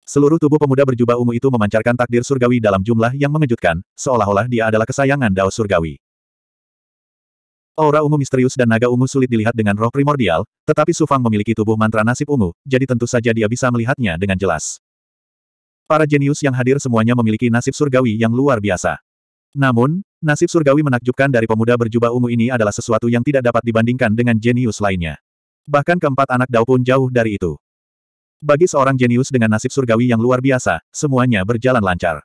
Seluruh tubuh pemuda berjubah ungu itu memancarkan takdir surgawi dalam jumlah yang mengejutkan, seolah-olah dia adalah kesayangan Dao surgawi. Aura ungu misterius dan naga ungu sulit dilihat dengan roh primordial, tetapi Sufang memiliki tubuh mantra nasib ungu, jadi tentu saja dia bisa melihatnya dengan jelas. Para jenius yang hadir semuanya memiliki nasib surgawi yang luar biasa. Namun, nasib surgawi menakjubkan dari pemuda berjubah ungu ini adalah sesuatu yang tidak dapat dibandingkan dengan jenius lainnya. Bahkan keempat anak Dao pun jauh dari itu. Bagi seorang jenius dengan nasib surgawi yang luar biasa, semuanya berjalan lancar.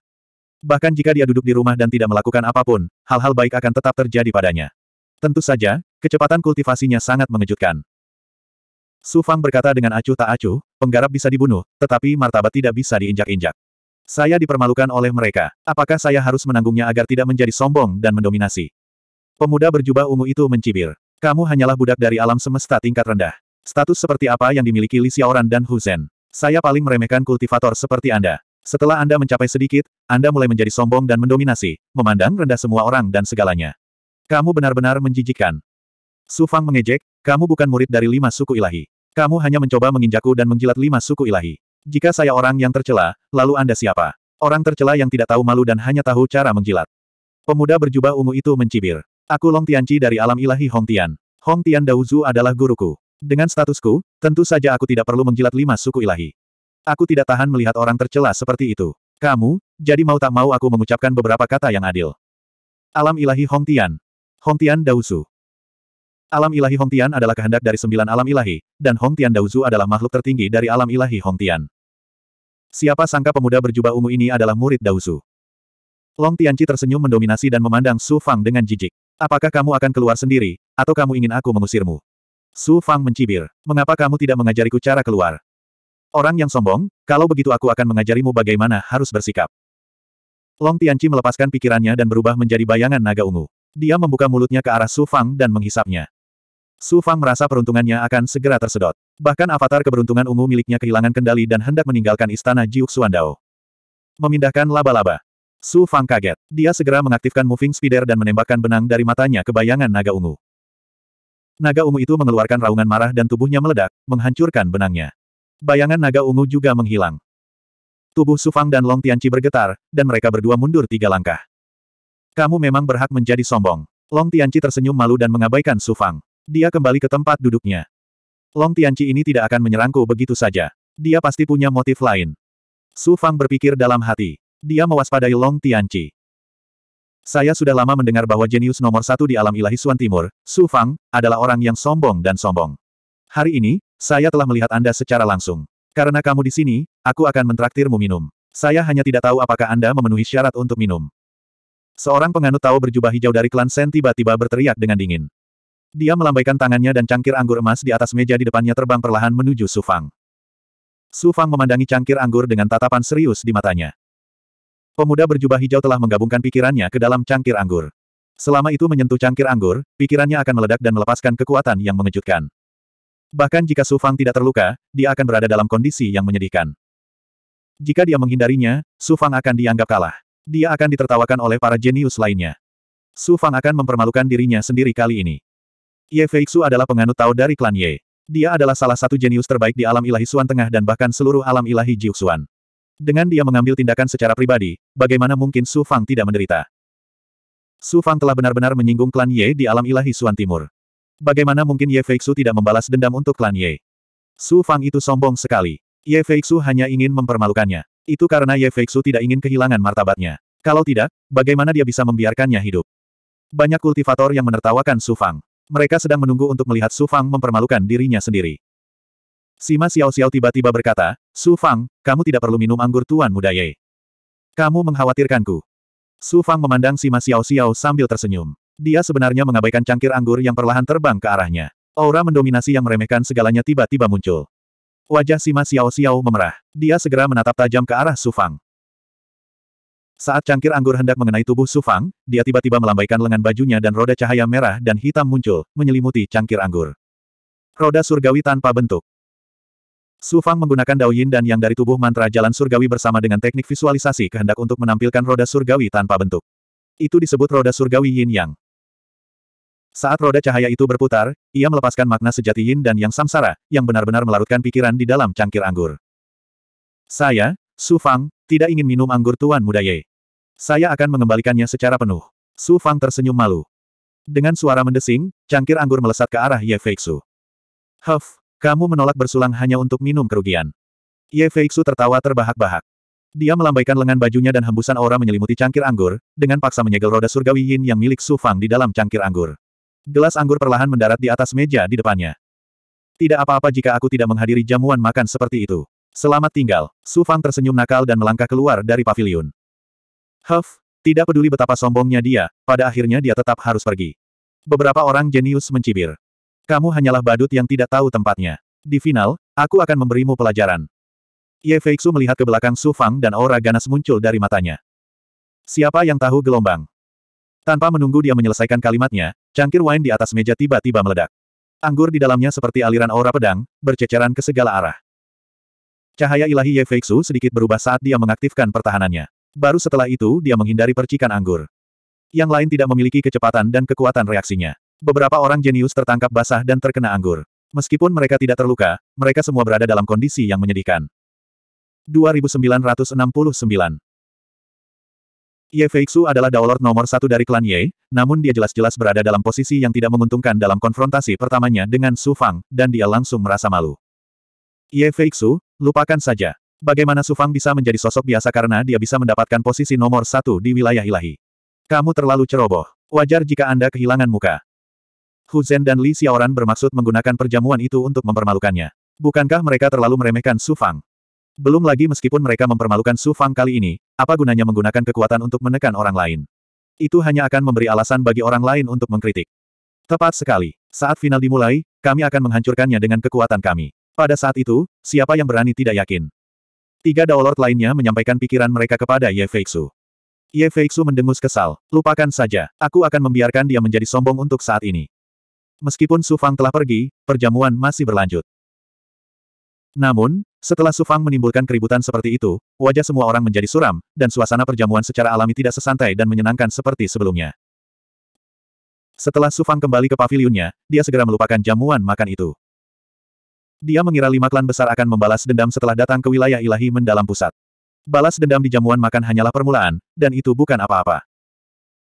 Bahkan jika dia duduk di rumah dan tidak melakukan apapun, hal-hal baik akan tetap terjadi padanya. Tentu saja, kecepatan kultivasinya sangat mengejutkan. Su Fang berkata dengan acuh tak acuh, penggarap bisa dibunuh, tetapi martabat tidak bisa diinjak-injak. Saya dipermalukan oleh mereka. Apakah saya harus menanggungnya agar tidak menjadi sombong dan mendominasi? Pemuda berjubah ungu itu mencibir. Kamu hanyalah budak dari alam semesta tingkat rendah. Status seperti apa yang dimiliki Li Xiaoran dan Hu Zhen? Saya paling meremehkan kultivator seperti Anda. Setelah Anda mencapai sedikit, Anda mulai menjadi sombong dan mendominasi, memandang rendah semua orang dan segalanya. Kamu benar-benar menjijikan. Su Fang mengejek, kamu bukan murid dari lima suku ilahi. Kamu hanya mencoba menginjakku dan menjilat lima suku ilahi. Jika saya orang yang tercela, lalu Anda siapa? Orang tercela yang tidak tahu malu dan hanya tahu cara menjilat. Pemuda berjubah ungu itu mencibir. Aku Long Tianci dari alam ilahi Hong Tian. Hong Tian Zhu adalah guruku. Dengan statusku, tentu saja aku tidak perlu menjilat lima suku ilahi. Aku tidak tahan melihat orang tercela seperti itu. Kamu, jadi mau tak mau aku mengucapkan beberapa kata yang adil. Alam ilahi Hong Tian, Hong Tian Dausu. Alam ilahi Hong Tian adalah kehendak dari sembilan alam ilahi, dan Hong Tian Dausu adalah makhluk tertinggi dari alam ilahi Hong Tian. Siapa sangka pemuda berjubah ungu ini adalah murid Dausu? Long Tianci tersenyum mendominasi dan memandang Su Fang dengan jijik. Apakah kamu akan keluar sendiri, atau kamu ingin aku mengusirmu? Su Fang mencibir. Mengapa kamu tidak mengajariku cara keluar? Orang yang sombong, kalau begitu aku akan mengajarimu bagaimana harus bersikap. Long Tianqi melepaskan pikirannya dan berubah menjadi bayangan naga ungu. Dia membuka mulutnya ke arah Su Fang dan menghisapnya. Su Fang merasa peruntungannya akan segera tersedot. Bahkan avatar keberuntungan ungu miliknya kehilangan kendali dan hendak meninggalkan istana Jiuk Suandao. Memindahkan laba-laba. Su Fang kaget. Dia segera mengaktifkan moving Spider dan menembakkan benang dari matanya ke bayangan naga ungu. Naga ungu itu mengeluarkan raungan marah dan tubuhnya meledak, menghancurkan benangnya. Bayangan naga ungu juga menghilang. Tubuh Sufang dan Long Tianci bergetar, dan mereka berdua mundur tiga langkah. Kamu memang berhak menjadi sombong. Long Tianci tersenyum malu dan mengabaikan Sufang. Dia kembali ke tempat duduknya. Long Tianci ini tidak akan menyerangku begitu saja. Dia pasti punya motif lain. Sufang berpikir dalam hati. Dia mewaspadai Long Tianci. Saya sudah lama mendengar bahwa jenius nomor satu di alam ilahi Suan Timur, Su Fang, adalah orang yang sombong dan sombong. Hari ini, saya telah melihat Anda secara langsung. Karena kamu di sini, aku akan mentraktirmu minum. Saya hanya tidak tahu apakah Anda memenuhi syarat untuk minum. Seorang penganut tahu berjubah hijau dari klan Sen tiba-tiba berteriak dengan dingin. Dia melambaikan tangannya dan cangkir anggur emas di atas meja di depannya terbang perlahan menuju Su Fang. Su Fang memandangi cangkir anggur dengan tatapan serius di matanya. Pemuda berjubah hijau telah menggabungkan pikirannya ke dalam cangkir anggur. Selama itu menyentuh cangkir anggur, pikirannya akan meledak dan melepaskan kekuatan yang mengejutkan. Bahkan jika Su Fang tidak terluka, dia akan berada dalam kondisi yang menyedihkan. Jika dia menghindarinya, Su Fang akan dianggap kalah. Dia akan ditertawakan oleh para jenius lainnya. Su Fang akan mempermalukan dirinya sendiri kali ini. Ye Feixu adalah penganut Tao dari klan Ye. Dia adalah salah satu jenius terbaik di alam ilahi Suan Tengah dan bahkan seluruh alam ilahi Jiuxuan. Dengan dia mengambil tindakan secara pribadi, bagaimana mungkin Su Fang tidak menderita? Su Fang telah benar-benar menyinggung klan Ye di alam ilahi Suan Timur. Bagaimana mungkin Ye Feixu tidak membalas dendam untuk klan Ye? Su Fang itu sombong sekali. Ye Feixu hanya ingin mempermalukannya. Itu karena Ye Feixu tidak ingin kehilangan martabatnya. Kalau tidak, bagaimana dia bisa membiarkannya hidup? Banyak kultivator yang menertawakan Su Fang. Mereka sedang menunggu untuk melihat Su Fang mempermalukan dirinya sendiri. Sima Xiao Xiao tiba-tiba berkata, Su Fang, kamu tidak perlu minum anggur Tuan Muda Ye. Kamu mengkhawatirkanku. Su Fang memandang Sima Xiao Xiao sambil tersenyum. Dia sebenarnya mengabaikan cangkir anggur yang perlahan terbang ke arahnya. Aura mendominasi yang meremehkan segalanya tiba-tiba muncul. Wajah Sima Xiao Xiao memerah. Dia segera menatap tajam ke arah Su Fang. Saat cangkir anggur hendak mengenai tubuh Su Fang, dia tiba-tiba melambaikan lengan bajunya dan roda cahaya merah dan hitam muncul, menyelimuti cangkir anggur. Roda surgawi tanpa bentuk. Su Fang menggunakan Yin dan yang dari tubuh mantra jalan surgawi bersama dengan teknik visualisasi kehendak untuk menampilkan roda surgawi tanpa bentuk. Itu disebut roda surgawi yin yang. Saat roda cahaya itu berputar, ia melepaskan makna sejati yin dan yang samsara, yang benar-benar melarutkan pikiran di dalam cangkir anggur. Saya, Su Fang, tidak ingin minum anggur Tuan Muda Ye. Saya akan mengembalikannya secara penuh. Su Fang tersenyum malu. Dengan suara mendesing, cangkir anggur melesat ke arah Ye Feixu. Huff, kamu menolak bersulang hanya untuk minum kerugian. Ye Feixu tertawa terbahak-bahak. Dia melambaikan lengan bajunya dan hembusan aura menyelimuti cangkir anggur, dengan paksa menyegel roda surgawi yin yang milik Su Fang di dalam cangkir anggur. Gelas anggur perlahan mendarat di atas meja di depannya. Tidak apa-apa jika aku tidak menghadiri jamuan makan seperti itu. Selamat tinggal. Su Fang tersenyum nakal dan melangkah keluar dari pavilion. Huff, tidak peduli betapa sombongnya dia, pada akhirnya dia tetap harus pergi. Beberapa orang jenius mencibir. Kamu hanyalah badut yang tidak tahu tempatnya. Di final, aku akan memberimu pelajaran. Ye Feixu melihat ke belakang Su Fang dan aura ganas muncul dari matanya. Siapa yang tahu gelombang? Tanpa menunggu dia menyelesaikan kalimatnya, cangkir wine di atas meja tiba-tiba meledak. Anggur di dalamnya seperti aliran aura pedang, berceceran ke segala arah. Cahaya ilahi Ye Feixu sedikit berubah saat dia mengaktifkan pertahanannya. Baru setelah itu dia menghindari percikan anggur. Yang lain tidak memiliki kecepatan dan kekuatan reaksinya. Beberapa orang jenius tertangkap basah dan terkena anggur. Meskipun mereka tidak terluka, mereka semua berada dalam kondisi yang menyedihkan. 2969 Ye Feixu adalah Daolord nomor satu dari klan Ye, namun dia jelas-jelas berada dalam posisi yang tidak menguntungkan dalam konfrontasi pertamanya dengan Su Fang, dan dia langsung merasa malu. Ye Feixu, lupakan saja. Bagaimana Su Fang bisa menjadi sosok biasa karena dia bisa mendapatkan posisi nomor satu di wilayah ilahi. Kamu terlalu ceroboh. Wajar jika Anda kehilangan muka. Hu Zhen dan Li Xiaoran bermaksud menggunakan perjamuan itu untuk mempermalukannya. Bukankah mereka terlalu meremehkan Su Fang? Belum lagi meskipun mereka mempermalukan Su Fang kali ini, apa gunanya menggunakan kekuatan untuk menekan orang lain? Itu hanya akan memberi alasan bagi orang lain untuk mengkritik. Tepat sekali. Saat final dimulai, kami akan menghancurkannya dengan kekuatan kami. Pada saat itu, siapa yang berani tidak yakin? Tiga Daolord lainnya menyampaikan pikiran mereka kepada Ye Feixu. Ye Feixu mendengus kesal. Lupakan saja, aku akan membiarkan dia menjadi sombong untuk saat ini meskipun Sufang telah pergi, perjamuan masih berlanjut. Namun, setelah Sufang menimbulkan keributan seperti itu, wajah semua orang menjadi suram, dan suasana perjamuan secara alami tidak sesantai dan menyenangkan seperti sebelumnya. Setelah Sufang kembali ke pavilionnya, dia segera melupakan jamuan makan itu. Dia mengira lima klan besar akan membalas dendam setelah datang ke wilayah ilahi mendalam pusat. Balas dendam di jamuan makan hanyalah permulaan, dan itu bukan apa-apa.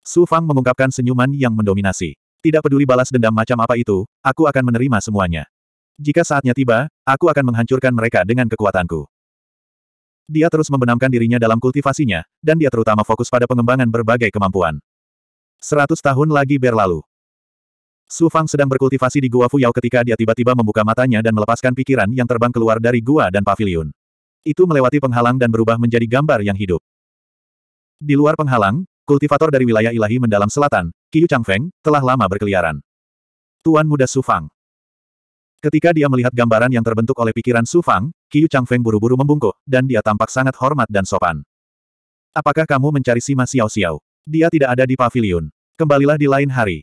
Sufang mengungkapkan senyuman yang mendominasi. Tidak peduli balas dendam macam apa itu, aku akan menerima semuanya. Jika saatnya tiba, aku akan menghancurkan mereka dengan kekuatanku. Dia terus membenamkan dirinya dalam kultivasinya, dan dia terutama fokus pada pengembangan berbagai kemampuan. Seratus tahun lagi berlalu. Su Fang sedang berkultivasi di Gua Fuyao ketika dia tiba-tiba membuka matanya dan melepaskan pikiran yang terbang keluar dari gua dan pavilion. Itu melewati penghalang dan berubah menjadi gambar yang hidup. Di luar penghalang, kultivator dari wilayah ilahi mendalam selatan, Chang Feng telah lama berkeliaran. Tuan muda Su Fang. Ketika dia melihat gambaran yang terbentuk oleh pikiran Su Fang, Chang Feng buru-buru membungkuk, dan dia tampak sangat hormat dan sopan. Apakah kamu mencari Sima Xiao Xiao? Dia tidak ada di pavilion. Kembalilah di lain hari.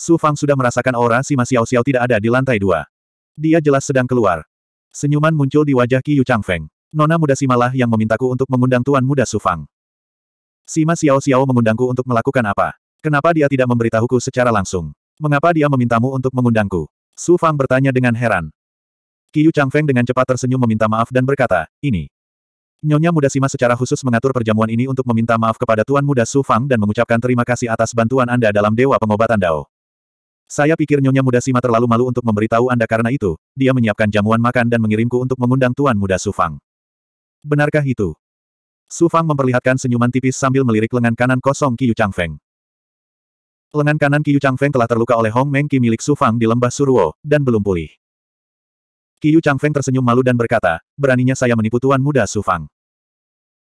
Su Fang sudah merasakan aura Sima Xiao Xiao tidak ada di lantai dua. Dia jelas sedang keluar. Senyuman muncul di wajah Chang Feng. Nona muda Simalah yang memintaku untuk mengundang Tuan muda Su Fang. Sima Xiao Xiao mengundangku untuk melakukan apa? Kenapa dia tidak memberitahuku secara langsung? Mengapa dia memintamu untuk mengundangku? Su Fang bertanya dengan heran. Qiyu Feng dengan cepat tersenyum meminta maaf dan berkata, ini. Nyonya Muda Sima secara khusus mengatur perjamuan ini untuk meminta maaf kepada Tuan Muda Su Fang dan mengucapkan terima kasih atas bantuan Anda dalam Dewa Pengobatan Dao. Saya pikir Nyonya Muda Sima terlalu malu untuk memberitahu Anda karena itu, dia menyiapkan jamuan makan dan mengirimku untuk mengundang Tuan Muda Su Fang. Benarkah itu? Su Fang memperlihatkan senyuman tipis sambil melirik lengan kanan kosong Qiyu Feng. Lengan kanan Qiu Feng telah terluka oleh Hong Meng Qi milik Su Fang di lembah Suruo, dan belum pulih. Qiu Feng tersenyum malu dan berkata, beraninya saya menipu tuan muda Su Fang.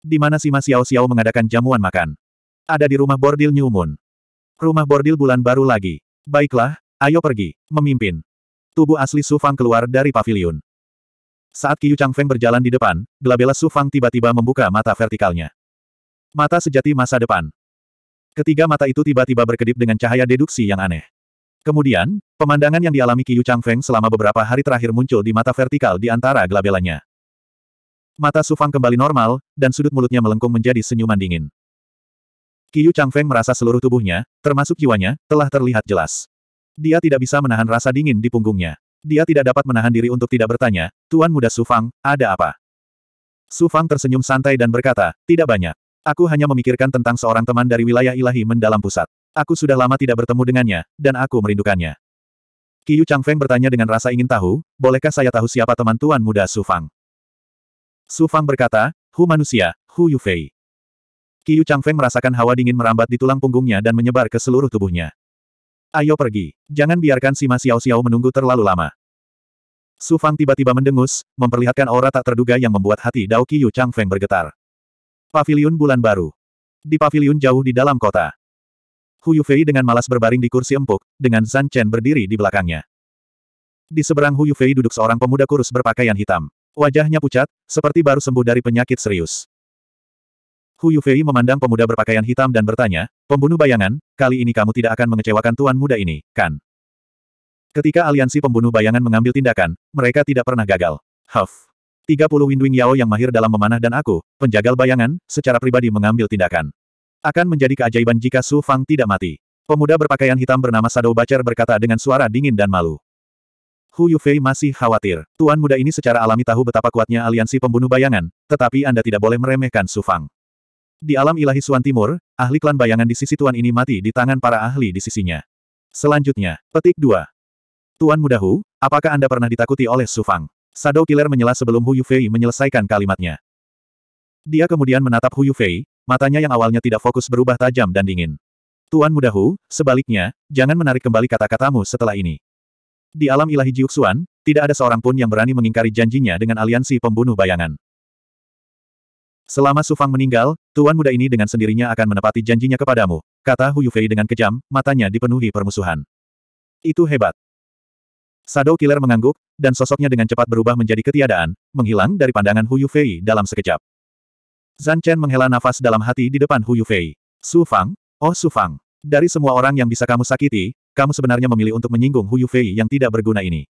Di mana Sima Xiao Xiao mengadakan jamuan makan? Ada di rumah bordil New Moon. Rumah bordil bulan baru lagi. Baiklah, ayo pergi, memimpin. Tubuh asli Su Fang keluar dari pavilion. Saat Qiu Feng berjalan di depan, gelabela Su Fang tiba-tiba membuka mata vertikalnya. Mata sejati masa depan. Ketiga mata itu tiba-tiba berkedip dengan cahaya deduksi yang aneh. Kemudian, pemandangan yang dialami Qiyu Feng selama beberapa hari terakhir muncul di mata vertikal di antara glabelanya. Mata Sufang kembali normal, dan sudut mulutnya melengkung menjadi senyuman dingin. Qiyu Feng merasa seluruh tubuhnya, termasuk jiwanya, telah terlihat jelas. Dia tidak bisa menahan rasa dingin di punggungnya. Dia tidak dapat menahan diri untuk tidak bertanya, Tuan Muda Sufang, ada apa? Sufang tersenyum santai dan berkata, tidak banyak. Aku hanya memikirkan tentang seorang teman dari wilayah ilahi mendalam pusat. Aku sudah lama tidak bertemu dengannya, dan aku merindukannya. Qiyu Feng bertanya dengan rasa ingin tahu, bolehkah saya tahu siapa teman tuan muda Su Fang? Su Fang berkata, Hu manusia, Hu Yu Yufei. Qiyu Feng merasakan hawa dingin merambat di tulang punggungnya dan menyebar ke seluruh tubuhnya. Ayo pergi, jangan biarkan si Ma Xiao Xiao menunggu terlalu lama. Su Fang tiba-tiba mendengus, memperlihatkan aura tak terduga yang membuat hati Dao Qiyu Feng bergetar. Pavilion Bulan Baru. Di pavilion jauh di dalam kota. Hu Yufei dengan malas berbaring di kursi empuk, dengan Zan Chen berdiri di belakangnya. Di seberang Hu Yufei duduk seorang pemuda kurus berpakaian hitam. Wajahnya pucat, seperti baru sembuh dari penyakit serius. Hu Yufei memandang pemuda berpakaian hitam dan bertanya, Pembunuh bayangan, kali ini kamu tidak akan mengecewakan tuan muda ini, kan? Ketika aliansi pembunuh bayangan mengambil tindakan, mereka tidak pernah gagal. Huff. 30 Windwing Yao yang mahir dalam memanah dan aku, penjagal bayangan, secara pribadi mengambil tindakan. Akan menjadi keajaiban jika Su Fang tidak mati. Pemuda berpakaian hitam bernama Shadow Bacer berkata dengan suara dingin dan malu. Hu Yufei masih khawatir. Tuan muda ini secara alami tahu betapa kuatnya aliansi pembunuh bayangan, tetapi Anda tidak boleh meremehkan Su Fang. Di alam ilahi Suan Timur, ahli klan bayangan di sisi Tuan ini mati di tangan para ahli di sisinya. Selanjutnya, petik 2. Tuan Muda Hu, apakah Anda pernah ditakuti oleh Su Fang? Shadow Killer menyela sebelum Hu Yufei menyelesaikan kalimatnya. Dia kemudian menatap Hu Yufei, matanya yang awalnya tidak fokus berubah tajam dan dingin. Tuan Muda Hu, sebaliknya, jangan menarik kembali kata-katamu setelah ini. Di alam ilahi Jiuxuan, tidak ada seorang pun yang berani mengingkari janjinya dengan aliansi pembunuh bayangan. Selama Sufang meninggal, Tuan Muda ini dengan sendirinya akan menepati janjinya kepadamu, kata Hu Yufei dengan kejam, matanya dipenuhi permusuhan. Itu hebat. Shadow Killer mengangguk, dan sosoknya dengan cepat berubah menjadi ketiadaan, menghilang dari pandangan Hu Yufei dalam sekejap. Zan Chen menghela nafas dalam hati di depan Hu Yufei. Su Fang, oh Su Fang, dari semua orang yang bisa kamu sakiti, kamu sebenarnya memilih untuk menyinggung Hu Yufei yang tidak berguna ini.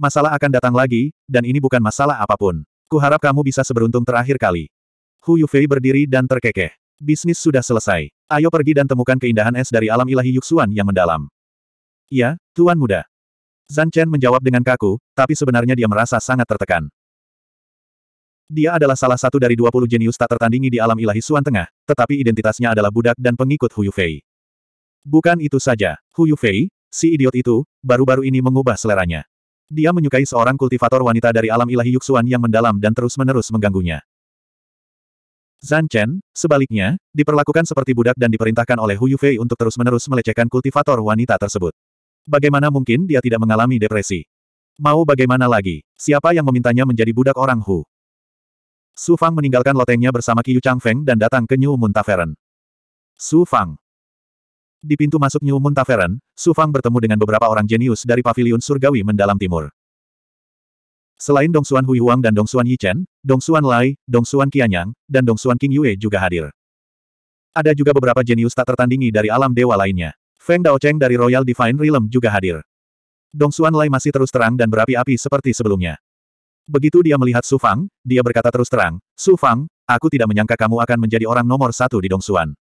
Masalah akan datang lagi, dan ini bukan masalah apapun. Kuharap kamu bisa seberuntung terakhir kali. Hu Yufei berdiri dan terkekeh. Bisnis sudah selesai. Ayo pergi dan temukan keindahan es dari alam ilahi Yuxuan yang mendalam. Ya, Tuan Muda. Zan Chen menjawab dengan kaku, tapi sebenarnya dia merasa sangat tertekan. Dia adalah salah satu dari 20 jenius tak tertandingi di alam ilahi Suan Tengah, tetapi identitasnya adalah budak dan pengikut Hu Yufei. Bukan itu saja, Hu Yufei, si idiot itu, baru-baru ini mengubah seleranya. Dia menyukai seorang kultivator wanita dari alam ilahi Yuxuan yang mendalam dan terus-menerus mengganggunya. Zan Chen, sebaliknya, diperlakukan seperti budak dan diperintahkan oleh Hu Yufei untuk terus-menerus melecehkan kultivator wanita tersebut. Bagaimana mungkin dia tidak mengalami depresi? Mau bagaimana lagi? Siapa yang memintanya menjadi budak orang Hu? Su Fang meninggalkan lotengnya bersama Chang Feng dan datang ke New Moon Tavern. Su Fang. Di pintu masuk New Moon Tavern, Su Fang bertemu dengan beberapa orang jenius dari paviliun surgawi mendalam timur. Selain Dong Suan Hui Huang dan Dong Yi Chen, Dong Xuan Lai, Dong Xuan Qianyang, dan Dong Xuan King Yue juga hadir. Ada juga beberapa jenius tak tertandingi dari alam dewa lainnya. Feng Daocheng dari Royal Divine Realm juga hadir. Dong Xuan Lai masih terus terang dan berapi-api seperti sebelumnya. Begitu dia melihat Su Fang, dia berkata terus terang, Su Fang, aku tidak menyangka kamu akan menjadi orang nomor satu di Dong Xuan.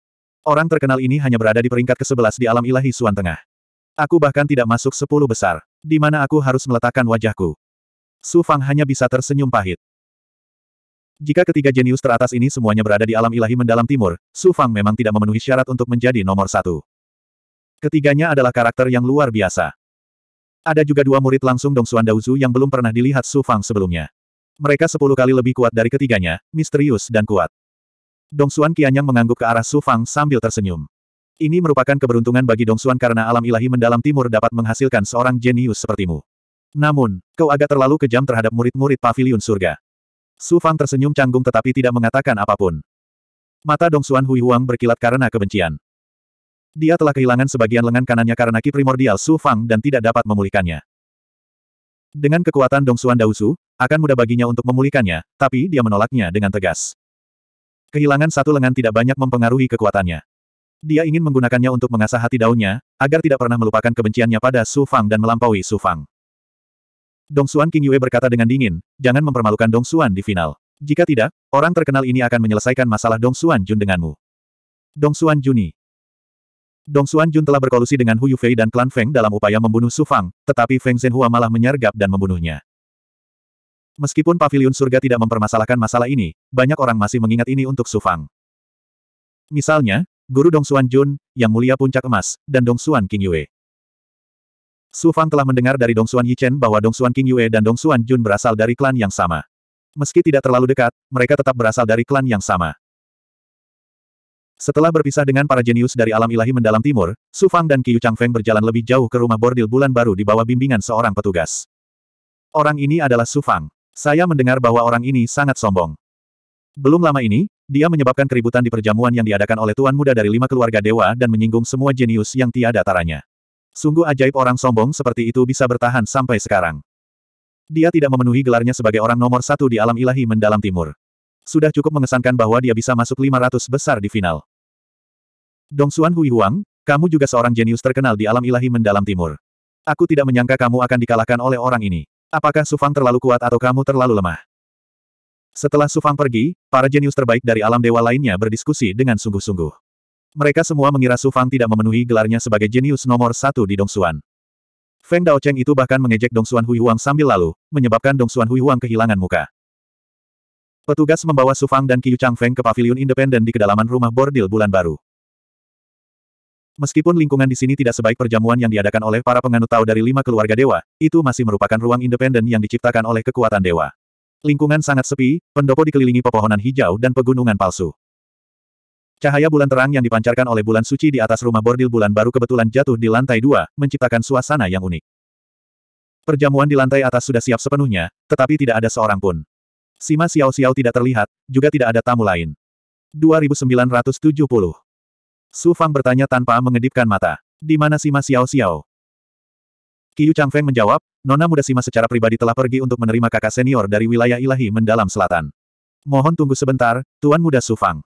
Orang terkenal ini hanya berada di peringkat ke-11 di alam ilahi Suan Tengah. Aku bahkan tidak masuk 10 besar, di mana aku harus meletakkan wajahku. Su Fang hanya bisa tersenyum pahit. Jika ketiga jenius teratas ini semuanya berada di alam ilahi mendalam timur, Su Fang memang tidak memenuhi syarat untuk menjadi nomor satu. Ketiganya adalah karakter yang luar biasa. Ada juga dua murid langsung Dong Dongsuan Daozu yang belum pernah dilihat Su Fang sebelumnya. Mereka sepuluh kali lebih kuat dari ketiganya, misterius dan kuat. Dong Dongsuan Qianyang mengangguk ke arah Su Fang sambil tersenyum. Ini merupakan keberuntungan bagi Dong Dongsuan karena alam ilahi mendalam timur dapat menghasilkan seorang jenius sepertimu. Namun, kau agak terlalu kejam terhadap murid-murid pavilion surga. Su Fang tersenyum canggung tetapi tidak mengatakan apapun. Mata Dong Dongsuan Hui Huang berkilat karena kebencian. Dia telah kehilangan sebagian lengan kanannya karena ki primordial Su Fang dan tidak dapat memulihkannya. Dengan kekuatan Dong Dongsuan Dausu, akan mudah baginya untuk memulihkannya, tapi dia menolaknya dengan tegas. Kehilangan satu lengan tidak banyak mempengaruhi kekuatannya. Dia ingin menggunakannya untuk mengasah hati daunnya, agar tidak pernah melupakan kebenciannya pada Su Fang dan melampaui Su Fang. Dongsuan King Yue berkata dengan dingin, jangan mempermalukan Dong Dongsuan di final. Jika tidak, orang terkenal ini akan menyelesaikan masalah Dong Dongsuan Jun denganmu. Dong Dongsuan Juni, Dong Xuan Jun telah berkolusi dengan Hu Yufei dan klan Feng dalam upaya membunuh Su Fang, tetapi Feng Zhenhua malah menyergap dan membunuhnya. Meskipun Paviliun Surga tidak mempermasalahkan masalah ini, banyak orang masih mengingat ini untuk Su Fang. Misalnya, Guru Dong Xuan Jun, Yang Mulia Puncak Emas, dan Dong Xuan King Yue. Su Fang telah mendengar dari Dong Xuan Yichen bahwa Dong Xuan King Yue dan Dong Xuan Jun berasal dari klan yang sama. Meski tidak terlalu dekat, mereka tetap berasal dari klan yang sama. Setelah berpisah dengan para jenius dari alam ilahi mendalam timur, Su Fang dan Qiu Feng berjalan lebih jauh ke rumah bordil bulan baru di bawah bimbingan seorang petugas. Orang ini adalah Su Fang. Saya mendengar bahwa orang ini sangat sombong. Belum lama ini, dia menyebabkan keributan di perjamuan yang diadakan oleh tuan muda dari lima keluarga dewa dan menyinggung semua jenius yang tiada taranya. Sungguh ajaib orang sombong seperti itu bisa bertahan sampai sekarang. Dia tidak memenuhi gelarnya sebagai orang nomor satu di alam ilahi mendalam timur sudah cukup mengesankan bahwa dia bisa masuk 500 besar di final. Dong Xuan Hui Huang, kamu juga seorang jenius terkenal di alam ilahi mendalam timur. Aku tidak menyangka kamu akan dikalahkan oleh orang ini. Apakah Sufang terlalu kuat atau kamu terlalu lemah? Setelah Sufang pergi, para jenius terbaik dari alam dewa lainnya berdiskusi dengan sungguh-sungguh. Mereka semua mengira Sufang tidak memenuhi gelarnya sebagai jenius nomor satu di Dong Xuan. Feng Daocheng itu bahkan mengejek Dong Xuan Hui Huang sambil lalu, menyebabkan Dong Xuan Hui Huang kehilangan muka. Petugas membawa Su Fang dan Qiu Feng ke paviliun independen di kedalaman rumah bordil bulan baru. Meskipun lingkungan di sini tidak sebaik perjamuan yang diadakan oleh para penganut Tao dari lima keluarga dewa, itu masih merupakan ruang independen yang diciptakan oleh kekuatan dewa. Lingkungan sangat sepi, pendopo dikelilingi pepohonan hijau dan pegunungan palsu. Cahaya bulan terang yang dipancarkan oleh bulan suci di atas rumah bordil bulan baru kebetulan jatuh di lantai dua, menciptakan suasana yang unik. Perjamuan di lantai atas sudah siap sepenuhnya, tetapi tidak ada seorang pun. Sima Xiao Xiao tidak terlihat, juga tidak ada tamu lain. 2970. Su Fang bertanya tanpa mengedipkan mata. Di mana Sima Xiao Xiao? Qiu Feng menjawab, Nona muda Sima secara pribadi telah pergi untuk menerima kakak senior dari wilayah ilahi mendalam selatan. Mohon tunggu sebentar, Tuan Muda Su Fang.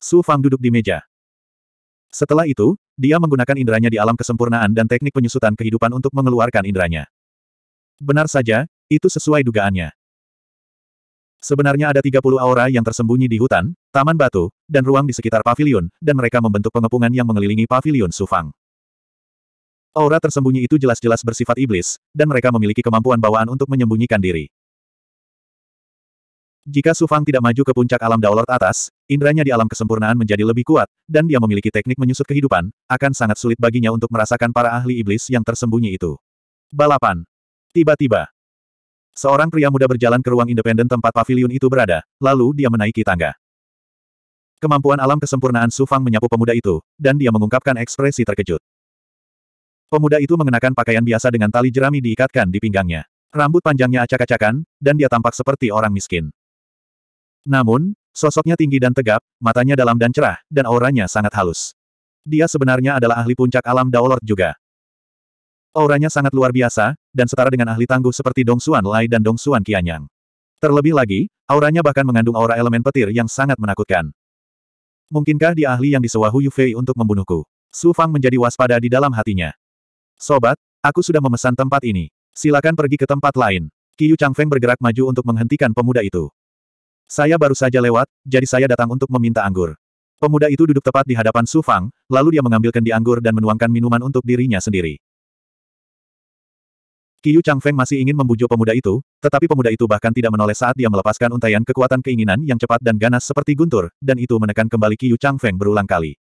Su Fang duduk di meja. Setelah itu, dia menggunakan inderanya di alam kesempurnaan dan teknik penyusutan kehidupan untuk mengeluarkan inderanya. Benar saja, itu sesuai dugaannya. Sebenarnya ada 30 aura yang tersembunyi di hutan, taman batu, dan ruang di sekitar pavilion, dan mereka membentuk pengepungan yang mengelilingi pavilion Sufang. Aura tersembunyi itu jelas-jelas bersifat iblis, dan mereka memiliki kemampuan bawaan untuk menyembunyikan diri. Jika Sufang tidak maju ke puncak alam Daulord atas, indranya di alam kesempurnaan menjadi lebih kuat, dan dia memiliki teknik menyusut kehidupan, akan sangat sulit baginya untuk merasakan para ahli iblis yang tersembunyi itu. Balapan. Tiba-tiba, Seorang pria muda berjalan ke ruang independen tempat pavilion itu berada, lalu dia menaiki tangga. Kemampuan alam kesempurnaan Su Fang menyapu pemuda itu, dan dia mengungkapkan ekspresi terkejut. Pemuda itu mengenakan pakaian biasa dengan tali jerami diikatkan di pinggangnya. Rambut panjangnya acak-acakan, dan dia tampak seperti orang miskin. Namun, sosoknya tinggi dan tegap, matanya dalam dan cerah, dan auranya sangat halus. Dia sebenarnya adalah ahli puncak alam Daolord juga. Auranya sangat luar biasa, dan setara dengan ahli tangguh seperti Dong Xuan Lai dan Dong Xuan Qianyang. Terlebih lagi, auranya bahkan mengandung aura elemen petir yang sangat menakutkan. Mungkinkah dia ahli yang disewa Hu Yufei untuk membunuhku? Su Fang menjadi waspada di dalam hatinya. Sobat, aku sudah memesan tempat ini. Silakan pergi ke tempat lain. Qiyu Feng bergerak maju untuk menghentikan pemuda itu. Saya baru saja lewat, jadi saya datang untuk meminta anggur. Pemuda itu duduk tepat di hadapan Su Fang, lalu dia mengambilkan di anggur dan menuangkan minuman untuk dirinya sendiri. Qiyu Feng masih ingin membujuk pemuda itu, tetapi pemuda itu bahkan tidak menoleh saat dia melepaskan untaian kekuatan keinginan yang cepat dan ganas seperti guntur, dan itu menekan kembali Qiyu Feng berulang kali.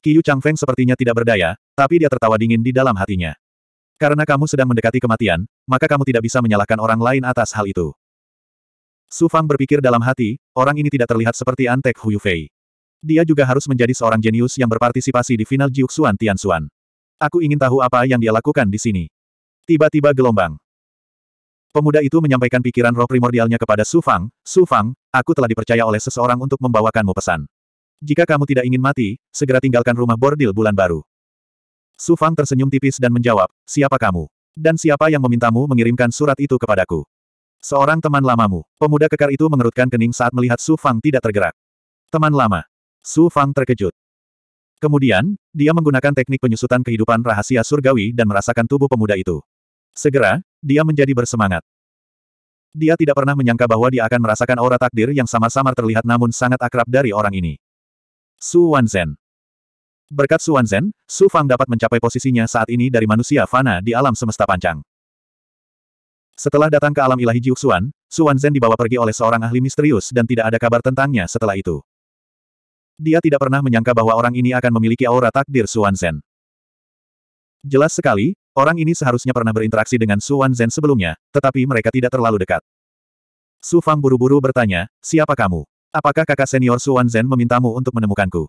Qiyu Feng sepertinya tidak berdaya, tapi dia tertawa dingin di dalam hatinya. Karena kamu sedang mendekati kematian, maka kamu tidak bisa menyalahkan orang lain atas hal itu. Su Fang berpikir dalam hati, orang ini tidak terlihat seperti Antek Huyu Fei. Dia juga harus menjadi seorang jenius yang berpartisipasi di final Jiuxuan Tianxuan. Aku ingin tahu apa yang dia lakukan di sini. Tiba-tiba gelombang. Pemuda itu menyampaikan pikiran roh primordialnya kepada Su Fang, Su Fang, aku telah dipercaya oleh seseorang untuk membawakanmu pesan. Jika kamu tidak ingin mati, segera tinggalkan rumah bordil bulan baru. Su Fang tersenyum tipis dan menjawab, siapa kamu? Dan siapa yang memintamu mengirimkan surat itu kepadaku? Seorang teman lamamu. Pemuda kekar itu mengerutkan kening saat melihat Su Fang tidak tergerak. Teman lama. Su Fang terkejut. Kemudian, dia menggunakan teknik penyusutan kehidupan rahasia surgawi dan merasakan tubuh pemuda itu. Segera, dia menjadi bersemangat. Dia tidak pernah menyangka bahwa dia akan merasakan aura takdir yang sama-sama terlihat namun sangat akrab dari orang ini. Su Wanzhen Berkat Su Wanzhen, Su Fang dapat mencapai posisinya saat ini dari manusia fana di alam semesta Panjang. Setelah datang ke alam ilahi Jiuxuan, Su Wanzhen dibawa pergi oleh seorang ahli misterius dan tidak ada kabar tentangnya setelah itu. Dia tidak pernah menyangka bahwa orang ini akan memiliki aura takdir Su Wanzhen. Jelas sekali, Orang ini seharusnya pernah berinteraksi dengan Su Wan Zhen sebelumnya, tetapi mereka tidak terlalu dekat. Su Fang buru-buru bertanya, siapa kamu? Apakah kakak senior Su Wan Zhen memintamu untuk menemukanku?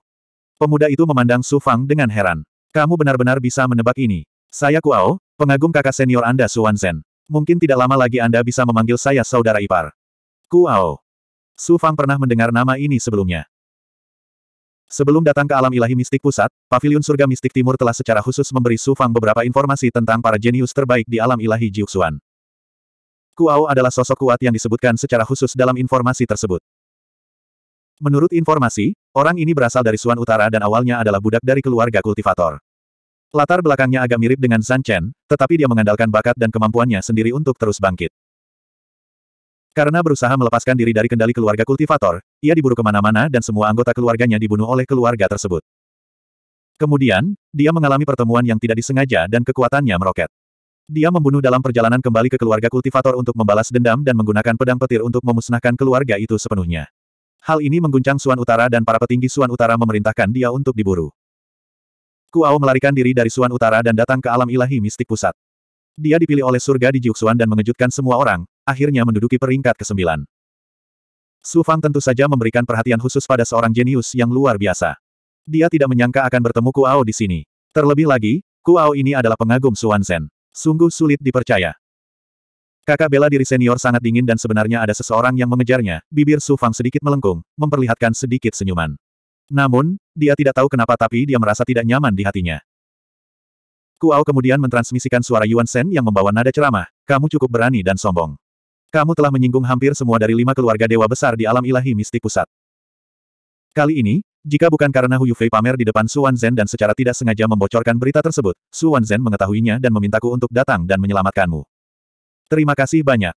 Pemuda itu memandang Su Fang dengan heran. Kamu benar-benar bisa menebak ini. Saya Kuao, pengagum kakak senior Anda Su Wan Zhen. Mungkin tidak lama lagi Anda bisa memanggil saya saudara ipar. Kuao. Su Fang pernah mendengar nama ini sebelumnya. Sebelum datang ke alam ilahi mistik pusat, Paviliun Surga Mistik Timur telah secara khusus memberi Su Fang beberapa informasi tentang para jenius terbaik di alam ilahi Jiuxuan. Kuao adalah sosok kuat yang disebutkan secara khusus dalam informasi tersebut. Menurut informasi, orang ini berasal dari Suan Utara dan awalnya adalah budak dari keluarga kultivator. Latar belakangnya agak mirip dengan Zan Chen, tetapi dia mengandalkan bakat dan kemampuannya sendiri untuk terus bangkit. Karena berusaha melepaskan diri dari kendali keluarga kultivator, ia diburu kemana-mana dan semua anggota keluarganya dibunuh oleh keluarga tersebut. Kemudian, dia mengalami pertemuan yang tidak disengaja dan kekuatannya meroket. Dia membunuh dalam perjalanan kembali ke keluarga kultivator untuk membalas dendam dan menggunakan pedang petir untuk memusnahkan keluarga itu sepenuhnya. Hal ini mengguncang Suan Utara dan para petinggi Suan Utara memerintahkan dia untuk diburu. Kuao melarikan diri dari Suan Utara dan datang ke alam ilahi mistik pusat. Dia dipilih oleh surga di Jiuxuan dan mengejutkan semua orang, akhirnya menduduki peringkat ke-9. Su Fang tentu saja memberikan perhatian khusus pada seorang jenius yang luar biasa. Dia tidak menyangka akan bertemu Kuao di sini. Terlebih lagi, Kuao ini adalah pengagum Suan Sen. Sungguh sulit dipercaya. Kakak bela diri senior sangat dingin dan sebenarnya ada seseorang yang mengejarnya, bibir Su Fang sedikit melengkung, memperlihatkan sedikit senyuman. Namun, dia tidak tahu kenapa tapi dia merasa tidak nyaman di hatinya. Kuao kemudian mentransmisikan suara Yuan Shen yang membawa nada ceramah, kamu cukup berani dan sombong. Kamu telah menyinggung hampir semua dari lima keluarga dewa besar di alam ilahi mistik pusat. Kali ini, jika bukan karena Hu Yufei pamer di depan Su Zhen dan secara tidak sengaja membocorkan berita tersebut, Su Zhen mengetahuinya dan memintaku untuk datang dan menyelamatkanmu. Terima kasih banyak.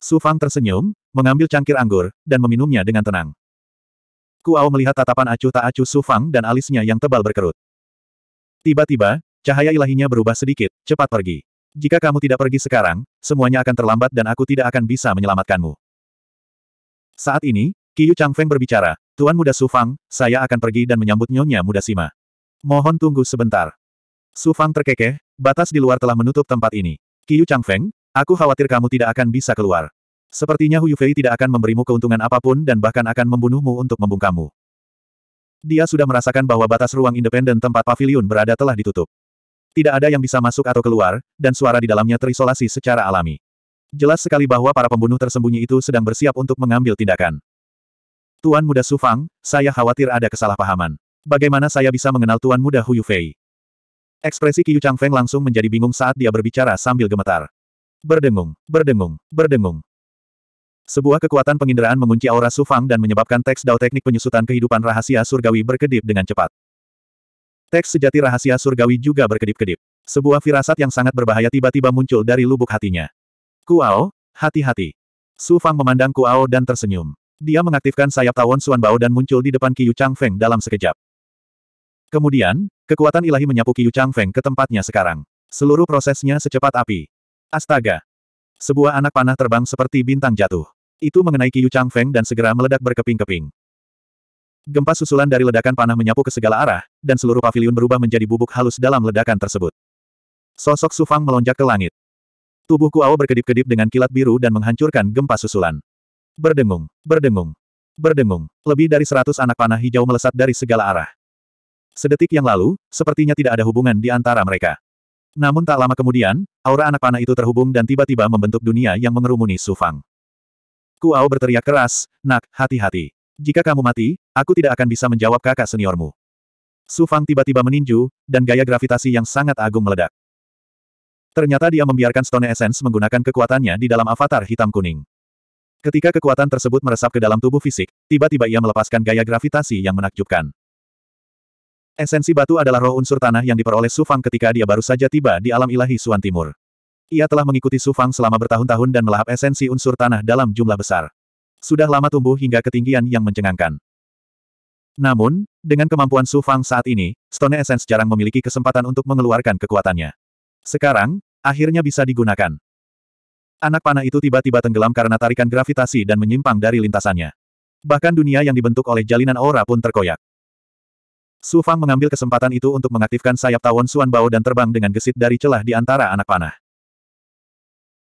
Su Fang tersenyum, mengambil cangkir anggur, dan meminumnya dengan tenang. Kuao melihat tatapan acuh tak acuh Su Fang dan alisnya yang tebal berkerut. Tiba-tiba, Cahaya ilahinya berubah sedikit, cepat pergi. Jika kamu tidak pergi sekarang, semuanya akan terlambat dan aku tidak akan bisa menyelamatkanmu. Saat ini, Chang Feng berbicara, Tuan Muda Su Fang, saya akan pergi dan menyambut Nyonya Muda Sima. Mohon tunggu sebentar. Su Fang terkekeh, batas di luar telah menutup tempat ini. Chang Feng, aku khawatir kamu tidak akan bisa keluar. Sepertinya Yu Fei tidak akan memberimu keuntungan apapun dan bahkan akan membunuhmu untuk membungkamu. Dia sudah merasakan bahwa batas ruang independen tempat pavilion berada telah ditutup. Tidak ada yang bisa masuk atau keluar, dan suara di dalamnya terisolasi secara alami. Jelas sekali bahwa para pembunuh tersembunyi itu sedang bersiap untuk mengambil tindakan. Tuan Muda Sufang, saya khawatir ada kesalahpahaman. Bagaimana saya bisa mengenal Tuan Muda Hu Yufei? Ekspresi Qiyu Feng langsung menjadi bingung saat dia berbicara sambil gemetar. Berdengung, berdengung, berdengung. Sebuah kekuatan penginderaan mengunci aura Sufang dan menyebabkan teks Dao teknik penyusutan kehidupan rahasia surgawi berkedip dengan cepat. Teks sejati rahasia surgawi juga berkedip-kedip. Sebuah firasat yang sangat berbahaya tiba-tiba muncul dari lubuk hatinya. Kuao, hati-hati. Su Fang memandang Kuao dan tersenyum. Dia mengaktifkan sayap tawon Suan Bao dan muncul di depan Qiyu Feng dalam sekejap. Kemudian, kekuatan ilahi menyapu Qiyu Feng ke tempatnya sekarang. Seluruh prosesnya secepat api. Astaga! Sebuah anak panah terbang seperti bintang jatuh. Itu mengenai Qiyu Feng dan segera meledak berkeping-keping. Gempa susulan dari ledakan panah menyapu ke segala arah, dan seluruh pavilion berubah menjadi bubuk halus dalam ledakan tersebut. Sosok Sufang melonjak ke langit. Tubuh Kuao berkedip-kedip dengan kilat biru dan menghancurkan gempa susulan. Berdengung, berdengung, berdengung. Lebih dari seratus anak panah hijau melesat dari segala arah. Sedetik yang lalu, sepertinya tidak ada hubungan di antara mereka. Namun tak lama kemudian, aura anak panah itu terhubung dan tiba-tiba membentuk dunia yang mengerumuni Sufang. Kuao berteriak keras, nak, hati-hati. Jika kamu mati, aku tidak akan bisa menjawab kakak seniormu. Su Fang tiba-tiba meninju, dan gaya gravitasi yang sangat agung meledak. Ternyata dia membiarkan Stone Essence menggunakan kekuatannya di dalam avatar hitam kuning. Ketika kekuatan tersebut meresap ke dalam tubuh fisik, tiba-tiba ia melepaskan gaya gravitasi yang menakjubkan. Esensi batu adalah roh unsur tanah yang diperoleh Su Fang ketika dia baru saja tiba di alam ilahi Suan Timur. Ia telah mengikuti Su Fang selama bertahun-tahun dan melahap esensi unsur tanah dalam jumlah besar sudah lama tumbuh hingga ketinggian yang mencengangkan. Namun, dengan kemampuan Su Fang saat ini, Stone Essence jarang memiliki kesempatan untuk mengeluarkan kekuatannya. Sekarang, akhirnya bisa digunakan. Anak panah itu tiba-tiba tenggelam karena tarikan gravitasi dan menyimpang dari lintasannya. Bahkan dunia yang dibentuk oleh jalinan aura pun terkoyak. Su Fang mengambil kesempatan itu untuk mengaktifkan sayap tawon Suan Bao dan terbang dengan gesit dari celah di antara anak panah.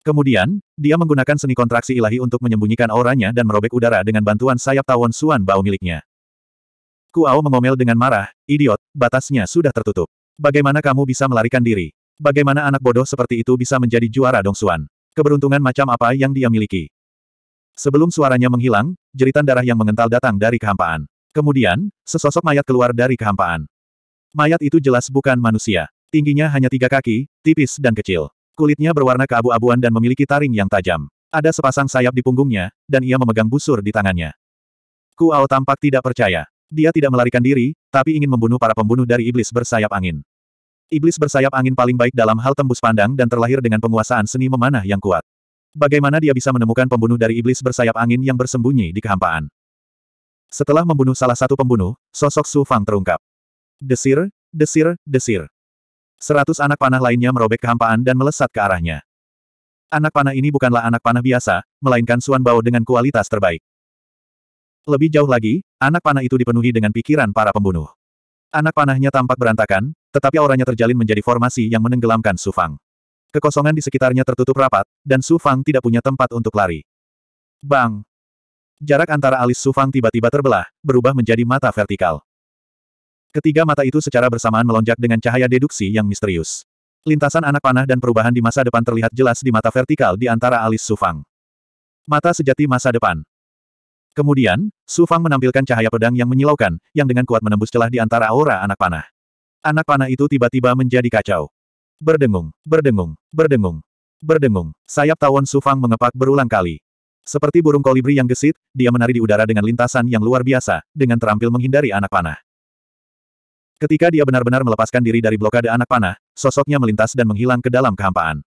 Kemudian, dia menggunakan seni kontraksi ilahi untuk menyembunyikan auranya dan merobek udara dengan bantuan sayap tawon Suan Bao miliknya. Kuao mengomel dengan marah, idiot, batasnya sudah tertutup. Bagaimana kamu bisa melarikan diri? Bagaimana anak bodoh seperti itu bisa menjadi juara Dong Suan? Keberuntungan macam apa yang dia miliki? Sebelum suaranya menghilang, jeritan darah yang mengental datang dari kehampaan. Kemudian, sesosok mayat keluar dari kehampaan. Mayat itu jelas bukan manusia. Tingginya hanya tiga kaki, tipis dan kecil. Kulitnya berwarna keabu-abuan dan memiliki taring yang tajam. Ada sepasang sayap di punggungnya, dan ia memegang busur di tangannya. Kuao tampak tidak percaya. Dia tidak melarikan diri, tapi ingin membunuh para pembunuh dari iblis bersayap angin. Iblis bersayap angin paling baik dalam hal tembus pandang dan terlahir dengan penguasaan seni memanah yang kuat. Bagaimana dia bisa menemukan pembunuh dari iblis bersayap angin yang bersembunyi di kehampaan? Setelah membunuh salah satu pembunuh, sosok Su Fang terungkap. Desir, desir, desir. Seratus anak panah lainnya merobek kehampaan dan melesat ke arahnya. Anak panah ini bukanlah anak panah biasa, melainkan Suan Bao dengan kualitas terbaik. Lebih jauh lagi, anak panah itu dipenuhi dengan pikiran para pembunuh. Anak panahnya tampak berantakan, tetapi auranya terjalin menjadi formasi yang menenggelamkan Su Fang. Kekosongan di sekitarnya tertutup rapat, dan Su Fang tidak punya tempat untuk lari. Bang! Jarak antara alis Su Fang tiba-tiba terbelah, berubah menjadi mata vertikal. Ketiga mata itu secara bersamaan melonjak dengan cahaya deduksi yang misterius. Lintasan anak panah dan perubahan di masa depan terlihat jelas di mata vertikal di antara alis Sufang. Mata sejati masa depan. Kemudian, Sufang menampilkan cahaya pedang yang menyilaukan, yang dengan kuat menembus celah di antara aura anak panah. Anak panah itu tiba-tiba menjadi kacau. Berdengung, berdengung, berdengung, berdengung. Sayap tawon Sufang mengepak berulang kali. Seperti burung kolibri yang gesit, dia menari di udara dengan lintasan yang luar biasa, dengan terampil menghindari anak panah. Ketika dia benar-benar melepaskan diri dari blokade anak panah, sosoknya melintas dan menghilang ke dalam kehampaan.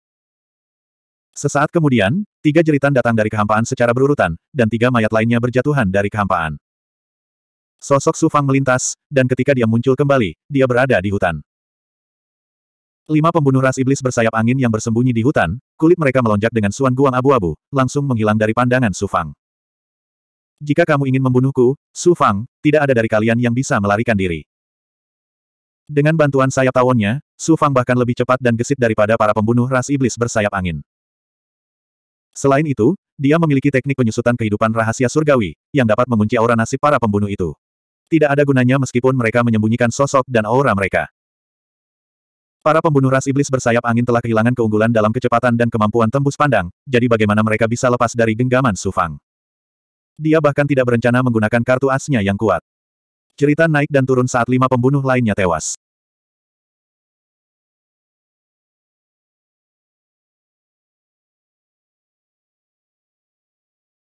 Sesaat kemudian, tiga jeritan datang dari kehampaan secara berurutan, dan tiga mayat lainnya berjatuhan dari kehampaan. Sosok Sufang melintas, dan ketika dia muncul kembali, dia berada di hutan. Lima pembunuh ras iblis bersayap angin yang bersembunyi di hutan, kulit mereka melonjak dengan suan guang abu-abu, langsung menghilang dari pandangan Sufang. Jika kamu ingin membunuhku, Sufang, tidak ada dari kalian yang bisa melarikan diri. Dengan bantuan sayap tawonnya, Su Fang bahkan lebih cepat dan gesit daripada para pembunuh ras iblis bersayap angin. Selain itu, dia memiliki teknik penyusutan kehidupan rahasia surgawi, yang dapat mengunci aura nasib para pembunuh itu. Tidak ada gunanya meskipun mereka menyembunyikan sosok dan aura mereka. Para pembunuh ras iblis bersayap angin telah kehilangan keunggulan dalam kecepatan dan kemampuan tembus pandang, jadi bagaimana mereka bisa lepas dari genggaman Su Fang? Dia bahkan tidak berencana menggunakan kartu asnya yang kuat. Cerita naik dan turun saat lima pembunuh lainnya tewas.